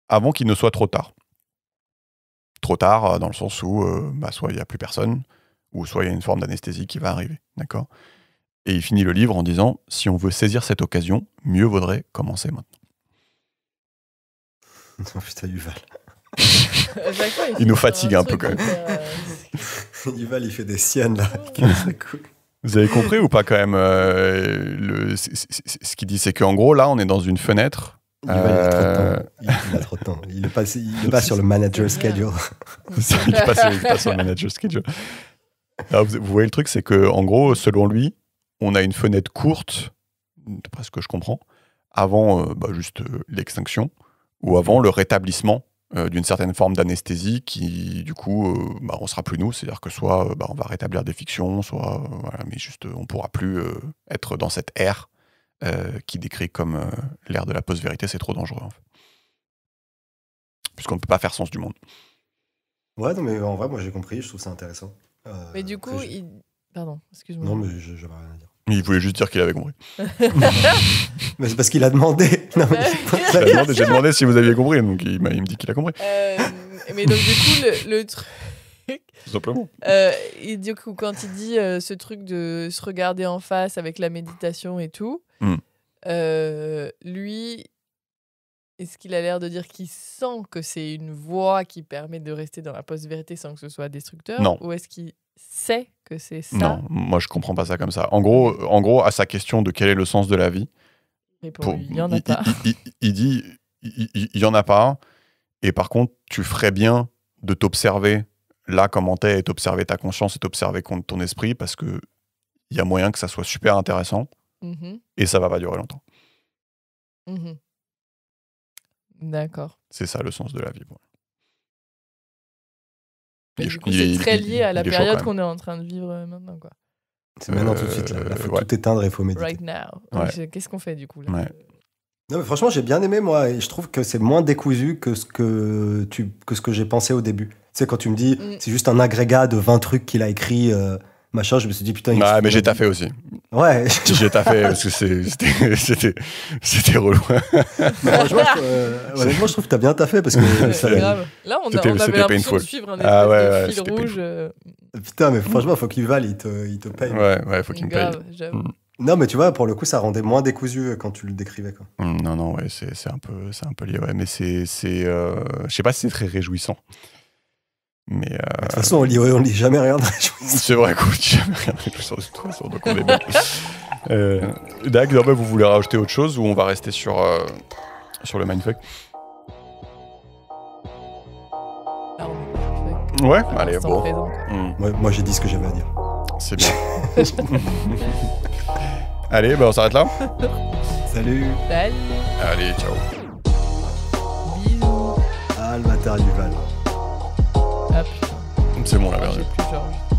avant qu'il ne soit trop tard. Trop tard, dans le sens où bah, soit il n'y a plus personne, ou soit il y a une forme d'anesthésie qui va arriver. D'accord Et il finit le livre en disant Si on veut saisir cette occasion, mieux vaudrait commencer maintenant. Oh, putain, euh, il, nous fatigue un, peu quand même. Euh... il fait des siennes là. Vous avez compris ou pas quand même euh, Ce qu'il dit, c'est qu'en gros, là, on est dans une fenêtre. Il, trop euh, temps. Il n'est pas, sur le manager schedule. il n'est pas, sur le manager schedule. vous, voyez le truc, c'est que en gros, selon lui, on a une fenêtre courte, d'après ce que je comprends, avant bah, juste l'extinction ou avant le rétablissement euh, d'une certaine forme d'anesthésie qui, du coup, on euh, ne bah, on sera plus nous. C'est-à-dire que soit euh, bah, on va rétablir des fictions, soit, voilà, mais juste, on pourra plus être dans cette ère qui décrit comme l'ère de la post-vérité, c'est trop dangereux. Puisqu'on ne peut pas faire sens du monde. Ouais, non, mais en vrai, moi j'ai compris, je trouve ça intéressant. mais du coup, pardon, excuse-moi. Non, mais je j'avais rien à dire il voulait juste dire qu'il avait compris. mais c'est parce qu'il a demandé. J'ai demandé, si vous aviez compris, donc il, me dit qu'il a compris, euh, mais donc, du coup, le, truc. simplement. Euh, quand il dit euh, ce truc de se regarder en face avec la méditation et tout, hmm. lui, est-ce qu'il a l'air de dire qu'il sent que c'est une voie qui permet de rester dans la post-vérité sans que ce soit destructeur Non. Ou est-ce qu'il sait que c'est ça. Non, moi je comprends pas ça comme ça. En gros, en gros à sa question de quel est le sens de la vie, il dit il y en a pas. Et par contre, tu ferais bien de t'observer là comment t'es et t'observer ta conscience et t'observer ton esprit parce que il y a moyen que ça soit super intéressant mhm. et ça va pas durer longtemps. Mhm. D'accord. C'est ça le sens de la vie c'est très lié à la période qu'on est en train de vivre euh, maintenant. quoi. C'est maintenant tout de suite. Il euh, faut tout éteindre et faut méditer. Right now. Qu'est-ce qu'on fait du coup non, mais franchement, j'ai bien aimé moi et je trouve que c'est moins décousu que ce que tu que ce que j'ai pensé au début. C'est quand tu me dis mm. c'est juste un agrégat de 20 trucs qu'il a écrit euh, machin. Je me suis dit, putain. Ah, mais j'ai taffé aussi. Ouais. j'ai taffé parce que c'était relou. mais franchement, euh, moi, je trouve que t'as bien taffé parce que. ça, grave. Là, on, a, on avait de suivre un ah, ouais, de fil rouge. Euh. Putain, mais franchement, faut qu'il valent, il te, il te paye. Ouais, ouais, faut qu'il me paye. Mm. Non, mais tu vois, pour le coup, ça rendait moins décousu euh, quand tu le décrivais. Quoi. Mm, non, non, ouais, c'est un, peu, un peu lié. Ouais. Mais c'est. Euh, je sais pas si c'est très réjouissant. Mais euh, De toute façon, on lit, on lit jamais rien de les C'est vrai qu'on lit jamais rien dans les sur de toute donc on est bien. euh, euh vous voulez rajouter autre chose ou on va rester sur, euh, sur le mindfuck bah, Ouais, allez, bon. Hmm. moi j'ai dit ce que j'avais à dire. C'est bien. allez, bah, on s'arrête là. Salut. Salut. Allez, ciao. Bisous. Ah, le matériel du Val. Ah, C'est bon, l'a version.